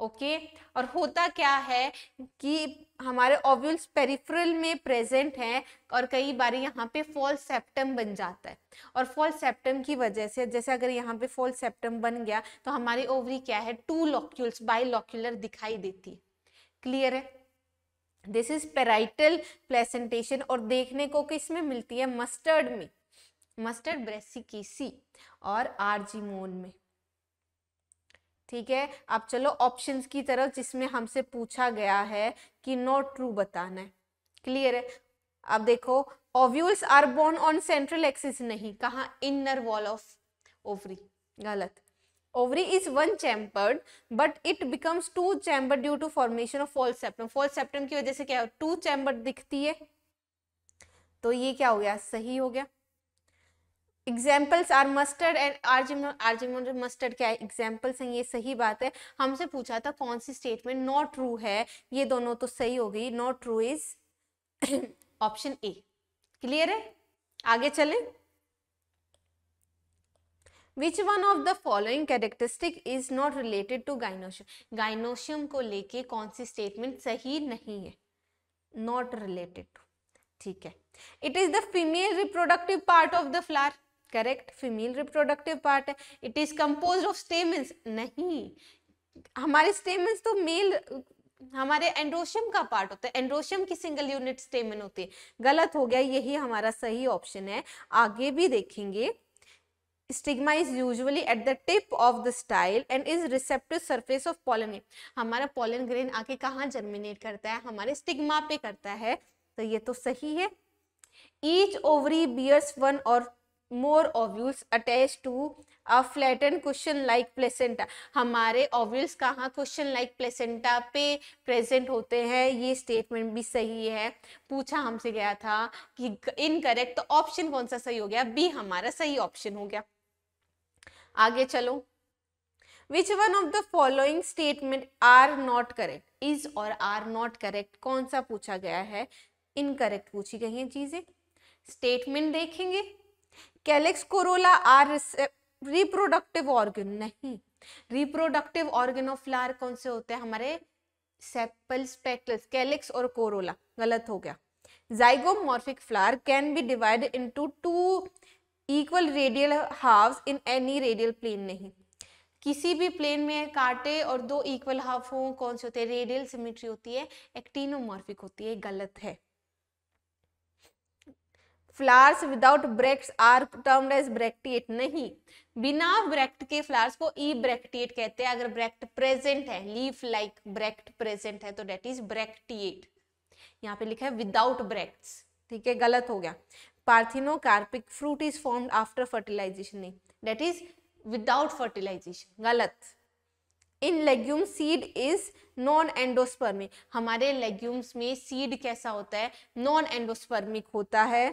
ओके okay? और होता क्या है कि हमारे ओव्यूल्स पेरिफ्रल में प्रेजेंट हैं और कई बार यहाँ पे फॉल सेप्टम बन जाता है और फॉल सेप्टम की वजह से जैसे अगर यहाँ पे फॉल सेप्टम बन गया तो हमारी ओवरी क्या है टू लॉक्यूल्स बाई लॉक्यूलर दिखाई देती है क्लियर है दिस इज पेराइटल प्लेसेंटेशन और देखने को किस में मिलती है मस्टर्ड में मस्टर्ड ब्रेसिकीसी और आरजीमोन में ठीक है अब चलो ऑप्शंस की तरफ जिसमें हमसे पूछा गया है कि नॉट ट्रू बताना है क्लियर है अब देखो ovules are borne on central axis नहीं कहा इनर वॉल ऑफ ओवरी गलत ovary is one chambered but it becomes two chamber due to formation of false septum false septum की वजह से क्या टू चैम्बर दिखती है तो ये क्या हो गया सही हो गया examples are mustard and argemone argemone mustard क्या है एग्जाम्पल्स हैं ये सही बात है हमसे पूछा था कौन सी स्टेटमेंट नॉट ट्रू है ये दोनों तो सही हो गई not true is option A clear है आगे चले which one of the following characteristic is not related to gynoecium gynoecium को लेके कौन सी स्टेटमेंट सही नहीं है नॉट रिलेटेड टू ठीक है it is the female reproductive part of the flower correct female reproductive part है it is compose of stamens नहीं हमारे स्टेमेंस तो मेल हमारे एंड्रोशियम का पार्ट होता है एंड्रोशियम की सिंगल यूनिट स्टेमिन होती है गलत हो गया यही हमारा सही ऑप्शन है आगे भी देखेंगे stigma is usually at the tip of the style and is receptive surface of pollen हमारा पॉलन ग्रेन आके कहाँ जर्मिनेट करता है हमारे स्टिग्मा पे करता है तो ये तो सही है ईच ओवरी बियर्स वन और more ovules attach to a flatten cushion like placenta हमारे ओव्यूल्स कहाँ क्वेश्चन लाइक प्लेसेंटा पे प्रेजेंट होते हैं ये स्टेटमेंट भी सही है पूछा हमसे गया था कि इन इनकरेक्ट ऑप्शन कौन सा सही हो गया बी हमारा सही ऑप्शन हो गया आगे चलो which one of the following statement are not correct is और आर नॉट करेक्ट कौन सा पूछा गया है इनकरेक्ट पूछी गई है चीजें स्टेटमेंट देखेंगे calyx corolla are reproductive organ नहीं रिप्रोडक्टिव ऑर्गन ऑफ फ्लावर कौन से होते हैं हमारे सेपल्स पेटल्स कैलेक्स और कोरोला गलत हो गया zygomorphic flower can be divide into two equal radial half in any radial plane नहीं किसी भी प्लेन में काटे और दो इक्वल हाफ हो कौन से होते हैं रेडियल सिमेट्री होती है एक्टिनोमॉर्फिक होती है गलत है flowers without bracts are termed as bracteate नहीं बिना ब्रेक्ट के फ्लावर्स को ई ब्रेक्टिएट कहते हैं अगर ब्रेक्ट प्रेजेंट है लीफ लाइक ब्रेक्ट प्रेजेंट है तो डेट इज ब्रेक्टिएट यहाँ पे लिखा है विदाउट ब्रेक्ट्स ठीक है गलत हो गया parthenocarpic fruit is formed after fertilization नहीं डेट इज विदाउट फर्टिलाइजेशन गलत in legume seed is non endospermic हमारे लेग्यूम्स में सीड कैसा होता है नॉन एंडोस्पर्मिक होता है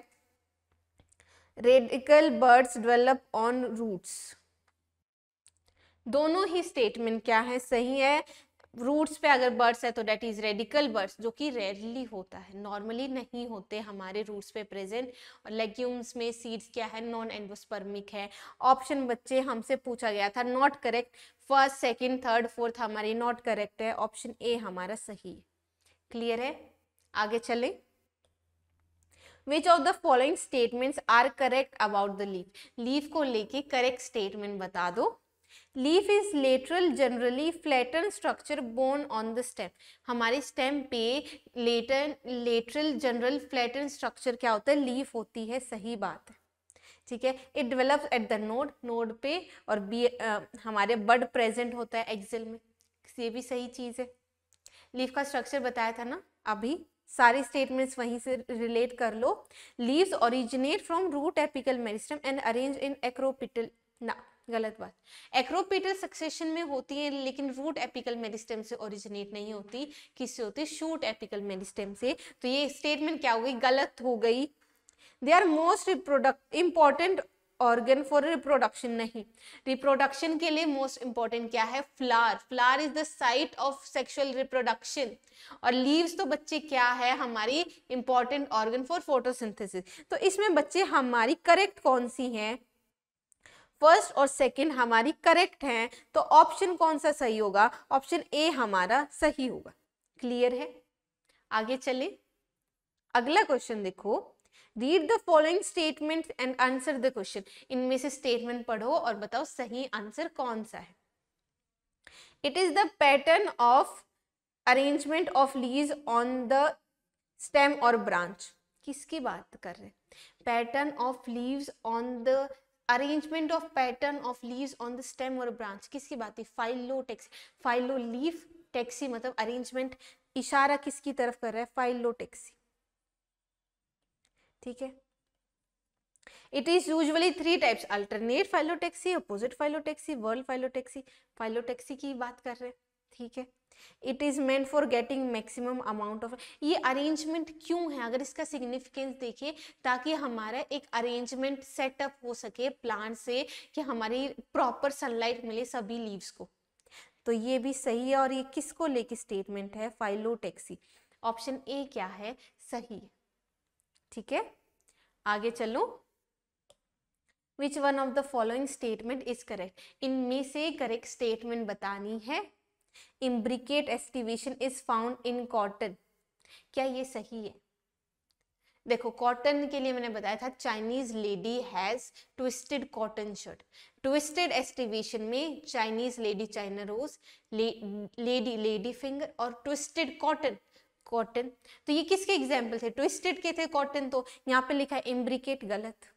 radical buds develop on roots दोनों ही स्टेटमेंट क्या है सही है रूट्स पे अगर बर्ड्स है तो डेट इज रेडिकल बर्ड्स जो कि रेयरली होता है नॉर्मली नहीं होते हमारे रूट्स पे प्रेजेंट और लेग्यूम्स में सीड्स क्या है नॉन एंडोस्पर्मिक है ऑप्शन बच्चे हमसे पूछा गया था not correct first second third fourth हमारी नॉट करेक्ट है ऑप्शन ए हमारा सही क्लियर है आगे चलें which of the following statements are correct about the leaf leaf को लेके करेक्ट स्टेटमेंट बता दो leaf is lateral generally flatten structure borne on the stem हमारे स्टेम पे lateral lateral general flatten structure क्या होता है लीफ होती है सही बात है ठीक है it develop at the node node पे और बी आ, हमारे बड प्रेजेंट होता है एक्सेल में ये भी सही चीज़ है लीफ का स्ट्रक्चर बताया था ना अभी सारे स्टेटमेंट्स वहीं से रिलेट कर लो leaves originate from root apical meristem and arrange in acropetal ना गलत बात एक्रोपिटल सक्सेशन में होती है लेकिन रूट एपिकल मेरिस्टम से ओरिजिनेट नहीं होती किससे होती शूट एपिकल मेरिस्टम से तो ये स्टेटमेंट क्या हो गई गलत हो गई they are most important organ for reproduction नहीं रिप्रोडक्शन के लिए मोस्ट इंपॉर्टेंट क्या है flower flower is the site of sexual reproduction और लीव्स तो बच्चे क्या है हमारी इंपॉर्टेंट ऑर्गन फॉर फोटोसिंथेसिस तो इसमें बच्चे हमारी करेक्ट कौन सी हैं फर्स्ट और सेकेंड हमारी करेक्ट हैं तो ऑप्शन कौन सा सही होगा ऑप्शन ए हमारा सही होगा क्लियर है आगे चले अगला क्वेश्चन देखो read the following statement and answer the question इनमें से स्टेटमेंट पढ़ो और बताओ सही आंसर कौन सा है it is the pattern of arrangement of leaves on the stem और ब्रांच किसकी बात कर रहे pattern of leaves on the arrangement of pattern of leaves on the stem और ब्रांच किसकी बात है phyllotaxy phyllo leaf taxy मतलब अरेंजमेंट इशारा किसकी तरफ कर रहा है फाइलो टेक्सी ठीक है it is usually three types alternate phyllotaxy opposite phyllotaxy whorled phyllotaxy phyllotaxy की बात कर रहे हैं ठीक है it is meant for getting maximum amount of ये अरेंजमेंट क्यों है अगर इसका सिग्निफिकेंस देखिए ताकि हमारा एक अरेंजमेंट सेटअप हो सके प्लांट से कि हमारी प्रॉपर सनलाइट मिले सभी लीव्स को तो ये भी सही है और ये किसको लेके स्टेटमेंट है फाइलोटेक्सी ऑप्शन ए क्या है सही है ठीक है आगे चलूं which one of the following statement is correct इनमें से करेक्ट स्टेटमेंट बतानी है imbricate aestivation is found in cotton क्या ये सही है देखो कॉटन के लिए मैंने बताया था Chinese lady has twisted cotton shirt twisted aestivation में Chinese lady China rose lady lady finger और ट्विस्टेड कॉटन कॉटन तो ये किसके एग्जाम्पल थे ट्विस्टेड के थे कॉटन तो यहाँ पे लिखा है इम्ब्रिकेट गलत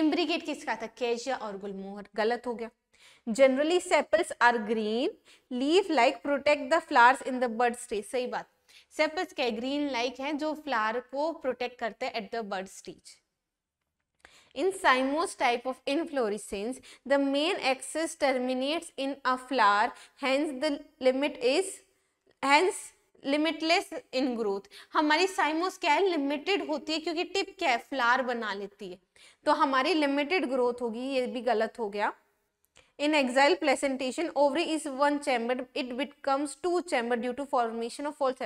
इम्ब्रिकेट किसका था कैजिया और गुलमोहर गलत हो गया generally sepals are green leave like protect the flowers in the bud stage सही बात सेपल्स क्या ग्रीन लाइक है जो फ्लावर को प्रोटेक्ट करते हैं at the bud stage in cymose type of inflorescence, the main axis terminates in a flower hence the limit is hence limitless in growth हमारी cymose limited होती है क्योंकि टिप क्या है फ्लावर बना लेती है तो हमारी लिमिटेड ग्रोथ होगी ये भी गलत हो गया in exile placentation ovary is one chamber it becomes two chamber due to formation of false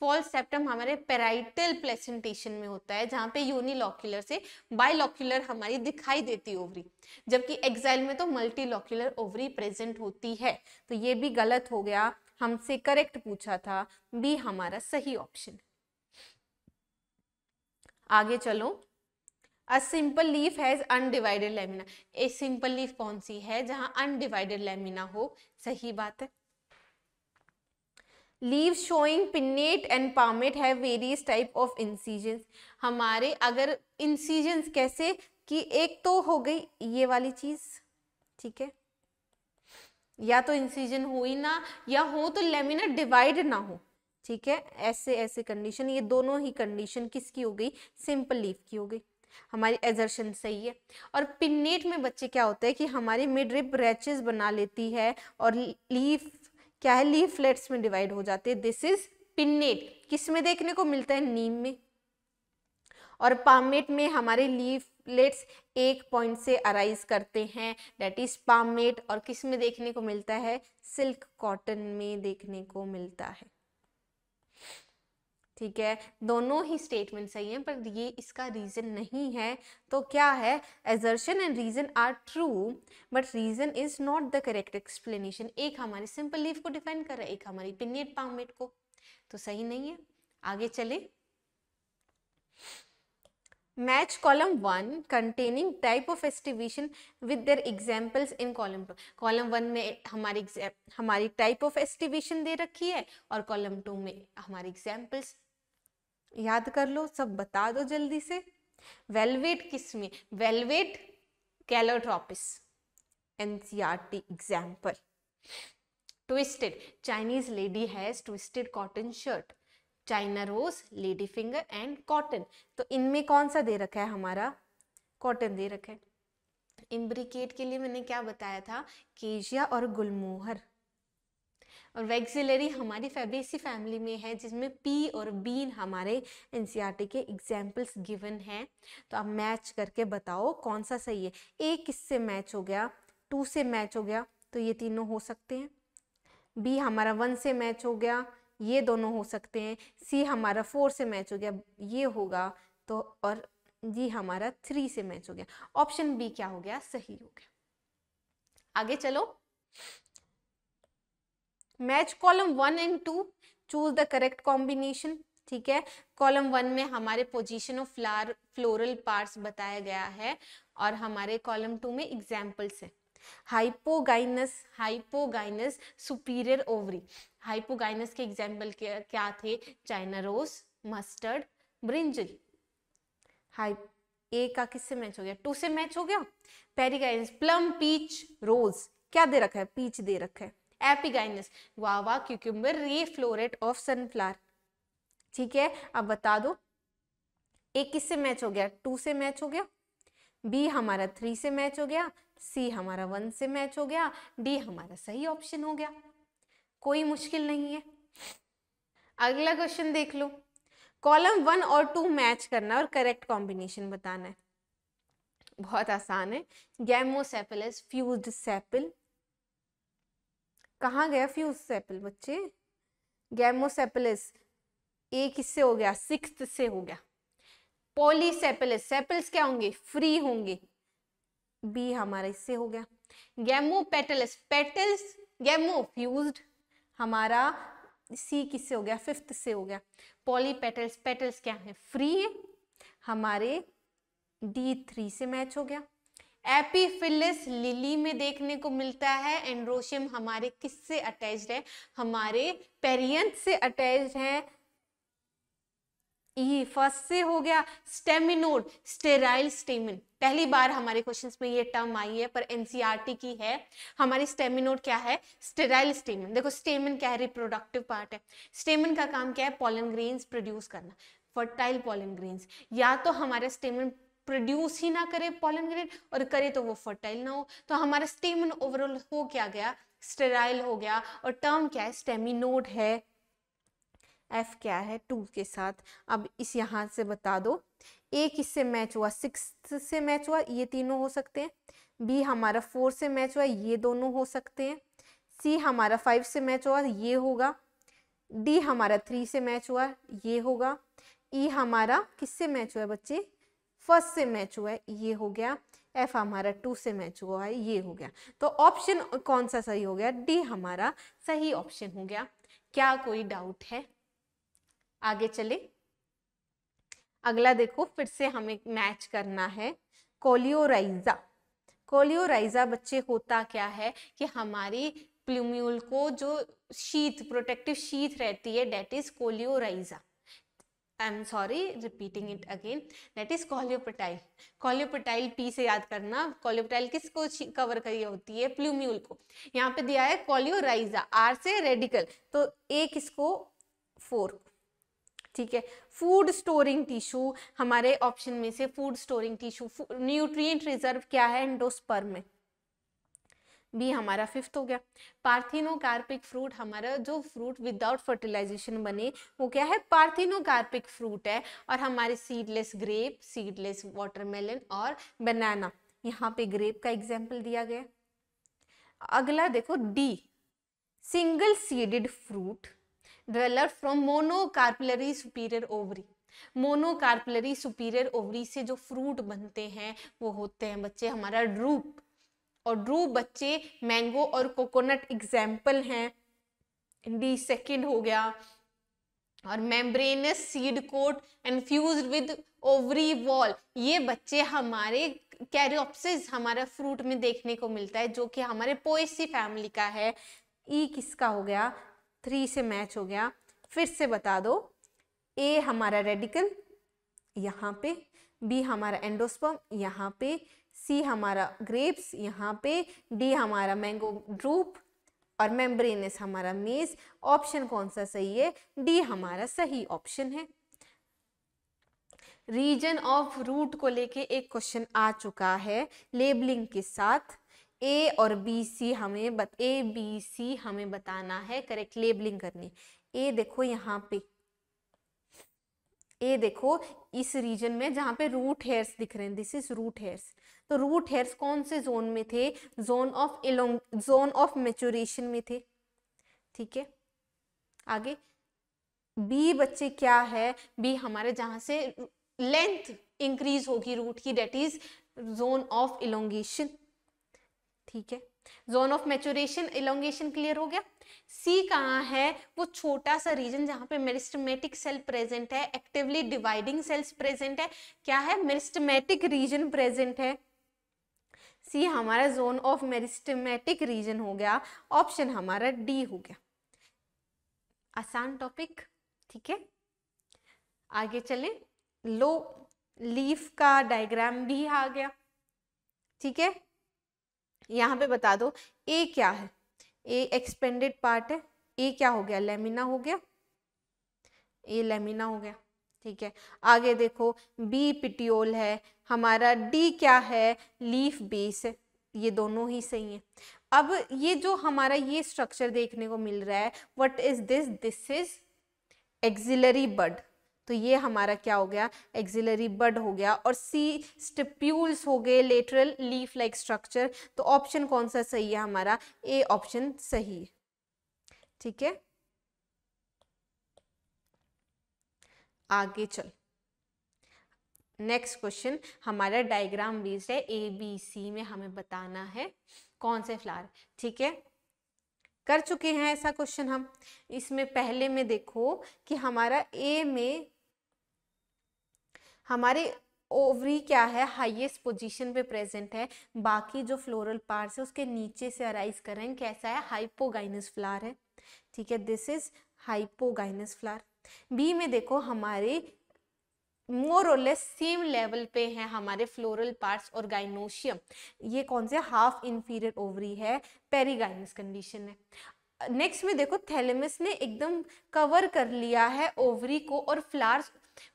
false septum हमारे पेराइटल प्लेसेंटेशन में होता है जहाँ पे यूनिलॉक्यूलर से बाइलॉक्यूलर हमारी दिखाई देती ओवरी जबकि एक्साइल में तो मल्टीलॉक्यूलर ओवरी प्रेजेंट होती है तो ये भी गलत हो गया हमसे करेक्ट पूछा था बी हमारा सही ऑप्शन आगे चलो a simple leaf has undivided lamina a simple leaf कौन सी है जहां अनडिवाइडेड लेमिना हो सही बात है leave showing pinnate and palmate है वेरियस टाइप ऑफ इंसीजेंस हमारे अगर इंसीजेंस कैसे कि एक तो हो गई ये वाली चीज़ ठीक है या तो इंसीजन हो ही ना या हो तो लेमिना डिवाइड ना हो ठीक है ऐसे ऐसे कंडीशन ये दोनों ही कंडीशन किसकी हो गई सिंपल लीफ की हो गई हमारी एजर्शन सही है और पिनेट में बच्चे क्या होते हैं कि हमारी मिड रिप रैचेस बना लेती है और लीफ क्या है लेट्स में डिवाइड हो जाते हैं दिस इज पिनेट किस में देखने को मिलता है नीम में और पामेट में हमारे लीफ प्लेट्स एक पॉइंट से अराइज करते हैं डेट इज पामेट और किस में देखने को मिलता है सिल्क कॉटन में देखने को मिलता है ठीक है दोनों ही स्टेटमेंट सही हैं पर ये इसका रीज़न नहीं है तो क्या है assertion and reason are true but reason is not the correct explanation एक हमारी सिंपल लीफ को डिफाइन कर रहा है एक हमारी पिनियड पामेट को तो सही नहीं है आगे चले match column 1 containing type of estivation with their examples in column 2 column 1 में हमारी हमारी type of estivation दे रखी है और column 2 में हमारी examples याद कर लो सब बता दो जल्दी से वेलवेट किस में velvet calotropis NCERT example twisted Chinese lady has twisted cotton shirt China rose lady finger and cotton तो इनमें कौन सा दे रखा है हमारा कॉटन दे रखा है इम्ब्रिकेट के लिए मैंने क्या बताया था केजिया और गुलमोहर और वेक्सिलरी हमारी फेब्रेसी फैमिली में है जिसमें पी और बीन हमारे एन के एग्जाम्पल्स गिवन हैं तो आप मैच करके बताओ कौन सा सही है ए किससे मैच हो गया टू से मैच हो गया तो ये तीनों हो सकते हैं बी हमारा वन से मैच हो गया ये दोनों हो सकते हैं सी हमारा फोर से मैच हो गया ये होगा तो और जी हमारा थ्री से मैच हो गया ऑप्शन बी क्या हो गया सही हो गया आगे चलो match column one and two choose the correct combination ठीक है कॉलम वन में हमारे position of flower floral parts बताया गया है और हमारे कॉलम टू में एग्जाम्पल्स है hypogynous hypogynous superior ovary hypogynous के एग्जाम्पल क्या थे चाइना रोज मस्टर्ड ब्रिंजल हाइप ए का किससे मैच हो गया टू से मैच हो गया पेरीगाइनस प्लम पीच रोज क्या दे रखा है पीच दे रखा है epigynous guava cucumber ray floret of sunflower ठीक है अब बता दो ए किससे मैच हो गया टू से मैच हो गया बी हमारा थ्री से मैच हो गया सी हमारा वन से मैच हो गया डी हमारा सही ऑप्शन हो गया कोई मुश्किल नहीं है अगला क्वेश्चन देख लो कॉलम वन और टू मैच करना और करेक्ट कॉम्बिनेशन बताना है बहुत आसान है गैमोसेपलस फ्यूज्ड सेपल कहाँ गया फ्यूज सेपल बच्चे गैमोसेपलस ए किससे हो गया सिक्स से हो गया पॉलीसेपलस सेपल्स क्या होंगे फ्री होंगे बी हमारा इससे हो गया gamo petals petals gamo fused हमारा सी किससे हो गया फिफ्थ से हो गया पॉली पेटल्स पेटल्स क्या है फ्री हमारे डी थ्री से मैच हो गया एपीफिलिस लिली में देखने को मिलता है एंड्रोशियम हमारे किससे अटैच्ड है हमारे पेरियंथ से अटैच्ड है ई फर्स्ट से हो गया स्टेमिनोड स्टेराइल स्टेमिन पहली बार हमारे क्वेश्चंस में ये टर्म आई है पर एनसीईआरटी e की है हमारी स्टेमिनोड क्या है स्टेराइल स्टेमिन देखो स्टेमिन क्या है रिप्रोडक्टिव पार्ट है स्टेमिन का काम क्या है पॉलन ग्रेन्स प्रोड्यूस करना फर्टाइल पॉलन ग्रेन्स या तो हमारे स्टेमिन प्रोड्यूस ही ना करे पॉलन ग्रेन और करे तो वो फर्टाइल ना हो तो हमारा स्टेमिन ओवरऑल हो क्या गया स्टेराइल हो गया और टर्म क्या है स्टेमिनोड है एफ क्या है टू के साथ अब इस यहाँ से बता दो ए किससे मैच हुआ सिक्स से मैच हुआ ये तीनों हो सकते हैं बी हमारा फोर से मैच हुआ ये दोनों हो सकते हैं सी हमारा फाइव से मैच हुआ ये होगा डी हमारा थ्री से मैच हुआ ये होगा ई e हमारा किससे मैच हुआ है बच्चे फर्स्ट से मैच हुआ है ये हो गया एफ हमारा टू से मैच हुआ है ये हो गया तो ऑप्शन कौन सा सही हो गया डी हमारा सही ऑप्शन हो गया क्या कोई डाउट है आगे चले अगला देखो फिर से हमें मैच करना है कोलियोराइजा कोलियोराइजा बच्चे होता क्या है कि हमारी प्लूम्यूल को जो शीत प्रोटेक्टिव शीत रहती है that is coleorhiza I am sorry repeating it again that is coleoptile coleoptile P से याद करना कॉलियोपेटाइल किसको कवर करी होती है प्लूम्यूल को यहाँ पे दिया है कॉलियोराइजा आर से रेडिकल तो ए किसको फोर ठीक है फूड स्टोरिंग टिश्यू हमारे ऑप्शन में से food storing tissue nutrient reserve क्या है एंडोस्पर्म में भी हमारा फिफ्थ हो गया पार्थिनोकार्पिक फ्रूट हमारा जो फ्रूट विदाउट फर्टिलाइजेशन बने वो क्या है पार्थिनोकार्पिक फ्रूट है और हमारे सीडलेस ग्रेप सीडलेस वाटरमेलन और बनाना यहाँ पे ग्रेप का एग्जाम्पल दिया गया अगला देखो D single seeded fruit developed from monocarpillary superior ovary monocarpellary superior ovary से जो फ्रूट बनते हैं वो होते हैं बच्चे हमारा ड्रूप और ड्रूप बच्चे मैंगो और कोकोनट एग्जाम्पल हैं डी सेकेंड हो गया और membranous seed coat and with ovary wall ये बच्चे हमारे कैरियोप्सिस हमारा फ्रूट में देखने को मिलता है जो कि हमारे पोएसी फैमिली का है ई e किसका हो गया थ्री से मैच हो गया फिर से बता दो ए हमारा रेडिकल यहाँ पे बी हमारा एंडोस्पम यहाँ पे सी हमारा ग्रेप्स यहाँ पे डी हमारा मैंगो ड्रूप और मेम्ब्रेनस हमारा मेज ऑप्शन कौन सा सही है डी हमारा सही ऑप्शन है रीजन ऑफ रूट को लेके एक क्वेश्चन आ चुका है लेबलिंग के साथ ए और बी सी हमें बत, ए बी सी हमें बताना है करेक्ट लेबलिंग करनी ए देखो यहाँ पे ए देखो इस रीजन में जहां पे रूट हेयर्स दिख रहे हैं दिस इज रूट हेयर्स तो रूट हेयर्स कौन से जोन में थे zone of along zone of maturation में थे ठीक है आगे बी बच्चे क्या है बी हमारे जहां से लेंथ इंक्रीज होगी रूट की that is zone of elongation ठीक है zone of maturation elongation clear हो गया सी कहाँ है वो छोटा सा रीजन जहां पे मेरिस्टमेटिक सेल प्रेजेंट है एक्टिवली डिवाइडिंग सेल्स प्रेजेंट है क्या है मेरिस्टमेटिक रीजन प्रेजेंट है सी हमारा जोन ऑफ मेरिस्टमेटिक रीजन हो गया ऑप्शन हमारा डी हो गया आसान टॉपिक ठीक है आगे चले लो लीफ का डायग्राम भी आ गया ठीक है यहाँ पे बता दो ए क्या है ए एक्सपेंडेड पार्ट है ए क्या हो गया लेमिना हो गया ए लेमिना हो गया ठीक है आगे देखो बी पिटियोल है हमारा डी क्या है लीफ बेस है ये दोनों ही सही है अब ये जो हमारा ये स्ट्रक्चर देखने को मिल रहा है what is this this is axillary bud तो ये हमारा क्या हो गया एक्सिलरी बड हो गया और सी स्टिप्यूल्स हो गए लेटरल लीफ लाइक स्ट्रक्चर तो ऑप्शन कौन सा सही है हमारा ए ऑप्शन सही ठीक है आगे चल नेक्स्ट क्वेश्चन हमारा डायग्राम बेस्ड है ए बी सी में हमें बताना है कौन से फ्लावर ठीक है कर चुके हैं ऐसा क्वेश्चन हम इसमें पहले में देखो कि हमारा ए में हमारे ओवरी क्या है हाईएस्ट पोजीशन पे प्रेजेंट है बाकी जो फ्लोरल पार्ट्स है उसके नीचे से अराइज कर रहे हैं कैसा है हाइपोगाइनस फ्लार है ठीक है this is hypogynous flower B में देखो हमारे मोर और लेस सेम लेवल पे हैं हमारे फ्लोरल पार्ट्स और गाइनोशियम ये कौन से हाफ इंफीरियर ओवरी है पेरीगाइनस कंडीशन है नेक्स्ट में देखो थैलेमस ने एकदम कवर कर लिया है ओवरी को और फ्लावर्स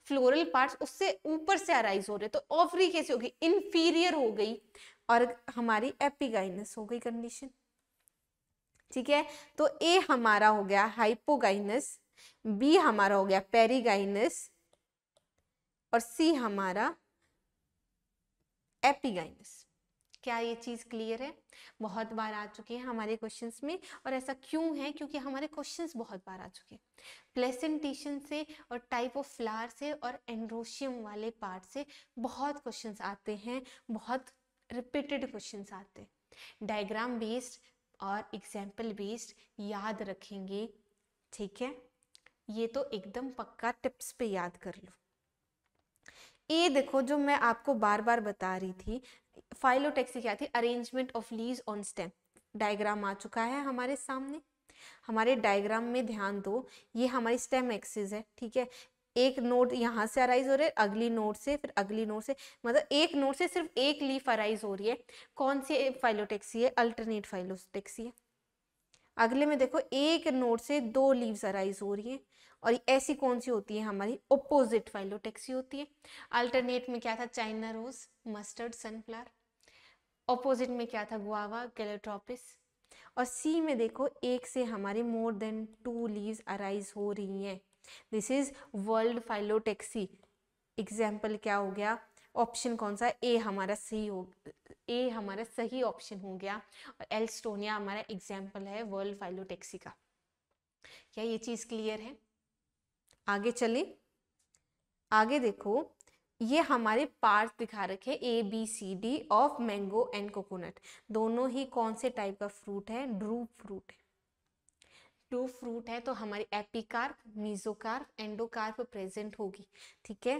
फ्लोरल पार्ट्स उससे ऊपर से अराइज हो रहे तो ओवरी कैसी होगी गई हो गई और हमारी एपिगाइनस हो गई कंडीशन ठीक है तो ए हमारा हो गया हाइपोगाइनस बी हमारा हो गया पेरीगाइनस और सी हमारा एपिगाइनस क्या ये चीज क्लियर है बहुत बार आ चुके हैं हमारे क्वेश्चंस में और ऐसा क्यों है क्योंकि हमारे क्वेश्चंस बहुत बार आ चुके हैं प्लेसेंटेशन से और टाइप ऑफ फ्लावर से और एंड्रोशियम वाले पार्ट से बहुत क्वेश्चंस आते हैं बहुत रिपीटेड क्वेश्चंस आते हैं डायग्राम बेस्ड और एग्जाम्पल बेस्ड याद रखेंगे ठीक है ये तो एकदम पक्का टिप्स पे याद कर लो ये देखो जो मैं आपको बार बार बता रही थी फाइलोटेक्सी क्या थी arrangement of leaves on stem diagram आ चुका है हमारे सामने हमारे डायग्राम में ध्यान दो ये हमारी स्टेम एक्सिस है ठीक है एक नोट यहाँ से अराइज हो रहा है अगली नोट से फिर अगली नोट से मतलब एक नोट से सिर्फ एक लीफ अराइज हो रही है कौन सी फाइलोटेक्सी है अल्टरनेट फाइलोटेक्सी है अगले में देखो एक नोट से दो लीव्स अराइज हो रही है और ऐसी कौन सी होती है हमारी ओपोजिट फाइलोटेक्सी होती है अल्टरनेट में क्या था China rose mustard sunflower opposite में क्या था गुआवा कैलोट्रॉपिस और सी में देखो एक से हमारी more than two leaves arise हो रही हैं this is whorled phyllotaxy example क्या हो गया ऑप्शन कौन सा ए हमारा सही हो ए हमारा सही ऑप्शन हो गया और एल्स्टोनिया हमारा एग्जाम्पल है वर्ल्ड फाइलोटेक्सी का क्या ये चीज़ क्लियर है आगे चले आगे देखो ये हमारे पार्ट दिखा रखे A B C D of mango and coconut दोनों ही कौन से टाइप का फ्रूट है ड्रू फ्रूट है टू फ्रूट है तो हमारे एपिकार्प मीजोकार्प एंडोकार्प प्रेजेंट होगी ठीक है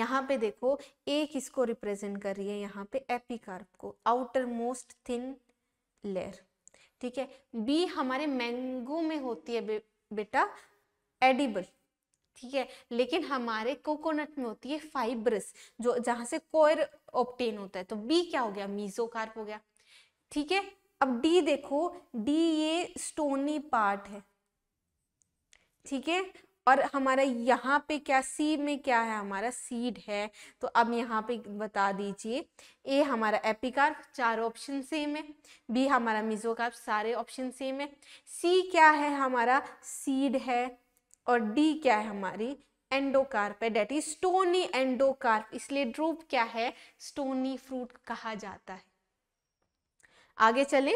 यहाँ पे देखो ए किसको रिप्रेजेंट कर रही है यहाँ पे एपिकार्प को आउटर मोस्ट थिन लेयर ठीक है बी हमारे मैंगो में होती है बे, बेटा एडिबल ठीक है लेकिन हमारे कोकोनट में होती है फाइब्रस जो जहां से कोयर ऑप्टेन होता है तो बी क्या हो गया मीजोकार्प हो गया ठीक है अब डी देखो डी ये स्टोनी पार्ट है ठीक है और हमारा यहाँ पे क्या सी में क्या है हमारा सीड है तो अब यहाँ पे बता दीजिए ए हमारा एपिकार्प चार ऑप्शन सेम है बी हमारा मिजोकार्प सारे ऑप्शन सेम है सी क्या है हमारा सीड है और डी क्या है हमारी एंडोकार्प है डेट इज स्टोनी एंडोकार्प इसलिए ड्रूप क्या है स्टोनी फ्रूट कहा जाता है आगे चले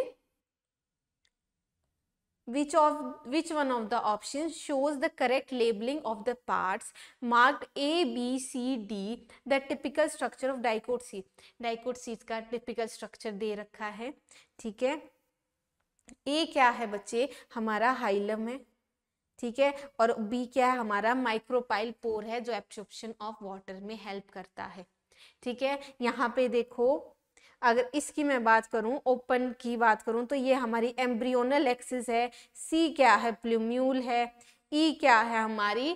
which of which one of the options shows the correct labeling of the parts marked a b c d the typical structure of dicot seed dicot seed का typical structure दे रखा है ठीक है a क्या है बच्चे हमारा hilum है ठीक है और बी क्या है हमारा माइक्रोपाइल पोर है जो एब्सॉर्प्शन ऑफ वाटर में हेल्प करता है ठीक है यहाँ पे देखो अगर इसकी मैं बात करूं ओपन की बात करूं तो ये हमारी एम्ब्रियोनल एक्सिस है सी क्या है प्लूम्यूल है ई e क्या है हमारी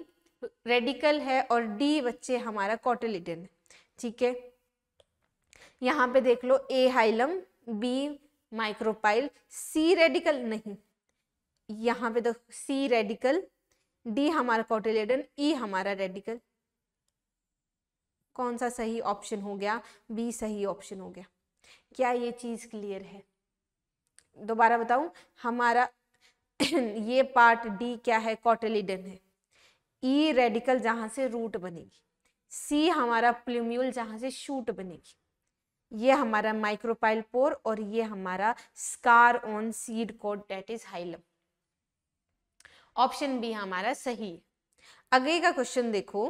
रेडिकल है और डी बच्चे हमारा कॉटलिडन ठीक है यहाँ पे देख लो A hilum B micropyle C radicle नहीं यहाँ पे तो सी रेडिकल डी हमारा कॉटिलेडन ई e हमारा रेडिकल कौन सा सही ऑप्शन हो गया बी सही ऑप्शन हो गया क्या ये चीज़ क्लियर है दोबारा बताऊं हमारा [clears throat] ये पार्ट डी क्या है कॉटिलेडन है ई e रेडिकल जहां से रूट बनेगी सी हमारा प्लूम्यूल जहां से शूट बनेगी ये हमारा माइक्रोपाइल पोर और ये हमारा scar on seed coat that is hilum option B हमारा सही है अगले का क्वेश्चन देखो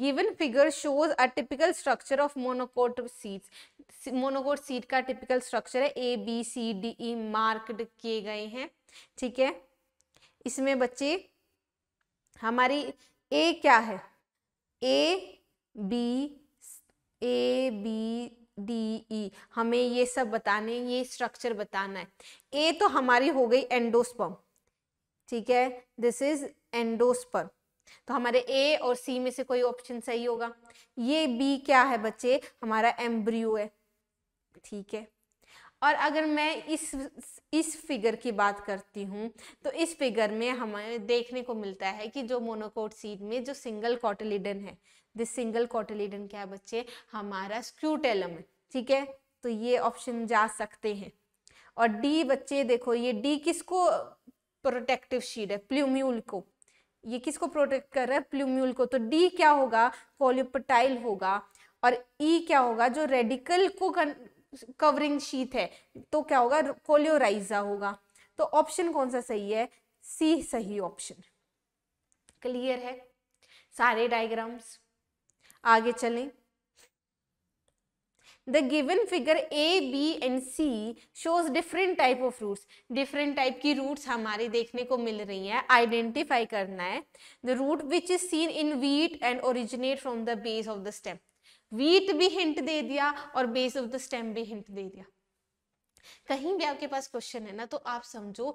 given figure shows a typical structure of monocot seed monocot seed का टिपिकल स्ट्रक्चर है A B C D E marked किए गए हैं ठीक है इसमें बच्चे हमारी ए क्या है A B A B D E हमें ये सब बताने ये स्ट्रक्चर बताना है ए तो हमारी हो गई एंडोस्पम ठीक है दिस इज एंडोस्पर तो हमारे ए और सी में से कोई ऑप्शन सही होगा ये बी क्या है बच्चे हमारा एम्ब्रियो है ठीक है और अगर मैं इस इस फिगर की बात करती हूँ तो इस फिगर में हमें देखने को मिलता है कि जो मोनोकोट सीड में जो सिंगल कॉटलीडन है दिस सिंगल कॉटलीडन क्या है बच्चे हमारा स्क्यूटेलम है ठीक है तो ये ऑप्शन जा सकते हैं और डी बच्चे देखो ये डी किसको प्रोटेक्टिव शीड है प्ल्यूम्यूल को ये किसको प्रोटेक्ट कर रहा है प्ल्यूम्यूल को तो डी क्या होगा पॉलिपटाइल होगा और ई e क्या होगा जो रेडिकल को कवरिंग शीट है तो क्या होगा कोलियोराइजा होगा तो ऑप्शन कौन सा सही है सी सही ऑप्शन क्लियर है सारे डायग्राम्स आगे चलें the given figure A B and C shows different type of roots different type की रूट्स हमारे देखने को मिल रही है आइडेंटिफाई करना है the root which is seen in wheat and originate from the base of the stem wheat भी हिंट दे दिया और बेस ऑफ द स्टेम भी हिंट दे दिया कहीं भी आपके पास क्वेश्चन है ना तो आप समझो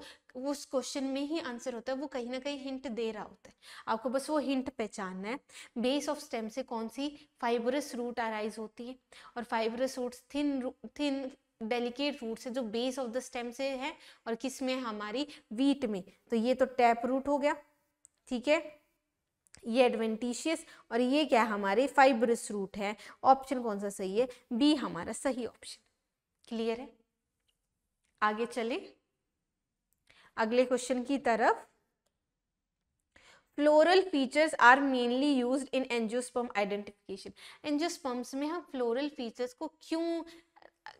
उस क्वेश्चन में ही आंसर होता है वो कहीं ना कहीं हिंट दे रहा होता है आपको बस वो हिंट पहचानना है बेस ऑफ स्टेम से कौन सी फाइबरस रूट अराइज होती है और fibrous root thin thin delicate root से जो बेस ऑफ द स्टेम से है और किस में हमारी वीट में तो ये तो टैप रूट हो गया ठीक है ये एडवेंटिशियस और ये क्या हमारे फाइबरस रूट है ऑप्शन कौन सा सही है बी हमारा सही ऑप्शन क्लियर है आगे चले अगले क्वेश्चन की तरफ floral features are mainly use in angiosperm identification angiosperms में हम फ्लोरल फीचर्स को क्यों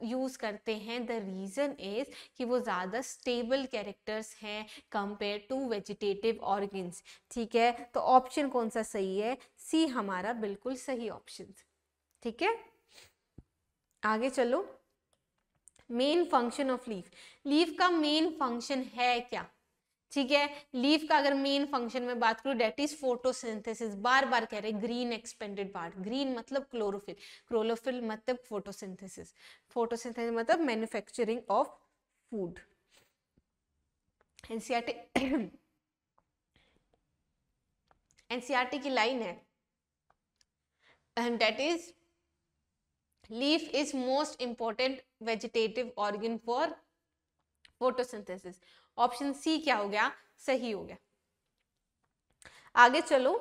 यूज़ करते हैं द रीज़न इज़ कि वो ज़्यादा स्टेबल कैरेक्टर्स हैं कंपेयर टू वेजिटेटिव ऑर्गन्स ठीक है तो ऑप्शन कौन सा सही है सी हमारा बिल्कुल सही ऑप्शन ठीक है आगे चलो main function of leaf leaf का मेन फंक्शन है क्या ठीक है लीफ का अगर मेन फंक्शन में बात करूं डेट इज फोटोसिंथेसिस बार बार कह रहे ग्रीन एक्सपेंडेड पार्ट ग्रीन मतलब क्लोरोफिल क्लोरोफिल मतलब फोटोसिंथेसिस फोटोसिंथेसिस मतलब manufacturing of food NCERT NCERT की लाइन है that is leaf is most important vegetative organ for photosynthesis option c क्या हो गया सही हो गया आगे चलो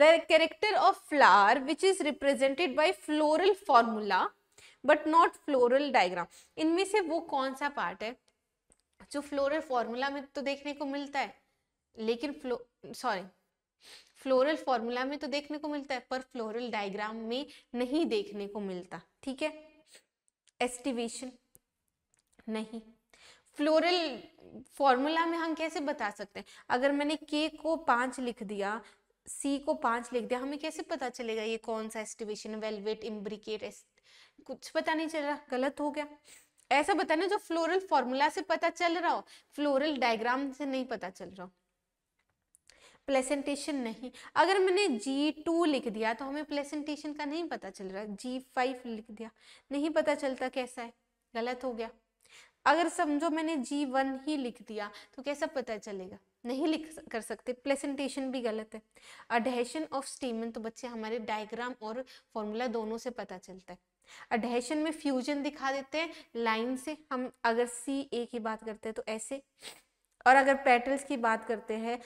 the character of flower which is represented by floral formula but not floral diagram इनमें से वो कौन सा पार्ट है जो फ्लोरल फॉर्मूला में तो देखने को मिलता है लेकिन फ्लो सॉरी फ्लोरल फॉर्मूला में तो देखने को मिलता है पर फ्लोरल डायग्राम में नहीं देखने को मिलता ठीक है एस्टिवेशन नहीं फ्लोरल फॉर्मूला में हम कैसे बता सकते हैं अगर मैंने के को पांच लिख दिया सी को पांच लिख दिया हमें कैसे पता चलेगा ये कौन सा एस्टिवेशन वेलवेट इम्ब्रिकेट कुछ पता नहीं चल रहा गलत हो गया ऐसा बताना जो फ्लोरल फॉर्मूला से पता चल रहा हो फ्लोरल डायग्राम से नहीं पता चल रहा हो प्लेसेंटेशन नहीं अगर मैंने जी टू लिख दिया तो हमें प्लेसेंटेशन का नहीं पता चल रहा जी फाइव लिख दिया नहीं पता चलता कैसा है गलत हो गया अगर समझो मैंने जी वन ही लिख दिया तो कैसा पता चलेगा नहीं लिख कर सकते प्लेसेंटेशन भी गलत है अडहेशन ऑफ स्टीमन तो बच्चे हमारे डायग्राम और फॉर्मूला दोनों से पता चलता है अडहेशन में फ्यूजन दिखा देते हैं लाइन से हम अगर सी ए की बात करते हैं तो ऐसे और अगर पेटल्स की बात करते हैं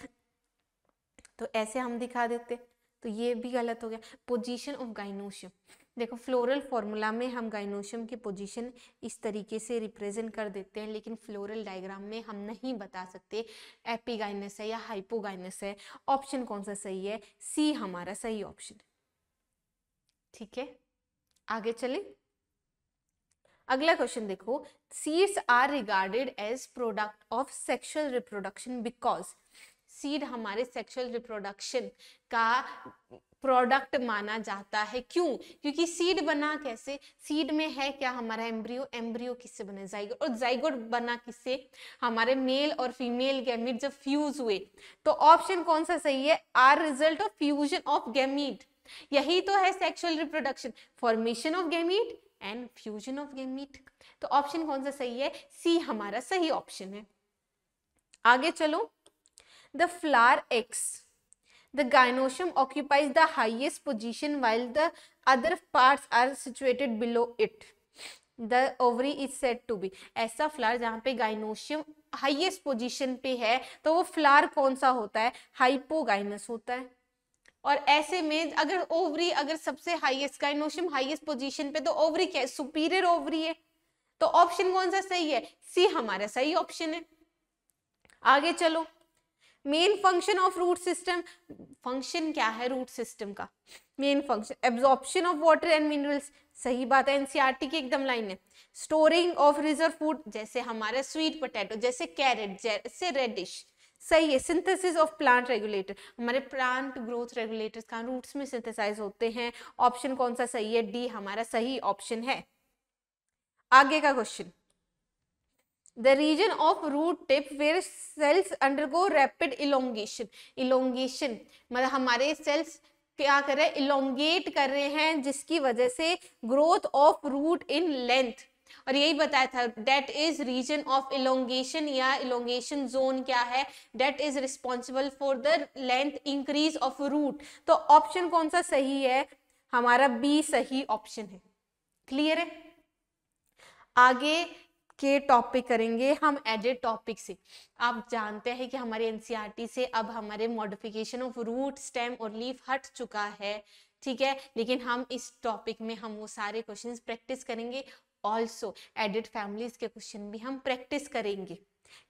तो ऐसे हम दिखा देते तो ये भी गलत हो गया पोजीशन ऑफ गाइनोशियम देखो फ्लोरल फॉर्मूला में हम गाइनोशियम की पोजीशन इस तरीके से रिप्रेजेंट कर देते हैं लेकिन फ्लोरल डायग्राम में हम नहीं बता सकते एपीगाइनस है या हाइपोगाइनस है ऑप्शन कौन सा सही है सी हमारा सही ऑप्शन ठीक है आगे चले अगला क्वेश्चन देखो seeds are regarded as product of sexual reproduction because seed हमारे सेक्सुअल रिप्रोडक्शन का प्रोडक्ट माना जाता है क्यों क्योंकि सीड बना कैसे सीड में है क्या हमारा एम्ब्रियो एम्ब्रियो किससे बने जाइगोट और जाइगोट बना किससे हमारे मेल और फीमेल गैमिट जब फ्यूज हुए तो ऑप्शन कौन सा सही है are result of fusion of gamete यही तो है sexual reproduction formation of gamete and fusion of gamete तो ऑप्शन कौन सा सही है सी हमारा सही ऑप्शन है आगे चलो the flower eggs. The gynosium occupies the highest position while the other parts are situated below it. The ovary is said to be ऐसा फ्लावर जहाँ पे गाइनोशियम हाईएस्ट पोजीशन पे है तो वो फ्लार कौन सा होता है हाइपोगाइनस होता है और ऐसे में अगर ओवरी अगर सबसे हाईएस्ट गाइनोशियम हाईएस्ट पोजीशन पे तो ओवरी क्या है सुपीरियर ओवरी है तो ऑप्शन कौन सा सही है सी हमारा सही ऑप्शन है आगे चलो main function of root system function क्या है रूट सिस्टम का main function absorption of water and minerals सही बात है एनसीआरटी e की एकदम लाइन है स्टोरिंग ऑफ रिजर्व फूड जैसे हमारा स्वीट पोटैटो जैसे कैरेट जैसे रेडिश सही है सिंथेसिस ऑफ प्लांट रेगुलेटर हमारे प्लांट ग्रोथ रेगुलेटर्स का रूट्स में सिंथेसाइज होते हैं ऑप्शन कौन सा सही है डी हमारा सही ऑप्शन है आगे का question the region of root tip where cells undergo rapid elongation elongation मतलब हमारे cells क्या कर रहे हैं इलोंगेट कर रहे हैं जिसकी वजह से growth of root in length और यही बताया था that is region of elongation या इलोंगेशन जोन क्या है that is responsible for the length increase of root तो ऑप्शन कौन सा सही है हमारा बी सही ऑप्शन है क्लियर है आगे के टॉपिक करेंगे हम एडेड टॉपिक से आप जानते हैं कि हमारे एनसीईआरटी e से अब हमारे मॉडिफिकेशन ऑफ रूट स्टेम और लीफ हट चुका है ठीक है लेकिन हम इस टॉपिक में हम वो सारे क्वेश्चन प्रैक्टिस करेंगे ऑल्सो एडेड फैमिलीज के क्वेश्चन भी हम प्रैक्टिस करेंगे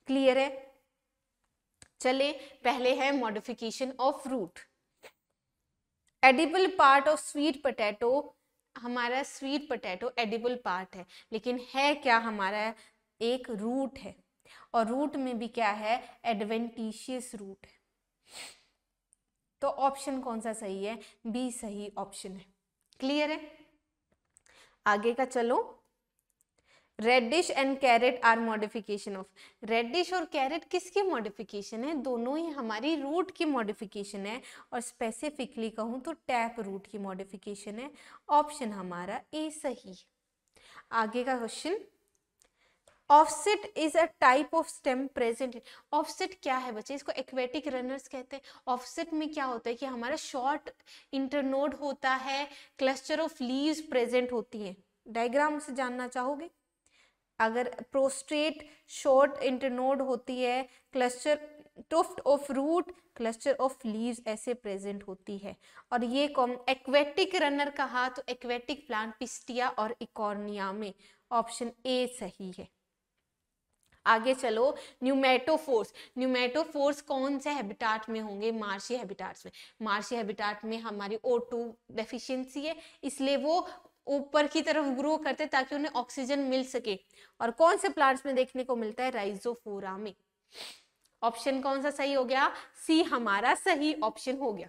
क्लियर है चले पहले है modification of root edible part of sweet potato हमारा स्वीट पोटैटो एडिबल पार्ट है लेकिन है क्या हमारा एक रूट है और रूट में भी क्या है एडवेंटिशियस रूट है तो ऑप्शन कौन सा सही है बी सही ऑप्शन है क्लियर है आगे का चलो radish and carrot are modification of radish और कैरेट किसकी मॉडिफिकेशन है दोनों ही हमारी रूट की मॉडिफिकेशन है और स्पेसिफिकली कहूँ तो टैप रूट की मॉडिफिकेशन है ऑप्शन हमारा ए सही आगे का question offset is a type of stem present offset क्या है बच्चे इसको एक्वेटिक रनर्स कहते हैं ऑफसेट में क्या होता है कि हमारा शॉर्ट इंटरनोड होता है क्लस्टर ऑफ लीव्स प्रेजेंट होती है डायग्राम से जानना चाहोगे अगर प्रोस्ट्रेट शॉर्ट इंटरनोड होती है cluster tuft of root cluster of leaves ऐसे प्रेजेंट होती है और ये कॉम एक्वेटिक रनर कहा तो एक्वेटिक प्लांट पिस्टिया और इकोर्निया में ऑप्शन ए सही है आगे चलो न्यूमेटोफोर्स न्यूमेटोफोर्स कौन से हैबिटाट में होंगे मार्शी हैबिटाट्स में मार्शी हैबिटाट में हमारी ओ टू डेफिशिएंसी है इसलिए वो ऊपर की तरफ ग्रो करते ताकि उन्हें ऑक्सीजन मिल सके और कौन से प्लांट्स में देखने को मिलता है राइजोफोरा में ऑप्शन कौन सा सही हो गया सी हमारा सही ऑप्शन हो गया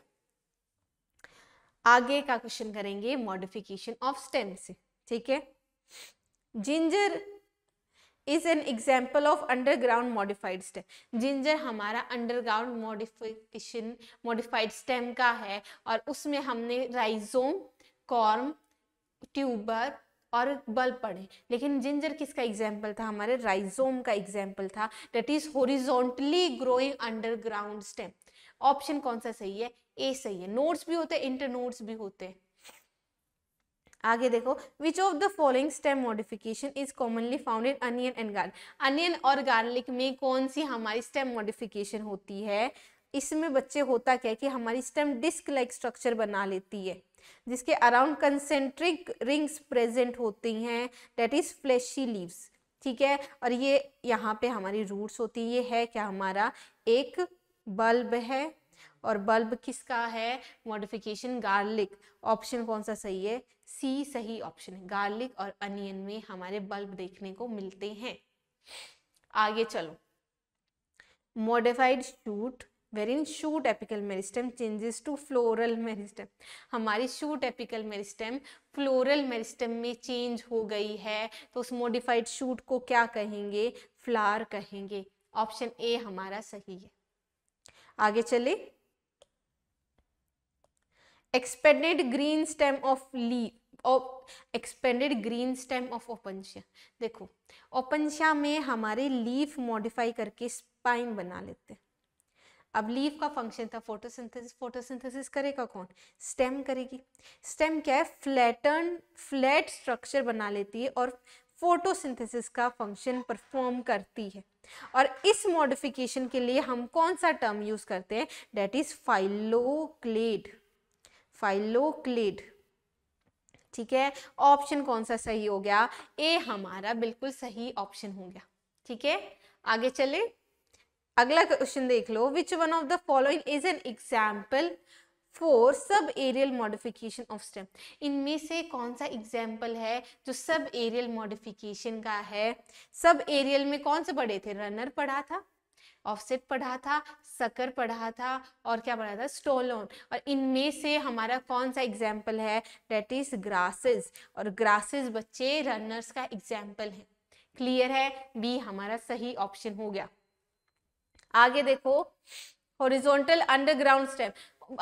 आगे का क्वेश्चन करेंगे मॉडिफिकेशन ऑफ स्टेम से ठीक है ginger is an example of underground modified stem ginger हमारा अंडरग्राउंड मॉडिफिकेशन मॉडिफाइड स्टेम का है और उसमें हमने राइजोम कॉर्म ट्यूबर और बल्ब पढ़े लेकिन जिंजर किसका एग्जाम्पल था हमारे राइजोम का एग्जाम्पल था that is horizontally growing underground stem option कौन सा सही है ए सही है नोट्स भी होते हैं इंटर नोट्स भी होते हैं आगे देखो which of the following stem modification is commonly found in onion and garlic onion और गार्लिक में कौन सी हमारी स्टेम मॉडिफिकेशन होती है इसमें बच्चे होता क्या है कि हमारी स्टेम डिस्क लाइक स्ट्रक्चर बना लेती है जिसके अराउंड कंसेंट्रिक रिंग्स प्रेजेंट होती हैं डेट इज़ फ्लैशी लीव्स ठीक है और ये यहाँ पे हमारी रूट्स होती है ये है क्या हमारा एक बल्ब है और बल्ब किसका है मॉडिफिकेशन गार्लिक ऑप्शन कौन सा सही है सी सही ऑप्शन है गार्लिक और अनियन में हमारे बल्ब देखने को मिलते हैं आगे चलो modified shoot wherein shoot apical meristem changes to floral meristem हमारी shoot apical meristem floral meristem में चेंज हो गई है तो उस मोडिफाइड शूट को क्या कहेंगे फ्लार कहेंगे ऑप्शन ए हमारा सही है आगे चले एक्सपेंडेड ग्रीन स्टेम ऑफ ली expanded green stem of Opuntia देखो ओपनशिया में हमारे लीफ मॉडिफाई करके स्पाइन बना लेते हैं अब लीव का फंक्शन था फोटोसिंथेसिस फोटोसिंथेसिस करेगा कौन स्टेम करेगी स्टेम क्या है फ्लैटर्न फ्लैट स्ट्रक्चर बना लेती है और फोटोसिंथेसिस का फंक्शन परफॉर्म करती है और इस मॉडिफिकेशन के लिए हम कौन सा टर्म यूज करते हैं डेट इज फाइलोक्लेड फाइलोक्लेड ठीक है ऑप्शन कौन सा सही हो गया ए हमारा बिल्कुल सही ऑप्शन हो गया ठीक है आगे चले अगला क्वेश्चन देख लो which one of the following is an example for subaerial modification of stem इनमें से कौन सा एग्जाम्पल है जो सब एरियल मॉडिफिकेशन का है सब एरियल में कौन से पढ़े थे रनर पढ़ा था ऑफसेट पढ़ा था सकर पढ़ा था और क्या पढ़ा था स्टोलोन और इनमें से हमारा कौन सा एग्जाम्पल है डेट इज ग्रासेस और ग्रासेस बच्चे रनर्स का एग्जाम्पल है क्लियर है बी हमारा सही ऑप्शन हो गया आगे देखो हॉरिजॉन्टल अंडरग्राउंड स्टेम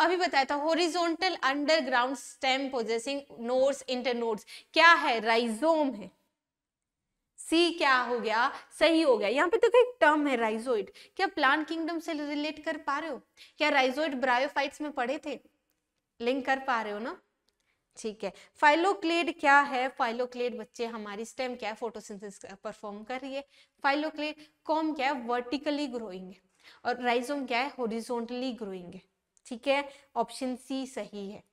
अभी बताया था horizontal underground stem possessing nodes internodes क्या है राइजोम है सी क्या हो गया सही हो गया यहाँ पे तो एक टर्म है राइजोइड क्या प्लांट किंगडम से रिलेट कर पा रहे हो क्या राइजोइड ब्रायोफाइट्स में पड़े थे लिंक कर पा रहे हो ना ठीक है फाइलोक्लेड क्या है फाइलोक्लेड बच्चे हमारी स्टेम क्या है फोटोसिंथेसिस परफॉर्म कर रही है फाइलोक्लेड कॉम क्या है वर्टिकली ग्रोइंग है और राइजोम क्या है होरिजोनटली ग्रोइंग है ठीक है ऑप्शन सी सही है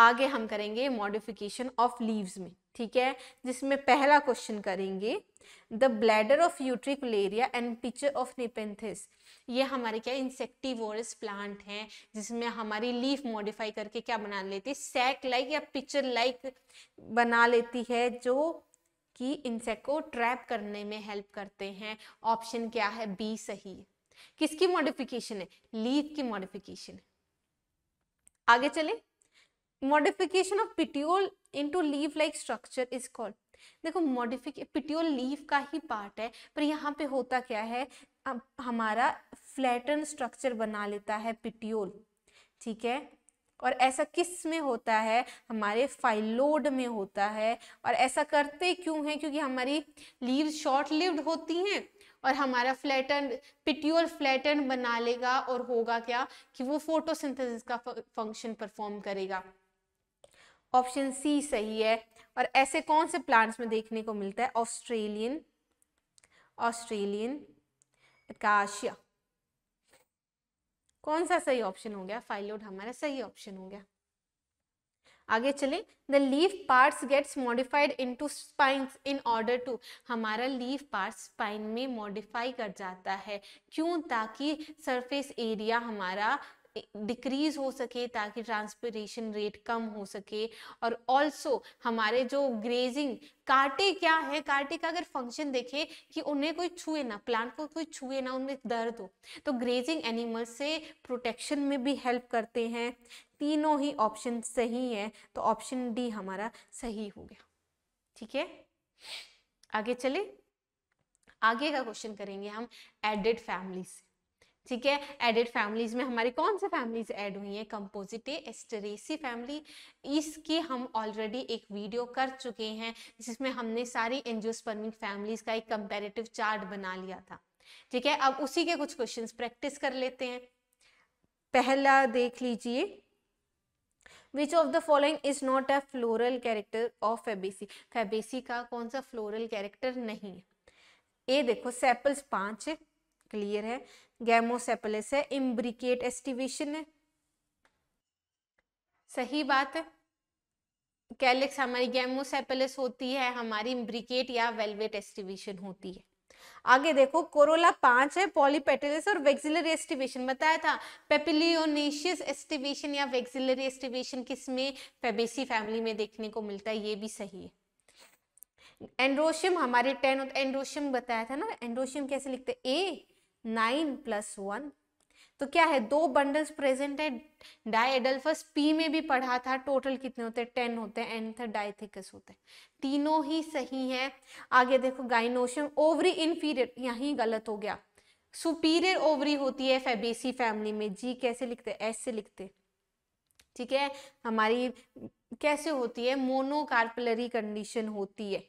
आगे हम करेंगे मॉडिफिकेशन ऑफ लीव्स में ठीक है जिसमें पहला क्वेश्चन करेंगे the bladder of Utricularia and pitcher of Nepenthes ये हमारे क्या इंसेक्टिवोरस प्लांट हैं जिसमें हमारी लीफ मॉडिफाई करके क्या बना लेती है सैक लाइक या पिचर लाइक बना लेती है जो कि इंसेक्ट को ट्रैप करने में हेल्प करते हैं ऑप्शन क्या है बी सही किसकी मॉडिफिकेशन है लीफ की मॉडिफिकेशन आगे चले modification of petiole into leaf like structure is called देखो मॉडिफिक पिटियोल लीफ का ही पार्ट है पर यहाँ पे होता क्या है अब हमारा फ्लैटन स्ट्रक्चर बना लेता है पिटियोल ठीक है और ऐसा किस में होता है हमारे फाइलोड में होता है और ऐसा करते क्यों है क्योंकि हमारी लीव शॉर्ट लिव्ड होती हैं और हमारा फ्लैटन पिट्यूल फ्लैटन बना लेगा और होगा क्या कि वो फोटोसिंथेसिस का फंक्शन परफॉर्म करेगा ऑप्शन सी सही है और ऐसे कौन से प्लांट्स में देखने को मिलता है ऑस्ट्रेलियन ऑस्ट्रेलियन एकाशिया कौन सा सही ऑप्शन हो गया फाइलोड हमारा सही ऑप्शन हो गया आगे चले the leaf parts gets modified into spines in order to हमारा लीव पार्ट्स स्पाइन में मॉडिफाई कर जाता है क्यों ताकि सरफेस एरिया हमारा डिक्रीज हो सके ताकि ट्रांसपीरेशन रेट कम हो सके और ऑल्सो हमारे जो ग्रेजिंग कांटे क्या है कांटे का अगर फंक्शन देखे कि उन्हें कोई छुए ना प्लांट को कोई छुए ना उनमें दर्द हो तो ग्रेजिंग एनिमल से प्रोटेक्शन में भी हेल्प करते हैं तीनों ही ऑप्शन सही है तो ऑप्शन डी हमारा सही हो गया ठीक है आगे चले आगे का क्वेश्चन करेंगे हम एडेड फैमिली से ठीक है एडेड फैमिलीज में हमारी कौन से फैमिलीज ऐड हुई हैं कंपोजिटे एस्टरेसी फैमिली इसकी हम ऑलरेडी एक वीडियो कर चुके हैं जिसमें हमने सारी एनजियोस्पर्मिक फैमिलीज का एक कंपेरेटिव चार्ट बना लिया था ठीक है अब उसी के कुछ क्वेश्चन प्रैक्टिस कर लेते हैं पहला देख लीजिए which of the following is not a floral character of Fabaceae Fabaceae का कौन सा फ्लोरल कैरेक्टर नहीं है ए देखो सेपल्स पांच है क्लियर है गैमोसेपलस है इम्ब्रिकेट एस्टिवेशन है सही बात है कैलिक्स हमारी गैमोसेपलस होती है हमारी इम्ब्रिकेट या वेलवेट एस्टिवेशन होती है आगे देखो कोरोला पांच है पॉलीपेटेलिस और वेक्सिलरी एस्टिवेशन बताया था पेपिलियोनेशियस एस्टिवेशन या वेक्सिलरी एस्टिवेशन किसमें फेबेसी फैमिली में देखने को मिलता है ये भी सही है एंड्रोशियम हमारे टेन एंड्रोशियम बताया था ना एंड्रोशियम कैसे लिखते ए नाइन प्लस वन तो क्या है दो बंडल्स प्रेजेंट है डाई एडल्फस पी में भी पढ़ा था टोटल कितने होते हैं टेन होते हैं एंड डाइथिकस होते हैं तीनों ही सही हैं आगे देखो गाइनोशियम ओवरी इन्फीरियर यहीं गलत हो गया सुपीरियर ओवरी होती है फेबेसी फैमिली में जी कैसे लिखते एस से लिखते ठीक है हमारी कैसे होती है मोनोकार्पलरी कंडीशन होती है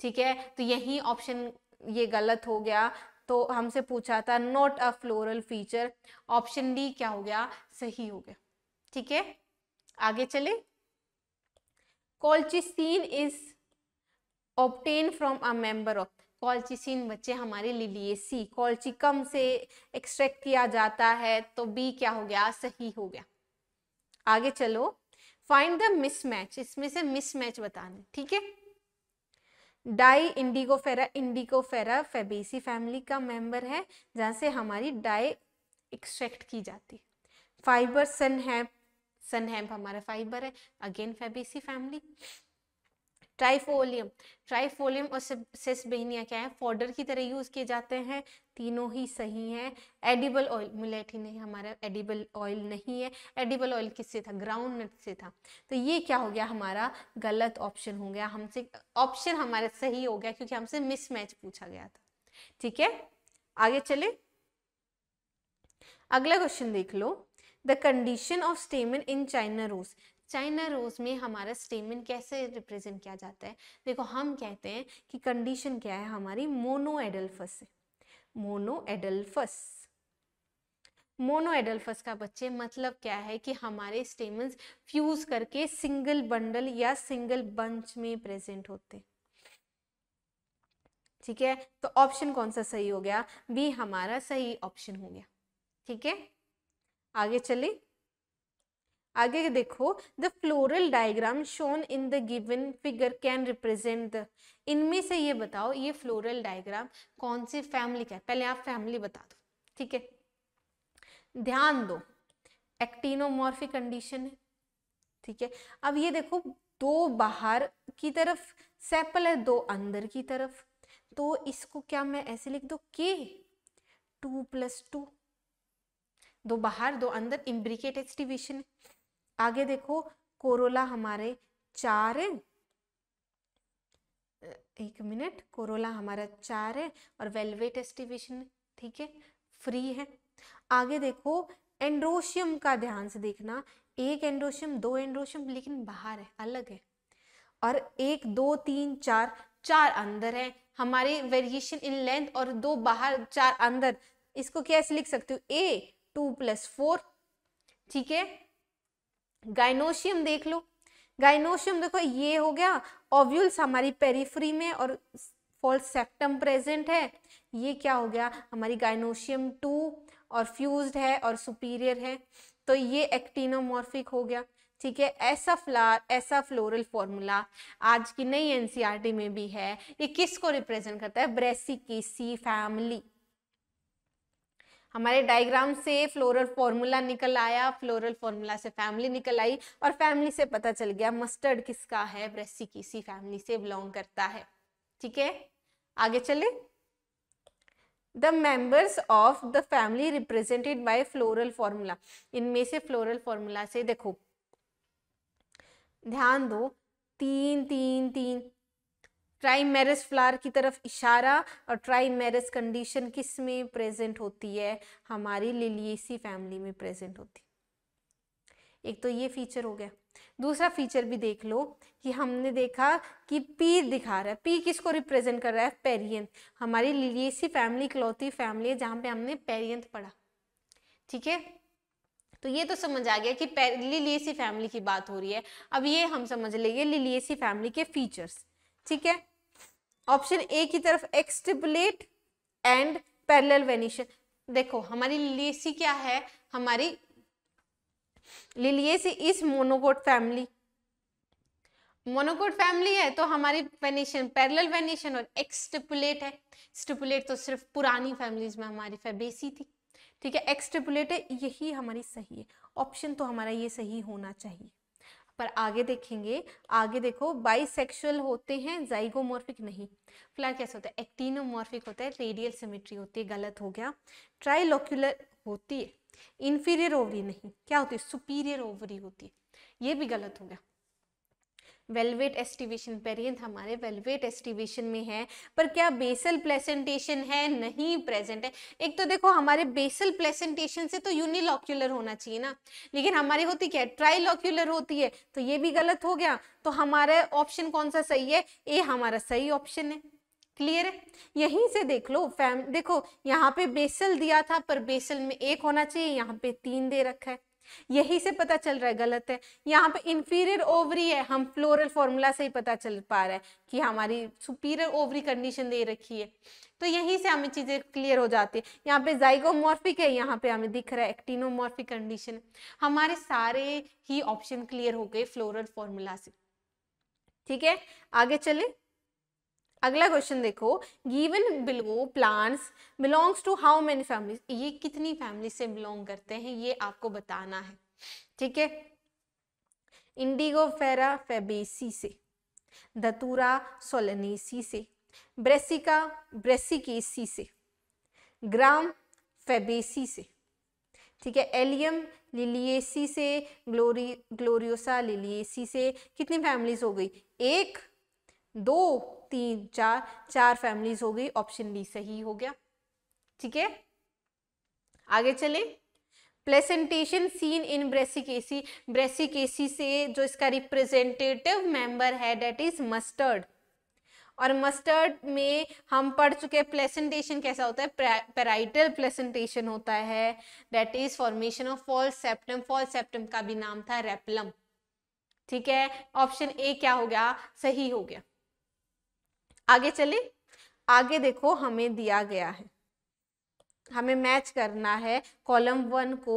ठीक है तो यही ऑप्शन ये गलत हो गया तो हमसे पूछा था not a floral feature option D क्या हो गया सही हो गया ठीक है आगे चले colchicine is obtained from a member of colchicine बच्चे हमारे लिलिएसी कॉल्चिकम से एक्सट्रैक्ट किया जाता है तो बी क्या हो गया सही हो गया आगे चलो फाइंड द मिसमैच इसमें से मिसमैच बताने ठीक है dye Indigofera Indigofera Fabaceae family का मेंबर है जहाँ से हमारी डाई एक्सट्रैक्ट की जाती है फाइबर सन है सन हैम्प हमारा फाइबर है again Fabaceae family Trifolium Trifolium और सेसबेनिया क्या है फोडर की तरह यूज किए जाते हैं तीनों ही सही हैं एडिबल ऑयल मुलेट ही नहीं हमारा एडिबल ऑयल नहीं है एडिबल ऑयल किससे था ग्राउंड नट से था तो ये क्या हो गया हमारा गलत ऑप्शन हो गया हमसे ऑप्शन हमारा सही हो गया क्योंकि हमसे मिसमैच पूछा गया था ठीक है आगे चले अगला क्वेश्चन देख लो the condition of stamen in China rose China rose में हमारा स्टेमिन कैसे रिप्रेजेंट किया जाता है देखो हम कहते हैं कि कंडीशन क्या है हमारी monadelphous monadelphous monadelphous का बच्चे मतलब क्या है कि हमारे स्टेमन्स फ्यूज करके सिंगल बंडल या सिंगल बंच में प्रेजेंट होते ठीक है तो ऑप्शन कौन सा सही हो गया बी हमारा सही ऑप्शन हो गया ठीक है आगे चले आगे देखो the floral diagram shown in the given figure can represent the इनमें से ये बताओ ये फ्लोरल डायग्राम कौन सी फैमिली का है पहले आप फैमिली बता दो ठीक है ध्यान दो एक्टिनोमॉर्फिक कंडीशन है ठीक है अब ये देखो दो बाहर की तरफ सेपल है दो अंदर की तरफ तो इसको क्या मैं ऐसे लिख दो के टू प्लस टू दो बाहर दो अंदर इम्ब्रिकेट एक्सटिवेशन है आगे देखो कोरोला हमारे चार है एक मिनट कोरोला हमारा चार है और वेलवेट एस्टिवेशन ठीक है फ्री है आगे देखो एंड्रोशियम का ध्यान से देखना एक एंड्रोशियम दो एंड्रोशियम लेकिन बाहर है अलग है और एक दो तीन चार चार अंदर है हमारे वेरिएशन इन लेंथ और दो बाहर चार अंदर इसको कैसे लिख सकते हो ए टू प्लस फोर ठीक है गाइनोशियम देख लो गाइनोशियम देखो ये हो गया ओव्यूल्स हमारी पेरीफ्री में और फॉल्स सेप्टम प्रेजेंट है ये क्या हो गया हमारी गाइनोशियम टू और फ्यूज्ड है और सुपीरियर है तो ये एक्टिनोमॉर्फिक हो गया ठीक है ऐसा फ्लार ऐसा फ्लोरल फॉर्मूला आज की नई एनसीआरटी e में भी है ये किसको रिप्रेजेंट करता है ब्रेसिकेसी फैमिली हमारे डायग्राम से फ्लोरल फॉर्मूला निकल आया फ्लोरल फॉर्मूला से फैमिली निकल आई और फैमिली से पता चल गया मस्टर्ड किसका है ब्रेसी किसी फैमिली से बिलोंग करता है ठीक है आगे चले the members of the family represented by floral formula इनमें से फ्लोरल फॉर्मूला से देखो ध्यान दो तीन तीन तीन ट्राईमेरस फ्लावर की तरफ इशारा और ट्राईमेरस कंडीशन किस में प्रेजेंट होती है हमारी लिलियसी फैमिली में प्रेजेंट होती एक तो ये फीचर हो गया दूसरा फीचर भी देख लो कि हमने देखा कि पी दिखा रहा है पी किसको रिप्रेजेंट कर रहा है पेरियंथ हमारी लिलियसी फैमिली क्लौती फैमिली है जहाँ पे हमने पेरियंथ पढ़ा ठीक है तो ये तो समझ आ गया कि लिलियसी फैमिली की बात हो रही है अब ये हम समझ लेंगे लिलियसी फैमिली के फीचर्स ठीक है ऑप्शन ए की तरफ एक्सटिबुलेट एंड पैरेलल वेनिशन देखो हमारी लिलियसी क्या है हमारी लिलियसी इस मोनोकोट फैमिली मोनोकोट फैमिली है तो हमारी वेनिशन पैरेलल वेनिशन और एक्सटिपुलेट है स्टिपुलेट तो सिर्फ पुरानी फैमिलीज में हमारी फेबेसी थी ठीक है एक्सटिपुलेट है यही हमारी सही है ऑप्शन तो हमारा ये सही होना चाहिए पर आगे देखेंगे आगे देखो बाइसेक्सुअल होते हैं जाइगोमॉर्फिक नहीं फिलहाल कैसे होता है एक्टिनोमोर्फिक होता है रेडियल सिमेट्री होती है गलत हो गया ट्राइलोक्यूलर होती है इन्फीरियर ओवरी नहीं क्या होती है सुपीरियर ओवरी होती है ये भी गलत हो गया वेलवेट एस्टिवेशन पेरियंथ हमारे वेलवेट एस्टिवेशन में है पर क्या बेसल प्लेसेंटेशन है नहीं प्रेजेंट है एक तो देखो हमारे बेसल प्लेसेंटेशन से तो यूनिलॉक्यूलर होना चाहिए ना लेकिन हमारी होती क्या है ट्राइलॉक्यूलर होती है तो ये भी गलत हो गया तो हमारा ऑप्शन कौन सा सही है ए हमारा सही ऑप्शन है क्लियर है यहीं से देख लो फैम देखो यहाँ पे बेसल दिया था पर बेसल में एक होना चाहिए यहाँ पे तीन दे रखा है यही से पता चल रहा है गलत है यहाँ पे इंफीरियर ओवरी है हम फ्लोरल फॉर्मूला से ही पता चल पा रहा है कि हमारी सुपीरियर ओवरी कंडीशन दे रखी है तो यहीं से हमें चीजें क्लियर हो जाती है यहाँ पे जाइगोमॉर्फिक है यहाँ पे हमें दिख रहा है एक्टिनोमॉर्फिक कंडीशन हमारे सारे ही ऑप्शन क्लियर हो गए फ्लोरल फॉर्मूला से ठीक है आगे चले अगला क्वेश्चन देखो given below plants belongs to how many family ये कितनी फैमिली से बिलोंग करते हैं ये आपको बताना है ठीक है इंडिगो फेरा फेबेसी से धतूरा सोलनेसी से ब्रेसिका ब्रेसिकेसी से ग्राम फेबेसी से ठीक है एलियम लिलिएसी से ग्लोरी ग्लोरियोसा लिलिएसी से कितनी फैमिलीज हो गई एक दो तीन चार चार फैमिलीज हो गई ऑप्शन बी सही हो गया ठीक है आगे चले placentation seen in Brassicaceae Brassicaceae से जो इसका रिप्रेजेंटेटिव मेंबर है डेट इज मस्टर्ड और मस्टर्ड में हम पढ़ चुके हैं प्लेसेंटेशन कैसा होता है पेराइटल प्लेसेंटेशन होता है that is formation of false septum false septum का भी नाम था रेपलम ठीक है ऑप्शन ए क्या हो गया सही हो गया आगे चले आगे देखो हमें दिया गया है हमें मैच करना है कॉलम वन को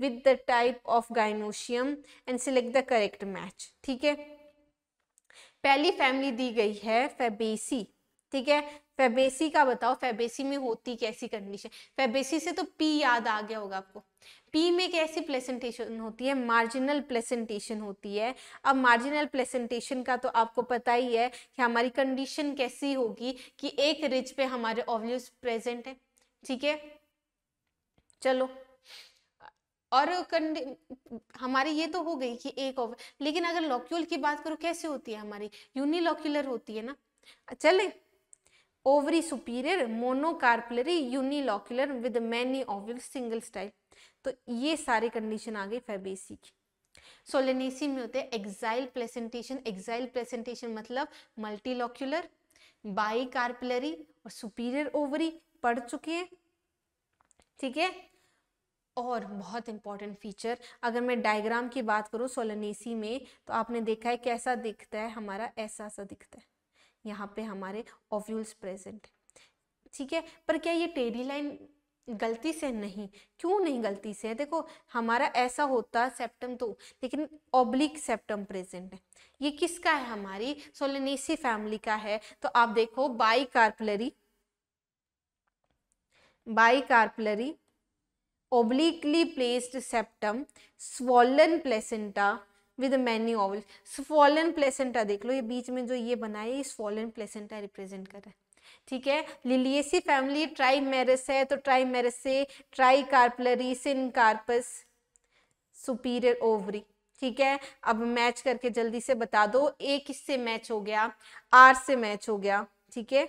with the type of gynoecium and select the correct match ठीक है पहली फैमिली दी गई है फेबेसी ठीक है फेबेसी का बताओ फेबेसी में होती कैसी कंडीशन फेबेसी से तो पी याद आ गया होगा आपको पी में कैसी प्लेसेंटेशन होती है मार्जिनल प्लेसेंटेशन होती है अब मार्जिनल प्लेसेंटेशन का तो आपको पता ही है कि हमारी कंडीशन कैसी होगी कि एक रिज पे हमारे ऑवल्यूज प्रेजेंट है ठीक है चलो और हमारी ये तो हो गई कि एक ऑव लेकिन अगर लॉक्यूल की बात करो कैसे होती है हमारी यूनिलॉक्यूलर होती है ना चले ovary superior monocarpellary unilocular with many ovules single style तो ये सारी कंडीशन आ गई फेबेसी की सोलेनेसी में होते हैं एक्साइल प्लेसेंटेशन एक्साइल प्लेसेंटेशन मतलब मल्टीलोक्यूलर बाई और सुपीरियर ओवरी पढ़ चुके हैं ठीक है और बहुत इंपॉर्टेंट फीचर अगर मैं डायग्राम की बात करूँ सोलनेसी में तो आपने देखा है कैसा दिखता है हमारा ऐसा सा दिखता है यहाँ पे हमारे ओव्यूल्स प्रेजेंट ठीक है पर क्या ये टेढ़ी लाइन गलती से नहीं क्यों नहीं गलती से देखो हमारा ऐसा होता है सेप्टम तो लेकिन ओब्लिक सेप्टम प्रेजेंट है ये किसका है हमारी सोलेनेसी फैमिली का है तो आप देखो bicarpellary bicarpellary obliquely placed septum swollen placenta with many ovule swollen placenta देख लो ये बीच में जो ये बना है ये स्वॉलन प्लेसेंटा रिप्रेजेंट कर रहा है ठीक है लिलियसी फैमिली ट्राई मेरिस है तो trimerous tricarpellary syncarpous superior ovary ठीक है अब मैच करके जल्दी से बता दो ए किससे मैच हो गया आर से मैच हो गया ठीक है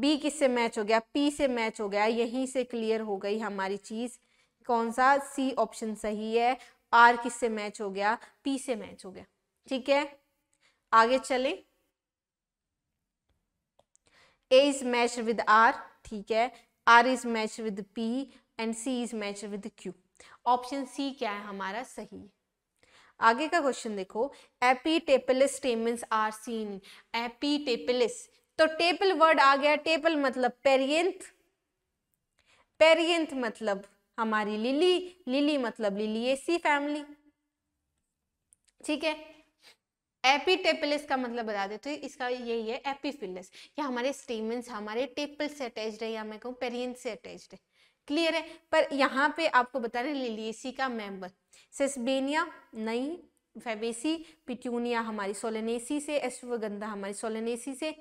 बी किससे मैच हो गया पी से मैच हो गया यहीं से क्लियर हो गई हमारी चीज कौन सा सी ऑप्शन सही है आर किससे मैच हो गया पी से मैच हो गया ठीक है आगे चलें A is match with R ठीक है R is match with P and C is match with Q option C क्या है हमारा सही आगे का क्वेश्चन देखो epitepalous stamens are seen epitepalous तो टेपल वर्ड आ गया टेपल मतलब पेरियंथ पेरियंथ मतलब हमारी लिली लिली मतलब लिली लिलिएसी फैमिली ठीक है एपीटेपलिस का मतलब बता देते तो इसका यही है एपीफिलस ये हमारे स्टेमेंस हमारे टेपल से अटैच है या मैं कहूँ पेरियन से अटैच है क्लियर है पर यहाँ पे आपको बता रहे लिलियसी का मेंबर सेस्बेनिया नहीं फेबेसी पिट्यूनिया हमारी सोलेनेसी से एस्वगंधा हमारी सोलेनेसी से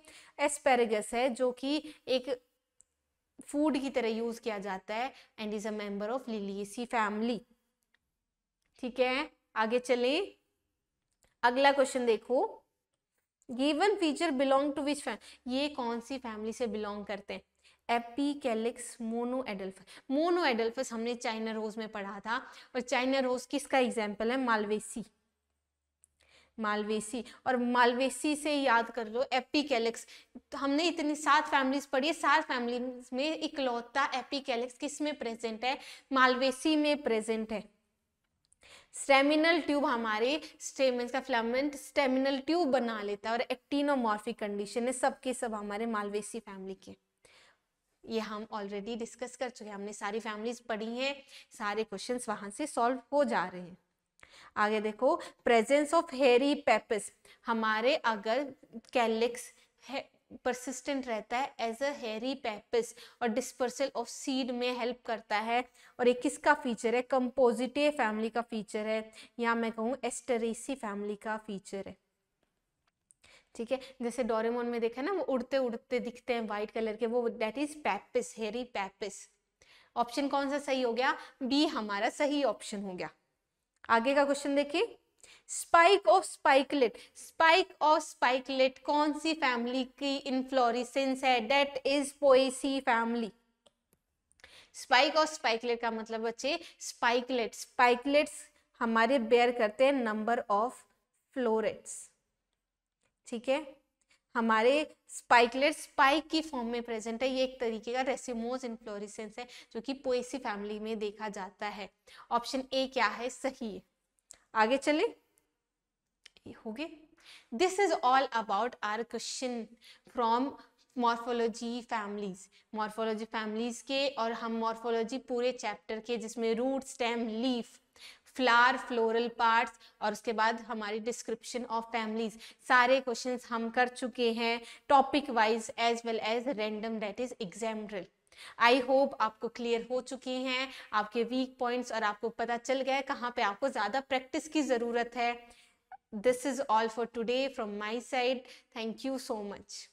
एस्पेरेगस है जो कि एक फूड की तरह यूज किया जाता है and is a member of Liliaceae family ठीक है आगे चलें अगला क्वेश्चन देखो given feature belong to which family ये कौन सी फैमिली से बिलोंग करते हैं एपी मोनो एडल्फ मोनो एडल्फस हमने चाइना रोज में पढ़ा था और चाइना रोज किसका एग्जाम्पल है मालवेसी मालवेसी और मालवेसी से याद कर लो कैलिक्स तो हमने इतनी सात फैमिलीज पढ़ी है सात फैमिली में इकलौता एपी कैलिक्स किस में प्रेजेंट है मालवेसी में प्रेजेंट है स्टेमिनल ट्यूब हमारे स्टेमिन का फ्लामेंट स्टेमिनल ट्यूब बना लेता है और एक्टिनोमॉर्फिक कंडीशन है सबके सब हमारे मालवेसी फैमिली के ये हम ऑलरेडी डिस्कस कर चुके हैं हमने सारी फैमिलीज पढ़ी हैं सारे क्वेश्चन वहाँ से सॉल्व हो जा रहे हैं आगे देखो प्रेजेंस ऑफ हेरी पेपिस हमारे अगर कैलिक्स परसिस्टेंट रहता है एज अ हेरी पैपिस और डिस्पर्सल ऑफ सीड में हेल्प करता है और ये किसका फीचर है कंपोजिटिव फैमिली का फीचर है या मैं कहूँ एस्टरेसी फैमिली का फीचर है ठीक है जैसे डोरेमोन में देखा ना वो उड़ते उड़ते दिखते हैं वाइट कलर के वो डेट इज पैपिस हेरी पैपिस ऑप्शन कौन सा सही हो गया बी हमारा सही ऑप्शन हो गया आगे का क्वेश्चन देखिए spike of spikelet spike of spikelet कौन सी फैमिली की इनफ्लोरिसेंस है that is Poaceae family spike और स्पाइकलेट का मतलब बच्चे स्पाइकलेट स्पाइकलेट्स हमारे बेयर करते हैं नंबर ऑफ फ्लोरेट्स ठीक है हमारे स्पाइकलेट स्पाइक की फॉर्म में प्रेजेंट है ये एक तरीके का रेसिमोज इनफ्लोरिसेंस है जो कि पोएसी फैमिली में देखा जाता है ऑप्शन ए क्या है सही है आगे चले ये हो गए this is all about our question from morphology families morphology families के और हम मॉर्फोलॉजी पूरे चैप्टर के जिसमें root stem leaf flower floral parts और उसके बाद हमारी डिस्क्रिप्शन ऑफ फैमिलीज सारे क्वेश्चन हम कर चुके हैं topic wise as well as random that is exam I hope आपको क्लियर हो चुकी हैं आपके वीक पॉइंट्स और आपको पता चल गया कहाँ पे आपको ज़्यादा प्रैक्टिस की ज़रूरत है this is all for today from my side. Thank you so much.